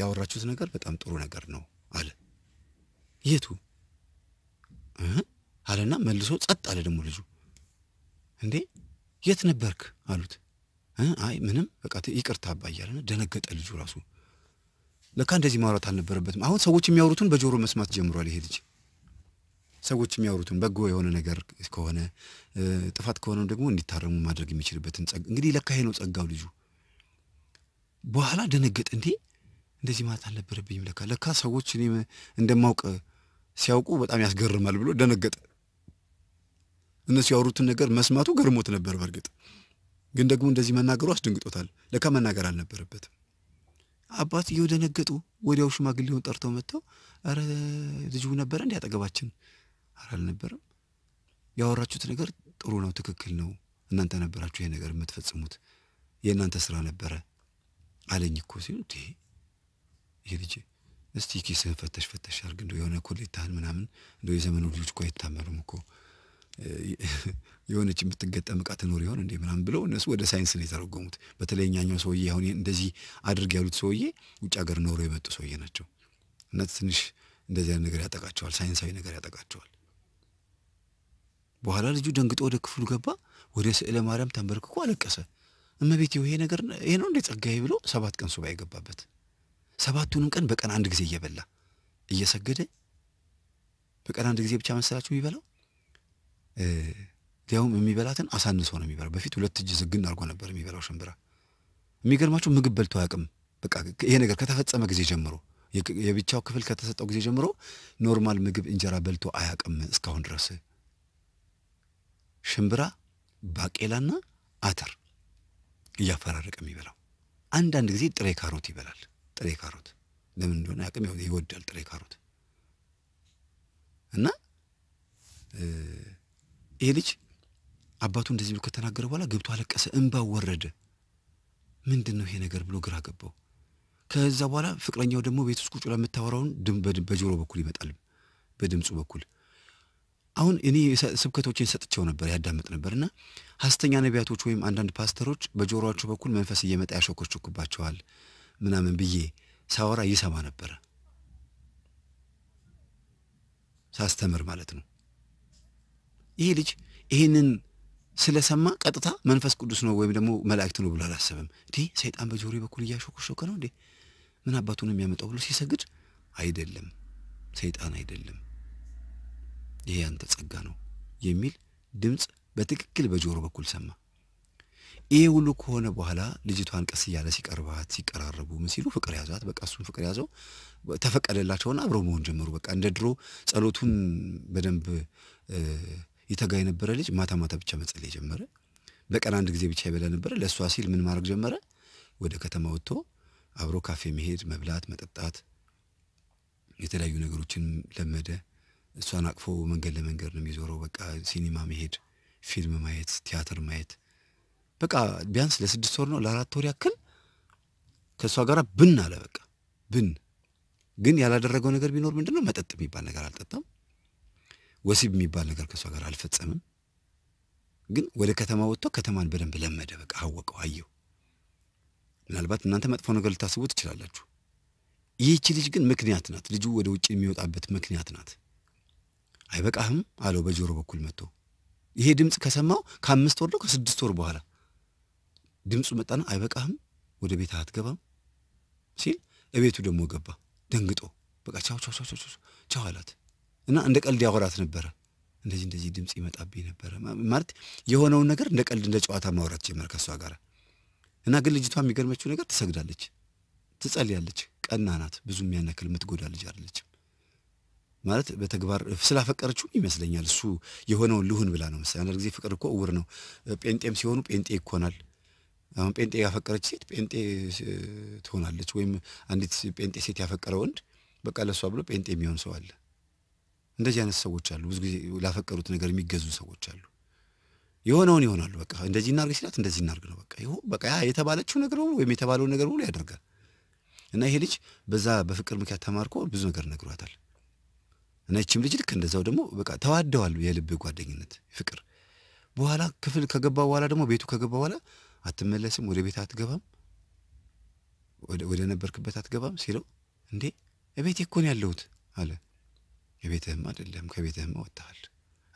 ያወራችሁት ነገር በጣም ጥሩ ነገር ነው አለ። የቱ አለና መልሶ ጸጥ አለ። ደግሞ ልጁ እንዴ የት ነበርክ አሉት። አይ ምንም በቃ ይቅርታ አባዬ አለና ደነገጠ ልጁ ራሱ። ለካ እንደዚህ ማውራት አልነበረበትም። አሁን ሰዎች የሚያወሩትን በጆሮ መስማት ጀምሯል ይሄ ልጅ። ሰዎች የሚያወሩትን በጎ የሆነ ነገር ከሆነ ጥፋት ከሆነ ደግሞ እንዲታረሙ ማድረግ የሚችልበትን እንግዲህ ለካ ይሄ ነው ጸጋው ልጁ በኋላ ደነገጥ። እንዴ እንደዚህ ማለት አልነበረብኝም። ለካ ለካ ሰዎች እኔ እንደማውቅ ሲያውቁ በጣም ያስገርማል ብሎ ደነገጠ። እነሱ ያወሩትን ነገር መስማቱ ገርሞት ነበር። በእርግጥ ግን ደግሞ እንደዚህ መናገሩ አስደንግጦታል። ለካ መናገር አልነበረበትም። አባትየው ደነገጡ። ወዲያው ሽማግሌውን ጠርተው መጥተው ኧረ ልጁ ነበረ እንዲ አጠገባችን? ኧረ አልነበረም። ያወራችሁት ነገር ጥሩ ነው፣ ትክክል ነው። እናንተ ነበራችሁ ይሄ ነገር የምትፈጽሙት፣ የእናንተ ስራ ነበረ አለኝ እኮ ሲሉ ይሄ ልጅ እስቲ ኪስህን ፈተሽ ፈተሽ አድርግ እንደ የሆነ ኮሌታህን ምናምን እንደ የዘመኑ ልጆች እኮ አይታመሩም እኮ የሆነች የምትገጠም ዕቃ ትኖር ይሆን እንዴ ምናምን ብለው እነሱ ወደ ሳይንስ ነው የተረጎሙት። በተለይ እኛኛው ሰውዬ አሁን እንደዚህ አድርግ ያሉት ሰውዬ ውጭ ሀገር ኖረው የመጡ ሰውዬ ናቸው እና ትንሽ እንደዚህ አይነት ነገር ያጠቃቸዋል፣ ሳይንሳዊ ነገር ያጠቃቸዋል። በኋላ ልጁ ደንግጦ ወደ ክፍሉ ገባ። ወደ ስዕለ ማርያም ተንበርክኮ አለቀሰ። እመቤት ይሄ ነገር ይሄ ነው እንዴ ጸጋዬ ብሎ ሰባት ቀን ሱባ የገባበት ሰባቱንም ቀን በቀን አንድ ጊዜ እየበላ እየሰገደ በቀን አንድ ጊዜ ብቻ መሰላችሁ የሚበላው ያውም የሚበላትን አሳንሶ ነው የሚበላው። በፊት ሁለት እጅ ዝግን አድርጎ ነበር የሚበላው ሽምብራ። የሚገርማችሁ ምግብ በልቶ አያውቅም። በቃ ይሄ ነገር ከተፈጸመ ጊዜ ጀምሮ የብቻው ክፍል ከተሰጠው ጊዜ ጀምሮ ኖርማል ምግብ እንጀራ በልቶ አያውቅም እስካሁን ድረስ ሽምብራ፣ ባቄላና አተር እያፈራረቀ የሚበላው። አንዳንድ ጊዜ ጥሬ ካሮት ይበላል። ጥሬ ካሮት ለምን እንደሆነ አቅም ይወዳል ጥሬ ካሮት እና ይሄ ልጅ አባቱ እንደዚህ ብሎ ከተናገረ በኋላ ገብቶ አለቀሰ፣ እንባው ወረደ። ምንድን ነው ይሄ ነገር ብሎ ግራ ገባው። ከዛ በኋላ ፍቅረኛው ደግሞ ቤት ውስጥ ቁጭ ብላ የምታወራውን በጆሮ በኩል ይመጣል፣ በድምፁ በኩል አሁን እኔ ስብከቶችን ሰጥቸው ነበር ያዳምጥ እና ሀስተኛ ነቢያቶች ወይም አንዳንድ ፓስተሮች በጆሮቸው በኩል መንፈስ እየመጣ ያሾኮችኩባቸዋል ምናምን ብዬ ሳወራ እየሰማ ነበረ፣ ሳስተምር ማለት ነው። ይሄ ልጅ ይህንን ስለሰማ ቀጥታ መንፈስ ቅዱስ ነው ወይም ደግሞ መላእክት ነው ብሎ አላሰበም። እንዲህ ሰይጣን በጆሮ በኩል እያሾኮሾከ ነው እንዴ ምን አባቱን የሚያመጣው ብሎ ሲሰግድ አይደለም፣ ሰይጣን አይደለም ይሄ ያንተ ጸጋ ነው የሚል ድምፅ በትክክል በጆሮ በኩል ሰማ። ይሄ ሁሉ ከሆነ በኋላ ልጅቷን ቀስ እያለ ሲቀርባት ሲቀራረቡ ምን ሲሉ ፍቅር ያዟት። በቃ እሱን ፍቅር ያዘው። ተፈቀደላቸውና አብረው መሆን ጀመሩ። በቃ እንደ ድሮ ጸሎቱን በደንብ ይተጋ የነበረ ልጅ ማታ ማታ ብቻ መጸለይ ጀመረ። በቀን አንድ ጊዜ ብቻ ይበላ ነበረ። ለእሷ ሲል ምን ማድረግ ጀመረ? ወደ ከተማ ወጥቶ አብሮ ካፌ መሄድ፣ መብላት፣ መጠጣት የተለያዩ ነገሮችን ለመደ። እሷን አቅፎ መንገድ ለመንገድ ነው የሚዞረው። በቃ ሲኒማ መሄድ፣ ፊልም ማየት፣ ቲያትር ማየት በቃ ቢያንስ ለስድስት ወር ነው ለአራት ወር ያክል ከእሷ ጋር ብን አለ። በቃ ብን ግን ያላደረገው ነገር ቢኖር ምንድን ነው? መጠጥ የሚባል ነገር አልጠጣም። ወሲብ የሚባል ነገር ከእሷ ጋር አልፈጸምም። ግን ወደ ከተማ ወጥቶ ከተማን በደንብ ለመደ። በቃ አወቀው፣ አየው። ምናልባት እናንተ መጥፎ ነገር ልታስቡ ትችላላችሁ። ይህቺ ልጅ ግን ምክንያት ናት። ልጁ ወደ ውጭ የሚወጣበት ምክንያት ናት። አይበቃህም አለው በጆሮ በኩል መጥቶ። ይሄ ድምፅ ከሰማው ከአምስት ወር ነው ከስድስት ወር በኋላ ድምፁ መጣና አይበቃህም ወደ ቤት አትገባም ሲል እቤቱ ደግሞ ገባ ደንግጦ። በቃ ቻው ቻው ቻው ቻው አላት እና እንደ ቀልድ ያወራት ነበረ። እንደዚህ እንደዚህ ድምፅ ይመጣብኝ ነበረ ማለት የሆነውን ነገር እንደ ቀልድ እንደ ጨዋታ ማውራት ጀመር ከእሷ ጋር እና ግን ልጅቷ የሚገርመችው ነገር ትሰግዳለች፣ ትጸልያለች። ቀና ናት። ብዙ የሚያናክል የምትጎዳ ልጅ አይደለችም። ማለት በተግባር ስላፈቀረችው ይመስለኛል እሱ የሆነውን ልሁን ብላ ነው መሰለኝ። አንዳንድ ጊዜ ፍቅር እኮ እውር ነው። ጴንጤም ሲሆኑ ጴንጤ ይኮናል። አሁን ጴንጤ ያፈቀረች ሴት ጴንጤ ትሆናለች፣ ወይም አንዲት ጴንጤ ሴት ያፈቀረ ወንድ በቃ ለሷ ብሎ ጴንጤ የሚሆን ሰው አለ። እንደዚህ አይነት ሰዎች አሉ። ብዙ ጊዜ ላፈቀሩት ነገር የሚገዙ ሰዎች አሉ። የሆነውን ይሆናሉ። በቃ እንደዚህ እናርግ ሲላት እንደዚህ እናርግ ነው በቃ ይሁ በቃ ያ የተባለችው ነገር ሁሉ ወይም የተባለው ነገር ሁሉ ያደርጋል። እና ይሄ ልጅ በዛ በፍቅር ምክንያት ተማርኮ ብዙ ነገር ነግሯታል። እና ይችም ልጅ ልክ እንደዛው ደግሞ በቃ ተዋደዋል። የልብ ጓደኝነት ፍቅር በኋላ ክፍል ከገባ በኋላ ደግሞ ቤቱ ከገባ በኋላ አትመለስም፣ ወደ ቤት አትገባም፣ ወደ ነበርክበት አትገባም ሲለው እንዴ እቤቴ እኮ ነው ያለሁት አለ። የቤትህም አይደለም ከቤትህም ወጥተሃል።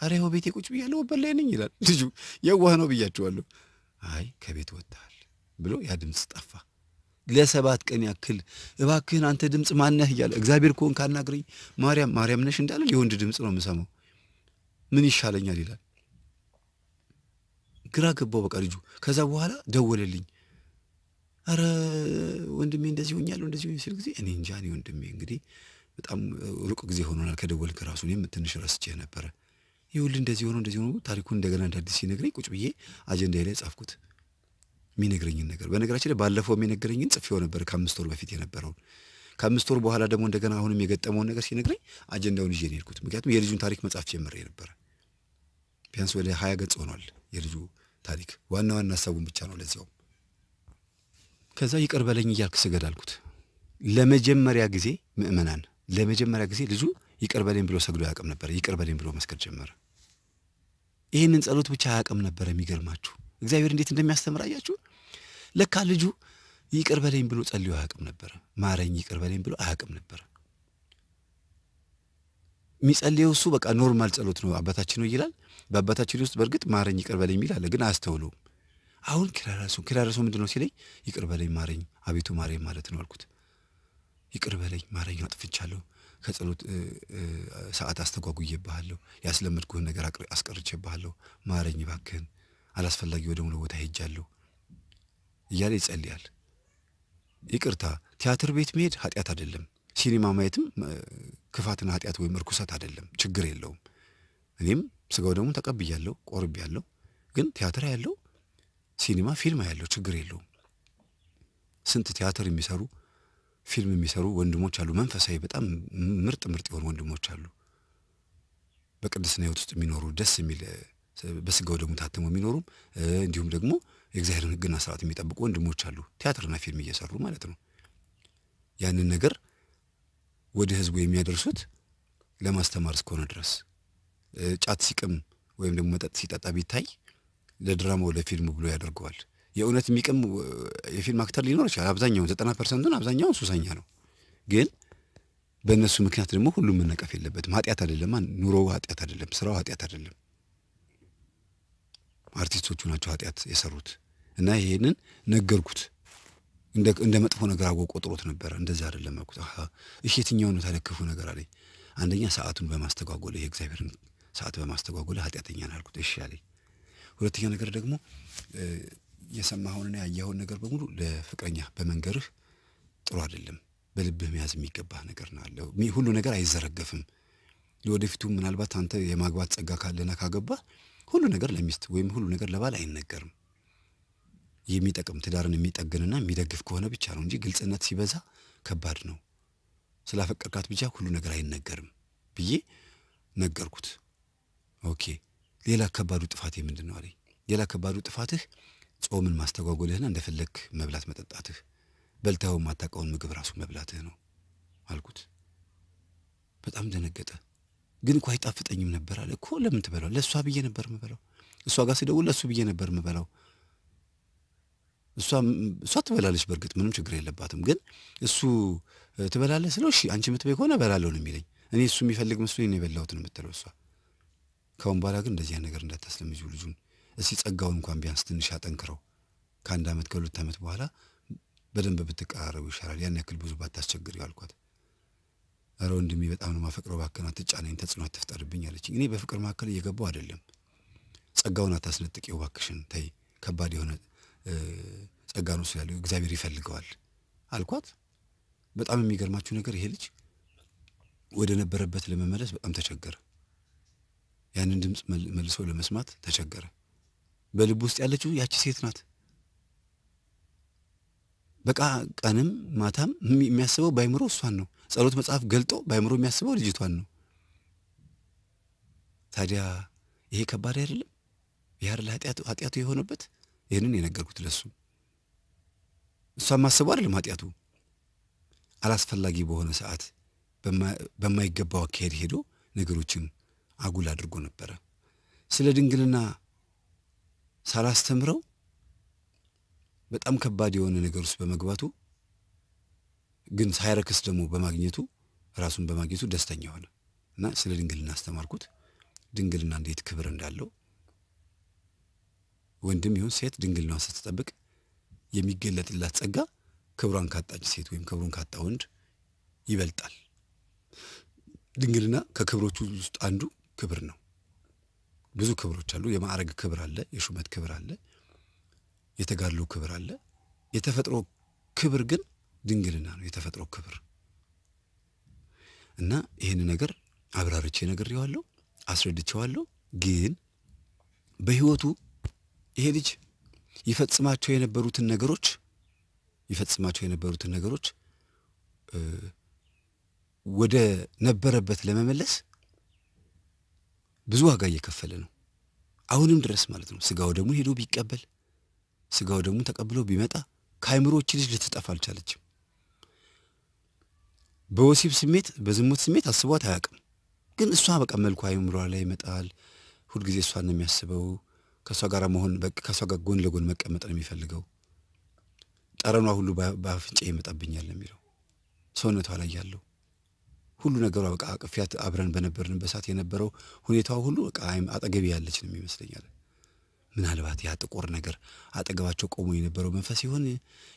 አረ ይኸው ቤቴ ቁጭ ብያለሁ ወንበር ላይ ነኝ ይላል ልጁ። የዋህ ነው ብያቸዋለሁ። አይ ከቤት ወጥተሃል ብሎ ያ ድምፅ ጠፋ። ለሰባት ቀን ያክል እባክህን አንተ ድምፅ ማነህ እያለ እግዚአብሔር ከሆንክ ካናግረኝ ማርያም ማርያም ነሽ እንዳለ የወንድ ድምፅ ነው የምሰማው። ምን ይሻለኛል ይላል። ግራ ገባው በቃ ልጁ። ከዛ በኋላ ደወለልኝ። አረ ወንድሜ እንደዚህ ሆኛለሁ እንደዚህ ሆኝ ሲል ጊዜ እኔ እንጃ እኔ ወንድሜ እንግዲህ በጣም ሩቅ ጊዜ ሆኖናል ከደወልክ ራሱ እኔም ትንሽ ረስቼ ነበረ። ይሁል እንደዚህ ሆኖ እንደዚህ ሆኖ ታሪኩን እንደገና እንዳዲስ ሲነግረኝ ቁጭ ብዬ አጀንዳ ላይ ጻፍኩት። የሚነግረኝን ነገር በነገራችን ላይ ባለፈው የሚነግረኝን ጽፌው ነበር ከአምስት ወር በፊት የነበረውን ከአምስት ወር በኋላ ደግሞ እንደገና አሁንም የገጠመውን ነገር ሲነግረኝ አጀንዳውን ይዤ ነው የሄድኩት። ምክንያቱም የልጁን ታሪክ መጽሐፍ ጀምሬ ነበረ። ቢያንስ ወደ ሀያ ገጽ ሆኗል የልጁ ታሪክ። ዋና ዋና ሀሳቡን ብቻ ነው ለዚያውም። ከዛ ይቅር በለኝ እያልክ ስገድ አልኩት። ለመጀመሪያ ጊዜ ምእመናን፣ ለመጀመሪያ ጊዜ ልጁ ይቅር በለኝ ብሎ ሰግዶ አያውቅም ነበር። ይቅር በለኝ ብሎ መስገድ ጀመረ። ይህንን ጸሎት ብቻ አያውቅም ነበር። የሚገርማችሁ እግዚአብሔር እንዴት እንደሚያስተምር አያችሁ። ለካ ልጁ ይቅር በለኝ ብሎ ጸልዮ አያውቅም ነበረ። ማረኝ ይቅር በለኝ ብሎ አያውቅም ነበረ። የሚጸልየው እሱ በቃ ኖርማል ጸሎት ነው። አባታችን ነው ይላል። በአባታችን ውስጥ በእርግጥ ማረኝ ይቅር በለኝ የሚል አለ፣ ግን አያስተውለውም። አሁን ኪራረሱ ኪራረሱ ምንድን ነው ሲለኝ ይቅር በለኝ ማረኝ፣ አቤቱ ማረኝ ማለት ነው አልኩት። ይቅር በለኝ ማረኝ፣ አጥፍቻለሁ፣ ከጸሎት ሰዓት አስተጓጉዬብሃለሁ፣ ያስለመድኩህን ነገር አስቀርቼብሃለሁ፣ ማረኝ እባክህን አላስፈላጊ ወደ ሙሉ ቦታ ሄጃለሁ እያለ ይጸልያል። ይቅርታ ቲያትር ቤት መሄድ ኃጢአት አይደለም። ሲኒማ ማየትም ክፋትና ኃጢአት ወይም እርኩሰት አይደለም። ችግር የለውም። እኔም ስጋው ደግሞ ተቀብያለሁ፣ ቆርቤያለሁ። ግን ቲያትር ያለው ሲኒማ ፊልም ያለው ችግር የለውም። ስንት ቲያትር የሚሰሩ ፊልም የሚሰሩ ወንድሞች አሉ። መንፈሳዊ በጣም ምርጥ ምርጥ የሆኑ ወንድሞች አሉ። በቅድስና ህይወት ውስጥ የሚኖሩ ደስ የሚል በስጋው ደግሞ ታትመው የሚኖሩም እንዲሁም ደግሞ የእግዚአብሔርን ሕግና ስርዓት የሚጠብቁ ወንድሞች አሉ፣ ቲያትርና ፊልም እየሰሩ ማለት ነው። ያንን ነገር ወደ ህዝቡ የሚያደርሱት ለማስተማር እስከሆነ ድረስ ጫት ሲቅም ወይም ደግሞ መጠጥ ሲጠጣ ቢታይ ለድራማው ለፊልሙ ብሎ ያደርገዋል። የእውነት የሚቅም የፊልም አክተር ሊኖር ይችላል። አብዛኛውን ዘጠና ፐርሰንቱን አብዛኛውን ሱሰኛ ነው። ግን በእነሱ ምክንያት ደግሞ ሁሉም መነቀፍ የለበትም። ኃጢአት አይደለም፣ ኑሮው ኃጢአት አይደለም፣ ስራው ኃጢአት አይደለም። አርቲስቶቹ ናቸው ኃጢአት የሰሩት እና ይሄንን ነገርኩት። እንደ መጥፎ ነገር አወ ቆጥሮት ነበረ። እንደዛ አይደለም አልኩት። እሺ የትኛው ነው ታዲያ ክፉ ነገር አለኝ። አንደኛ ሰዓቱን በማስተጓጎል ይሄ እግዚአብሔርን ሰዓት በማስተጓጎል ኃጢአተኛ ነው አልኩት። እሺ አለኝ። ሁለተኛ ነገር ደግሞ የሰማኸውንና ያየኸውን ነገር በሙሉ ለፍቅረኛ በመንገርህ ጥሩ አይደለም። በልብህ መያዝ የሚገባህ ነገር ነው አለው። ሁሉ ነገር አይዘረገፍም። ለወደፊቱ ምናልባት አንተ የማግባት ጸጋ ካለና ካገባህ ሁሉ ነገር ለሚስት ወይም ሁሉ ነገር ለባል አይነገርም። የሚጠቅም ትዳርን የሚጠግንና የሚደግፍ ከሆነ ብቻ ነው እንጂ ግልጽነት ሲበዛ ከባድ ነው። ስላፈቀርካት ብቻ ሁሉ ነገር አይነገርም ብዬ ነገርኩት። ኦኬ ሌላ ከባዱ ጥፋቴ ምንድን ነው አለኝ። ሌላ ከባዱ ጥፋትህ ጾምን ማስተጓጎልህና እንደፈለግ መብላት መጠጣትህ፣ በልተኸው የማታውቀውን ምግብ ራሱ መብላትህ ነው አልኩት። በጣም ደነገጠ። ግን እኮ አይጣፍጠኝም ነበር አለ እኮ። ለምን ትበላው? ለእሷ ብዬ ነበር ምበላው። እሷ ጋር ስደውል ለእሱ ብዬ ነበር ምበላው። እሷ እሷ ትበላለች፣ በእርግጥ ምንም ችግር የለባትም። ግን እሱ ትበላለ ስለው እሺ አንቺ የምትበይ ከሆነ እበላለሁ ነው የሚለኝ። እኔ እሱ የሚፈልግ መስሎኝ ነው የበላሁት ነው የምትለው እሷ። ከአሁን በኋላ ግን እንደዚህ ነገር እንዳታስለምጁ ልጁን። እስቲ ጸጋውን እንኳን ቢያንስ ትንሽ አጠንክረው። ከአንድ ዓመት ከሁለት ዓመት በኋላ በደንብ ብትቀራረቡ ይሻላል። ያን ያክል ብዙ ባታስቸግር ያልኳት። ኧረ ወንድሜ በጣም ነው ማፈቅረው፣ እባክህን አትጫነኝ፣ ተጽዕኖ አትፍጠርብኝ አለችኝ። እኔ በፍቅር መካከል እየገባው አይደለም። ጸጋውን አታስነጥቂው እባክሽን፣ ተይ፣ ከባድ የሆነ ጸጋ ነው ስላለ እግዚአብሔር ይፈልገዋል አልኳት። በጣም የሚገርማችሁ ነገር ይሄ ልጅ ወደ ነበረበት ለመመለስ በጣም ተቸገረ። ያንን ድምፅ መልሶ ለመስማት ተቸገረ። በልብ ውስጥ ያለችው ያቺ ሴት ናት። በቃ ቀንም ማታም የሚያስበው ባይምሮ እሷን ነው። ጸሎት መጽሐፍ ገልጦ በአይምሮ የሚያስበው ልጅቷን ነው። ታዲያ ይሄ ከባድ አይደለም? ይህ ኃጢአቱ የሆነበት? ይህንን የነገርኩት ለሱ እሷን ማሰቡ አይደለም ኃጢአቱ። አላስፈላጊ በሆነ ሰዓት በማይገባው አካሄድ ሄዶ ነገሮችን አጉል አድርጎ ነበረ። ስለ ድንግልና ሳላስተምረው በጣም ከባድ የሆነ ነገር ውስጥ በመግባቱ ግን ሳይረክስ ደግሞ በማግኘቱ ራሱን በማግኘቱ ደስተኛ ሆነ እና ስለ ድንግልና አስተማርኩት። ድንግልና እንዴት ክብር እንዳለው ወንድም ይሁን ሴት ድንግልናዋን ስትጠብቅ የሚገለጥላት ጸጋ ክብሯን ካጣች ሴት ወይም ክብሩን ካጣ ወንድ ይበልጣል። ድንግልና ከክብሮቹ ውስጥ አንዱ ክብር ነው። ብዙ ክብሮች አሉ። የማዕረግ ክብር አለ፣ የሹመት ክብር አለ፣ የተጋድሎ ክብር አለ። የተፈጥሮ ክብር ግን ድንግልና ነው የተፈጥሮ ክብር እና ይህን ነገር አብራርቼ ነግሬዋለሁ፣ አስረድቼዋለሁ። ግን በህይወቱ ይሄ ልጅ ይፈጽማቸው የነበሩትን ነገሮች ይፈጽማቸው የነበሩትን ነገሮች ወደ ነበረበት ለመመለስ ብዙ ዋጋ እየከፈለ ነው፣ አሁንም ድረስ ማለት ነው። ስጋው ደግሞ ሄዶ ቢቀበል ስጋው ደግሞ ተቀብሎ ቢመጣ ከአይምሮች ልጅ ልትጠፋ አልቻለችም። በወሲብ ስሜት በዝሙት ስሜት አስቧት አያውቅም። ግን እሷ በቃ መልኩ አይምሯ ላይ ይመጣል። ሁልጊዜ እሷን ነው የሚያስበው። ከእሷ ጋር መሆን ከእሷ ጋር ጎን ለጎን መቀመጥ ነው የሚፈልገው። ጠረኗ ሁሉ በአፍንጫ ይመጣብኛል ነው የሚለው። ሰውነቷ ላይ ያለው ሁሉ ነገሯ በቃ አቅፊያት አብረን በነበርንበት ሰዓት የነበረው ሁኔታዋ ሁሉ በቃ አጠገቤ ያለች ነው ይመስለኛል። ምናልባት ያ ጥቁር ነገር አጠገባቸው ቆሞ የነበረው መንፈስ ይሆን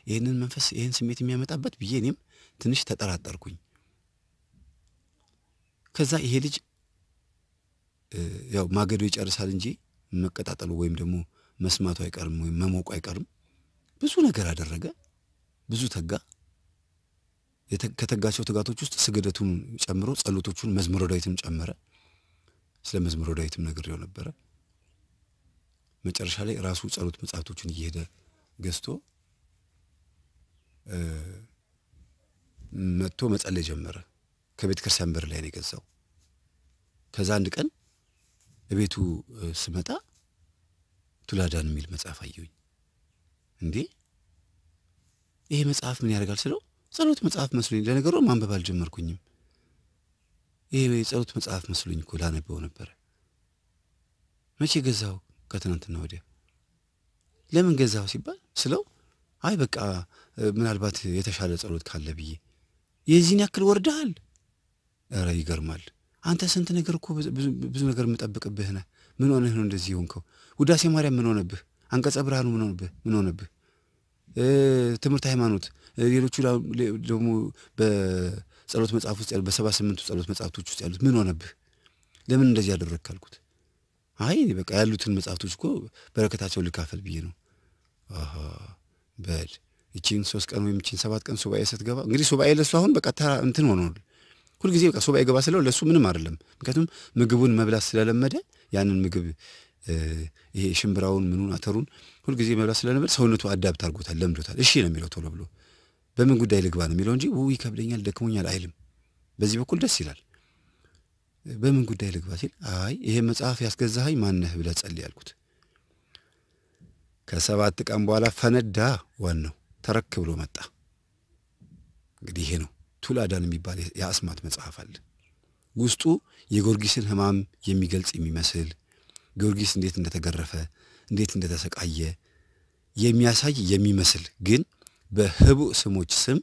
ይህንን መንፈስ ይህን ስሜት የሚያመጣበት ብዬ እኔም ትንሽ ተጠራጠርኩኝ። ከዛ ይሄ ልጅ ያው ማገዶ ይጨርሳል እንጂ መቀጣጠሉ ወይም ደግሞ መስማቱ አይቀርም ወይም መሞቁ አይቀርም። ብዙ ነገር አደረገ፣ ብዙ ተጋ። ከተጋቸው ትጋቶች ውስጥ ስግደቱን ጨምሮ ጸሎቶቹን መዝሙረ ዳዊትም ጨመረ። ስለ መዝሙረ ዳዊትም ነግሬው ነበረ። መጨረሻ ላይ ራሱ ጸሎት መጽሐፍቶቹን እየሄደ ገዝቶ መጥቶ መጸለይ ጀመረ። ከቤተ ክርስቲያን በር ላይ ነው የገዛው። ከዛ አንድ ቀን እቤቱ ስመጣ ቱላዳን የሚል መጽሐፍ አየሁኝ። እንዴ ይሄ መጽሐፍ ምን ያደርጋል ስለው ጸሎት መጽሐፍ መስሎኝ፣ ለነገሩ ማንበብ አልጀመርኩኝም። ይሄ የጸሎት መጽሐፍ መስሎኝ እኮ ላነበው ነበረ። መቼ ገዛው? ከትናንትና ወዲያ። ለምን ገዛው ሲባል ስለው አይ በቃ ምናልባት የተሻለ ጸሎት ካለ ብዬ። የዚህን ያክል ወርደሃል ኧረ ይገርማል። አንተ ስንት ነገር እኮ ብዙ ነገር የምጠብቅብህ ነህ። ምን ሆነህ ነው እንደዚህ ይሆንከው ውዳሴ ማርያም ምን ሆነብህ? አንቀጸ ብርሃኑ ምን ሆነብህ? ምን ሆነብህ? ትምህርት ሃይማኖት፣ ሌሎቹ ደግሞ በጸሎት መጽሐፍ ውስጥ ያሉት በሰባ ስምንቱ ጸሎት መጽሐፍቶች ውስጥ ያሉት ምን ሆነብህ? ለምን እንደዚህ ያደረግክ ካልኩት፣ አይ በቃ ያሉትን መጽሐፍቶች እኮ በረከታቸው ልካፈል ብዬ ነው። በል ይቺን ሶስት ቀን ወይም ይቺን ሰባት ቀን ሱባኤ ስትገባ እንግዲህ ሱባኤ ለሱ አሁን በቃ እንትን ሆኗል ሁልጊዜ በቃ ሱባኤ ገባ ስለው ለእሱ ምንም አይደለም። ምክንያቱም ምግቡን መብላት ስለለመደ ያንን ምግብ ይሄ ሽምብራውን ምኑን አተሩን ሁልጊዜ መብላት ስለለመደ ሰውነቱ አዳብት አድርጎታል፣ ለምዶታል። እሺ ነው የሚለው ቶሎ ብሎ በምን ጉዳይ ልግባ ነው የሚለው እንጂ ውይ ይከብደኛል፣ ደክሞኛል አይልም። በዚህ በኩል ደስ ይላል። በምን ጉዳይ ልግባ ሲል አይ ይሄ መጽሐፍ ያስገዛኸኝ ማነህ ብለህ ጸልይ ያልኩት። ከሰባት ቀን በኋላ ፈነዳ። ዋናው ተረክ ብሎ መጣ። እንግዲህ ይሄ ነው ቱላዳን የሚባል የአስማት መጽሐፍ አለ። ውስጡ የጊዮርጊስን ህማም የሚገልጽ የሚመስል ጊዮርጊስ እንዴት እንደተገረፈ እንዴት እንደተሰቃየ የሚያሳይ የሚመስል ግን በህቡዕ ስሞች ስም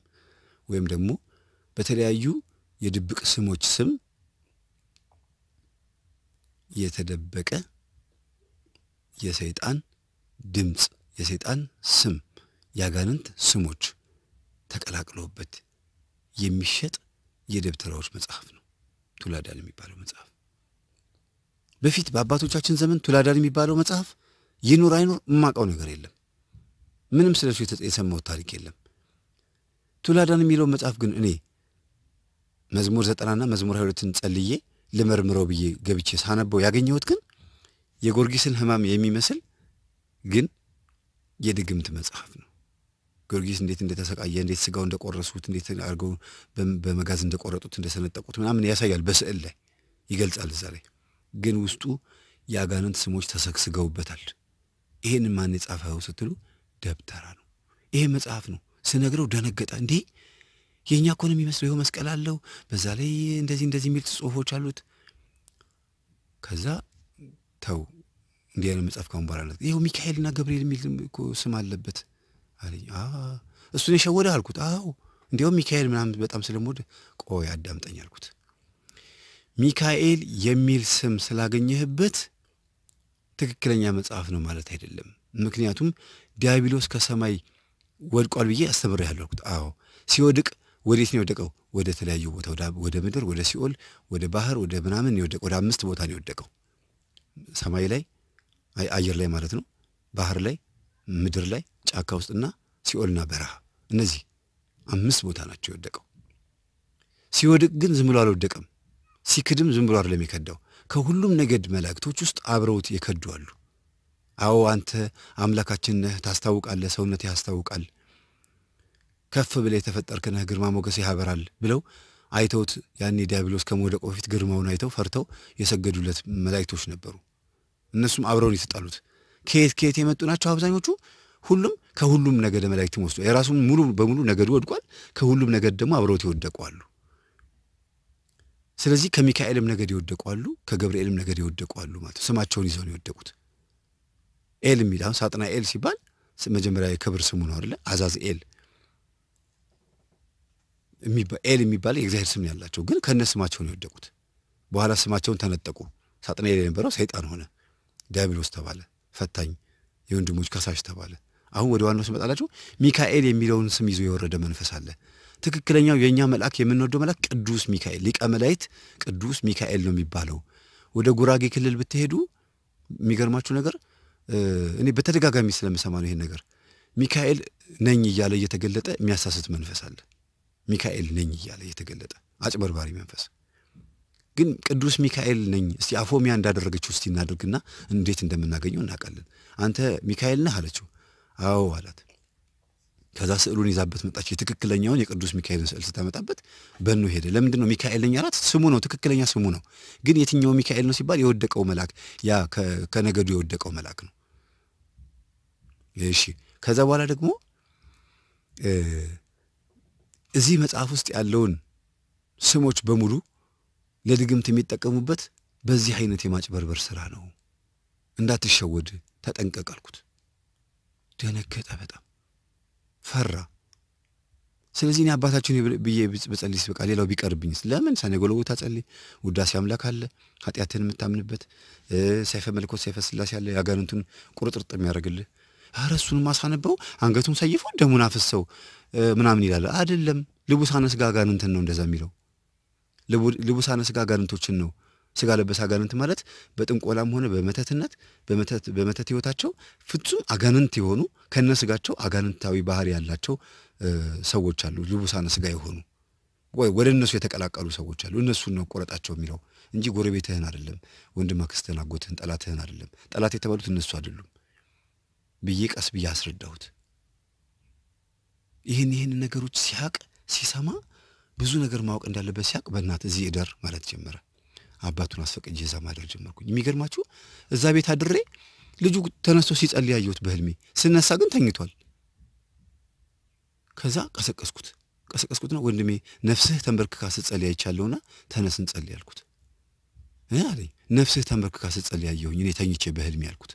ወይም ደግሞ በተለያዩ የድብቅ ስሞች ስም የተደበቀ የሰይጣን ድምፅ፣ የሰይጣን ስም፣ ያጋንንት ስሞች ተቀላቅለውበት የሚሸጥ የደብተራዎች መጽሐፍ ነው ቱላዳን የሚባለው መጽሐፍ። በፊት በአባቶቻችን ዘመን ቱላዳን የሚባለው መጽሐፍ ይኑር አይኑር የማውቀው ነገር የለም። ምንም ስለሱ እሱ የሰማሁት ታሪክ የለም። ቱላዳን የሚለው መጽሐፍ ግን እኔ መዝሙር ዘጠናና መዝሙር ሃያ ሁለትን ጸልዬ ልመርምረው ብዬ ገብቼ ሳነበው ያገኘሁት ግን የጎርጊስን ሕማም የሚመስል ግን የድግምት መጽሐፍ ነው። ጊዮርጊስ እንዴት እንደተሰቃየ እንዴት ስጋው እንደቆረሱት እንዴት አድርገው በመጋዝ እንደቆረጡት እንደሰነጠቁት ምናምን ያሳያል። በስዕል ላይ ይገልጻል። እዛ ላይ ግን ውስጡ የአጋንንት ስሞች ተሰግስገውበታል። ይሄን ማን የጻፈው ስትሉ ደብተራ ነው። ይሄ መጽሐፍ ነው። ስነግረው ደነገጠ። እንዴ የእኛ እኮ ነው የሚመስለው። ይኸው መስቀል አለው፣ በዛ ላይ እንደዚህ እንደዚህ የሚል ጽሁፎች አሉት። ከዛ ተው እንዲህ አይነት መጽሐፍ ካሁን በኋላ ይኸው ሚካኤልና ገብርኤል የሚል ስም አለበት አለኝ። እሱን የሸወደ አልኩት። አዎ እንዲያውም ሚካኤል ምናምን በጣም ስለምወድ ቆይ አዳምጠኝ አልኩት። ሚካኤል የሚል ስም ስላገኘህበት ትክክለኛ መጽሐፍ ነው ማለት አይደለም። ምክንያቱም ዲያብሎስ ከሰማይ ወድቋል ብዬ አስተምሬሃለሁ አልኩት። አዎ ሲወድቅ ወዴት ነው የወደቀው? ወደ ተለያዩ ቦታ ወደ ምድር፣ ወደ ሲኦል፣ ወደ ባህር፣ ወደ ምናምን የወደቀው ወደ አምስት ቦታ ነው የወደቀው። ሰማይ ላይ አየር ላይ ማለት ነው፣ ባህር ላይ፣ ምድር ላይ ጫካ ውስጥና ሲኦልና በረሃ እነዚህ አምስት ቦታ ናቸው የወደቀው። ሲወድቅ ግን ዝም ብሎ አልወደቀም። ሲክድም ዝም ብሎ አይደለም የከዳው። ከሁሉም ነገድ መላእክቶች ውስጥ አብረውት የከዱ አሉ። አዎ አንተ አምላካችን ነህ፣ ታስታውቃለህ፣ ሰውነት ያስታውቃል፣ ከፍ ብለህ የተፈጠርክ ነህ፣ ግርማ ሞገስ ያበራል ብለው አይተውት ያኔ ዲያብሎስ ከመውደቁ በፊት ግርማውን አይተው ፈርተው የሰገዱለት መላእክቶች ነበሩ። እነሱም አብረውን የተጣሉት ከየት ከየት የመጡ ናቸው? አብዛኞቹ ሁሉም ከሁሉም ነገደ መላእክትም ወስዶ የራሱን ሙሉ በሙሉ ነገዱ ወድቋል። ከሁሉም ነገድ ደግሞ አብረውት ይወደቋሉ። ስለዚህ ከሚካኤልም ነገድ ይወደቋሉ፣ ከገብርኤልም ነገድ ይወደቋሉ ማለት ነው። ስማቸውን ይዘው ነው የወደቁት። ኤል የሚል አሁን ሳጥና ኤል ሲባል መጀመሪያ የክብር ስሙ ነው አለ አዛዝ ኤል ኤል የሚባል የእግዚአብሔር ስም ያላቸው ግን ከነ ስማቸው የወደቁት። በኋላ ስማቸውን ተነጠቁ። ኤል የነበረው ሰይጣን ሆነ፣ ዲያብሎስ ተባለ፣ ፈታኝ፣ የወንድሞች ከሳሽ ተባለ። አሁን ወደ ዋናው ስመጣላችሁ ሚካኤል የሚለውን ስም ይዞ የወረደ መንፈስ አለ። ትክክለኛው የእኛ መልአክ የምንወደው መልአክ ቅዱስ ሚካኤል፣ ሊቀ መላእክት ቅዱስ ሚካኤል ነው የሚባለው። ወደ ጉራጌ ክልል ብትሄዱ የሚገርማችሁ ነገር እኔ በተደጋጋሚ ስለምሰማ ነው ይሄን ነገር ሚካኤል ነኝ እያለ እየተገለጠ የሚያሳስት መንፈስ አለ። ሚካኤል ነኝ እያለ እየተገለጠ አጭበርባሪ መንፈስ ግን ቅዱስ ሚካኤል ነኝ። እስቲ አፎሚያ እንዳደረገችው እስቲ እናድርግና እንዴት እንደምናገኘው እናውቃለን። አንተ ሚካኤል ነህ አለችው። አዎ አላት። ከዛ ስዕሉን ይዛበት መጣች። የትክክለኛውን የቅዱስ ሚካኤልን ስዕል ስታመጣበት በኖ ሄደ። ለምንድን ነው ሚካኤልኝ አላት? ስሙ ነው ትክክለኛ ስሙ ነው። ግን የትኛው ሚካኤል ነው ሲባል የወደቀው መልአክ፣ ያ ከነገዱ የወደቀው መልአክ ነው። እሺ። ከዛ በኋላ ደግሞ እዚህ መጽሐፍ ውስጥ ያለውን ስሞች በሙሉ ለድግምት የሚጠቀሙበት በዚህ አይነት የማጭበርበር ስራ ነው። እንዳትሸወድ ተጠንቀቅ አልኩት። ደነገጠ፣ በጣም ፈራ። ስለዚህ እኔ አባታችን ብዬ በጸልይስ በቃ ሌላው ቢቀርብኝስ? ለምን ሰኔ ጎልጎታ ጸልይ፣ ውዳሴ አምላክ አለ፣ ኃጢአትን የምታምንበት ሰይፈ መለኮት ሰይፈ ስላሴ አለ፣ ያጋንንቱን ቁርጥርጥ የሚያደርግልህ። ኧረ ማሳነበው አንገቱን ሰይፈው ደሙን አፍሰው ምናምን ይላል አይደለም። ልቡሳነ ሥጋ አጋንንትን ነው እንደዛ የሚለው ልቡሳነ ሥጋ አጋንንቶችን ነው ስጋ ለበስ አጋንንት ማለት በጥንቆላም ሆነ በመተትነት በመተት ህይወታቸው ፍጹም አጋንንት የሆኑ ከነ ስጋቸው አጋንንታዊ ባህሪ ያላቸው ሰዎች አሉ። ልቡሳነ ስጋ የሆኑ ወይ ወደ እነሱ የተቀላቀሉ ሰዎች አሉ። እነሱን ነው ቆረጣቸው የሚለው እንጂ ጎረቤትህን አይደለም፣ ወንድም አክስትህን፣ አጎትህን፣ ጠላትህን አይደለም። ጠላት የተባሉት እነሱ አይደሉም ብዬ ቀስ ብዬ አስረዳሁት። ይህን ይህን ነገሮች ሲያቅ ሲሰማ ብዙ ነገር ማወቅ እንዳለበት ሲያቅ በእናት እዚህ እደር ማለት ጀመረ። አባቱን አስፈቅጄ እዛ ማደር ጀመርኩኝ። የሚገርማችሁ እዛ ቤት አድሬ ልጁ ተነስቶ ሲጸልይ ያየሁት በህልሜ። ስነሳ ግን ተኝቷል። ከዛ ቀሰቀስኩት ቀሰቀስኩትና ወንድሜ ነፍስህ ተንበርክካ ስትጸልይ አይቻለሁና ተነስ እንጸልይ አልኩት አለኝ። ነፍስህ ተንበርክካ ስትጸልይ ያየሁኝ እኔ ተኝቼ በህልሜ ያልኩት።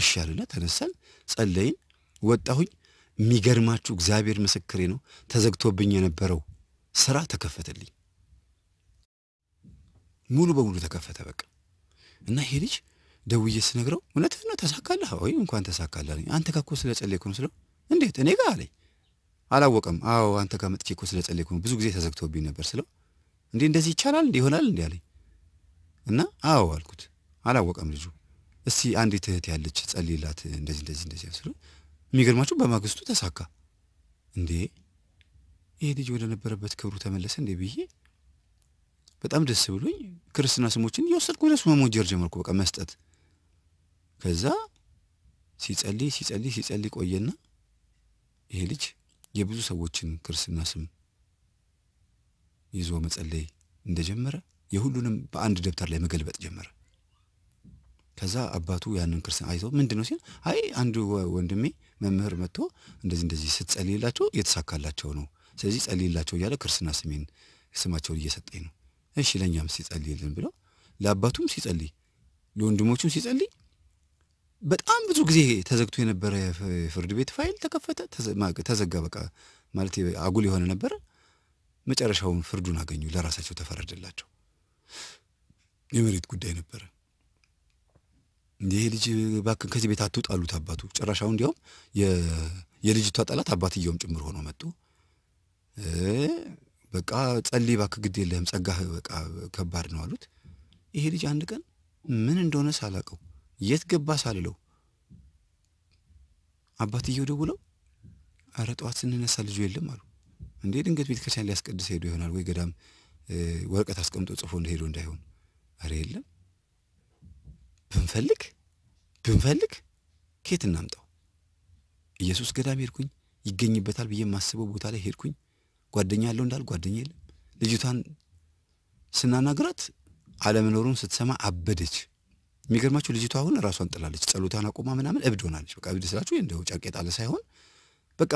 እሺ አለና ተነሳን፣ ጸለይን፣ ወጣሁኝ። የሚገርማችሁ እግዚአብሔር ምስክሬ ነው፣ ተዘግቶብኝ የነበረው ስራ ተከፈተልኝ። ሙሉ በሙሉ ተከፈተ። በቃ እና ይሄ ልጅ ደውዬ ስነግረው እውነት ነው ተሳካለህ ወይ? እንኳን ተሳካልህ አንተ ጋር እኮ ጸለይኩ ነው ስለው፣ እንዴት እኔ ጋር አለኝ። አላወቀም። አዎ አንተ ጋር መጥቼ እኮ ጸለይኩ ነው፣ ብዙ ጊዜ ተዘግቶብኝ ነበር ስለው፣ እንዴ እንደዚህ ይቻላል እንዴ ይሆናል እንዴ አለኝ። እና አዎ አልኩት። አላወቀም ልጁ። እስቲ አንዲት እህት ያለች ጸልይላት፣ እንደዚህ እንደዚህ እንደዚህ ስለው፣ የሚገርማችሁ በማግስቱ ተሳካ። እንዴ ይሄ ልጅ ወደ ነበረበት ክብሩ ተመለሰ እንዴ ብዬ በጣም ደስ ብሎኝ ክርስትና ስሞችን እየወሰድኩ ወደሱ መሞጀር ጀመርኩ። በቃ መስጠት። ከዛ ሲጸልይ ሲጸልይ ሲጸልይ ቆየና ይሄ ልጅ የብዙ ሰዎችን ክርስትና ስም ይዞ መጸለይ እንደጀመረ የሁሉንም በአንድ ደብተር ላይ መገልበጥ ጀመረ። ከዛ አባቱ ያንን ክርስትና አይቶ ምንድን ነው ሲል፣ አይ አንዱ ወንድሜ መምህር መጥቶ እንደዚህ እንደዚህ ስትጸልይላቸው እየተሳካላቸው ነው፣ ስለዚህ ጸልይላቸው እያለ ክርስትና ስሜን ስማቸውን እየሰጠኝ ነው። እሺ ለእኛም ሲጸልይልን ብለው ለአባቱም ሲጸልይ ለወንድሞቹም ሲጸልይ በጣም ብዙ ጊዜ ተዘግቶ የነበረ የፍርድ ቤት ፋይል ተከፈተ፣ ተዘጋ። በቃ ማለት አጉል የሆነ ነበረ። መጨረሻውን ፍርዱን አገኙ፣ ለራሳቸው ተፈረደላቸው። የመሬት ጉዳይ ነበረ። ይሄ ልጅ እባክህን ከዚህ ቤት አትውጥ አሉት አባቱ። ጭራሽ እንዲያውም የልጅቷ ጠላት አባትየውም ጭምር ሆነው መጡ። በቃ ጸልይ እባክህ፣ ግድ የለህም ጸጋህ በቃ ከባድ ነው አሉት። ይሄ ልጅ አንድ ቀን ምን እንደሆነ ሳላቀው የት ገባ ሳልለው አባትየው ደውለው አረ ጠዋት ስንነሳ ልጁ የለም አሉ። እንዴ ድንገት ቤተክርስቲያን ሊያስቀድስ ሄዶ ይሆናል ወይ ገዳም ወረቀት አስቀምጦ ጽፎ እንደሄዶ እንዳይሆን። አረ የለም ብንፈልግ ብንፈልግ ከየት እናምጣው? ኢየሱስ ገዳም ሄድኩኝ፣ ይገኝበታል ብዬ የማስበው ቦታ ላይ ሄድኩኝ። ጓደኛ ያለው እንዳል ጓደኛ የለም። ልጅቷን ስናናግራት አለመኖሩን ስትሰማ አበደች። የሚገርማችሁ ልጅቷ አሁን ራሷን ጥላለች። ጸሎታን አቁማ ምናምን እብድ ሆናለች። በቃ እብድ ስላችሁ እንደው ጨርቅ የጣለ ሳይሆን በቃ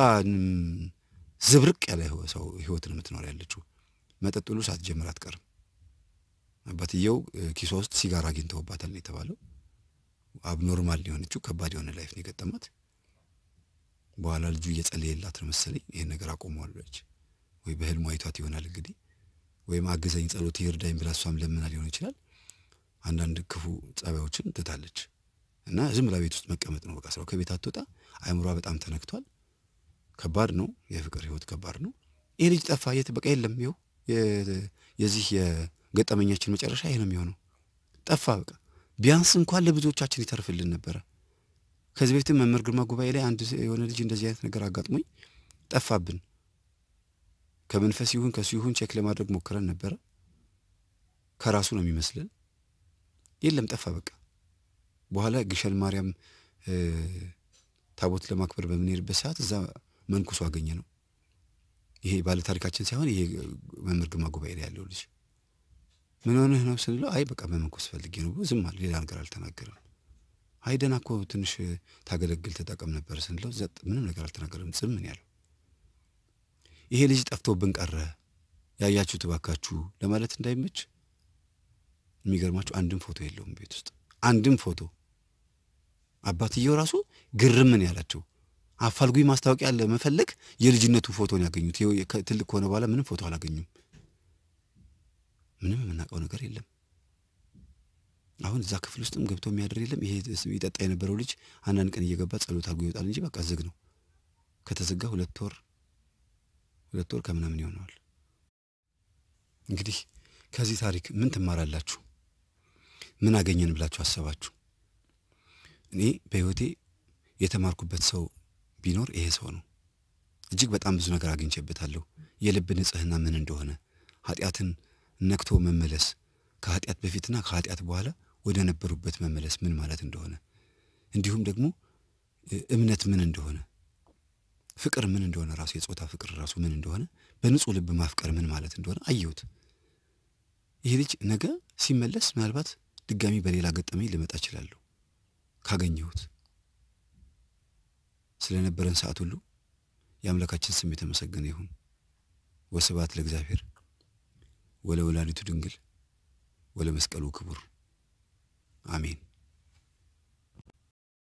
ዝብርቅ ያለ ሰው ህይወት ነው የምትኖር ያለችው። መጠጥ ሁሉ ሳትጀምር አትቀርም። አባትየው ኪሷ ውስጥ ሲጋራ አግኝተውባታል ነው የተባለው። አብኖርማል የሆነችው ከባድ የሆነ ላይፍ ነው የገጠማት። በኋላ ልጁ እየጸለየላት ነው መሰለኝ ይህን ነገር አቁመዋለች። ወይ በህልሟ አይቷት ይሆናል እንግዲህ ወይም አግዘኝ ጸሎት ይርዳኝ ብላ እሷም ለምና ሊሆን ይችላል። አንዳንድ ክፉ ጸባዮችን ትታለች እና ዝም ብላ ቤት ውስጥ መቀመጥ ነው በቃ ስራው። ከቤት አትወጣ። አይምሯ በጣም ተነክቷል። ከባድ ነው። የፍቅር ህይወት ከባድ ነው። ይህ ልጅ ጠፋ። የት በቃ የለም። ይኸው የዚህ የገጠመኛችን መጨረሻ ይሄ ነው የሚሆነው። ጠፋ በቃ ቢያንስ እንኳን ለብዙዎቻችን ይተርፍልን ነበረ። ከዚህ በፊትም መምህር ግርማ ጉባኤ ላይ አንድ የሆነ ልጅ እንደዚህ አይነት ነገር አጋጥሞኝ ጠፋብን። ከመንፈስ ይሁን ከሱ ይሁን ቼክ ለማድረግ ሞክረን ነበረ። ከራሱ ነው የሚመስለን። የለም ጠፋ በቃ። በኋላ ግሸን ማርያም ታቦት ለማክበር በምንሄድበት ሰዓት እዛ መንኩሶ አገኘ ነው። ይሄ ባለታሪካችን ሳይሆን ይሄ መምህር ግማ ጉባኤ ላይ ያለው ልጅ ምን ሆነህ ነው ስንለው፣ አይ በቃ መመንኮስ ፈልጌ ነው ዝም አለ። ሌላ ነገር አልተናገረም። አይ ደህና እኮ ትንሽ ታገለግል ተጠቀም ነበር ስንለው፣ ምንም ነገር አልተናገረም። ዝም ምን ያለው ይሄ ልጅ ጠፍቶብን ቀረ ያያችሁ ትባካችሁ ለማለት እንዳይመች። የሚገርማችሁ አንድም ፎቶ የለውም ቤት ውስጥ አንድም ፎቶ። አባትየው ራሱ ግርምን ያላቸው አፋልጉኝ ማስታወቂያ ለመፈለግ የልጅነቱ ፎቶን ያገኙት። ትልቅ ከሆነ በኋላ ምንም ፎቶ አላገኙም። ምንም የምናውቀው ነገር የለም። አሁን እዛ ክፍል ውስጥም ገብቶ የሚያድር የለም። ይሄ ይጠጣ የነበረው ልጅ አንዳንድ ቀን እየገባ ጸሎት አድርጎ ይወጣል እንጂ በቃ ዝግ ነው። ከተዘጋ ሁለት ወር ሁለት ወር ከምናምን ይሆነዋል። እንግዲህ ከዚህ ታሪክ ምን ትማራላችሁ? ምን አገኘን ብላችሁ አሰባችሁ? እኔ በህይወቴ የተማርኩበት ሰው ቢኖር ይሄ ሰው ነው። እጅግ በጣም ብዙ ነገር አግኝቼበታለሁ። የልብ ንጽህና ምን እንደሆነ፣ ኃጢአትን ነክቶ መመለስ፣ ከኃጢአት በፊትና ከኃጢአት በኋላ ወደ ነበሩበት መመለስ ምን ማለት እንደሆነ፣ እንዲሁም ደግሞ እምነት ምን እንደሆነ ፍቅር ምን እንደሆነ ራሱ የጾታ ፍቅር ራሱ ምን እንደሆነ በንጹህ ልብ ማፍቀር ምን ማለት እንደሆነ አየሁት። ይህ ልጅ ነገ ሲመለስ ምናልባት ድጋሚ በሌላ ገጠመኝ ልመጣ እችላለሁ ካገኘሁት። ስለነበረን ሰዓት ሁሉ የአምላካችን ስም የተመሰገነ ይሁን። ወስብሐት ለእግዚአብሔር ወለወላዲቱ ድንግል ወለመስቀሉ ክቡር አሜን።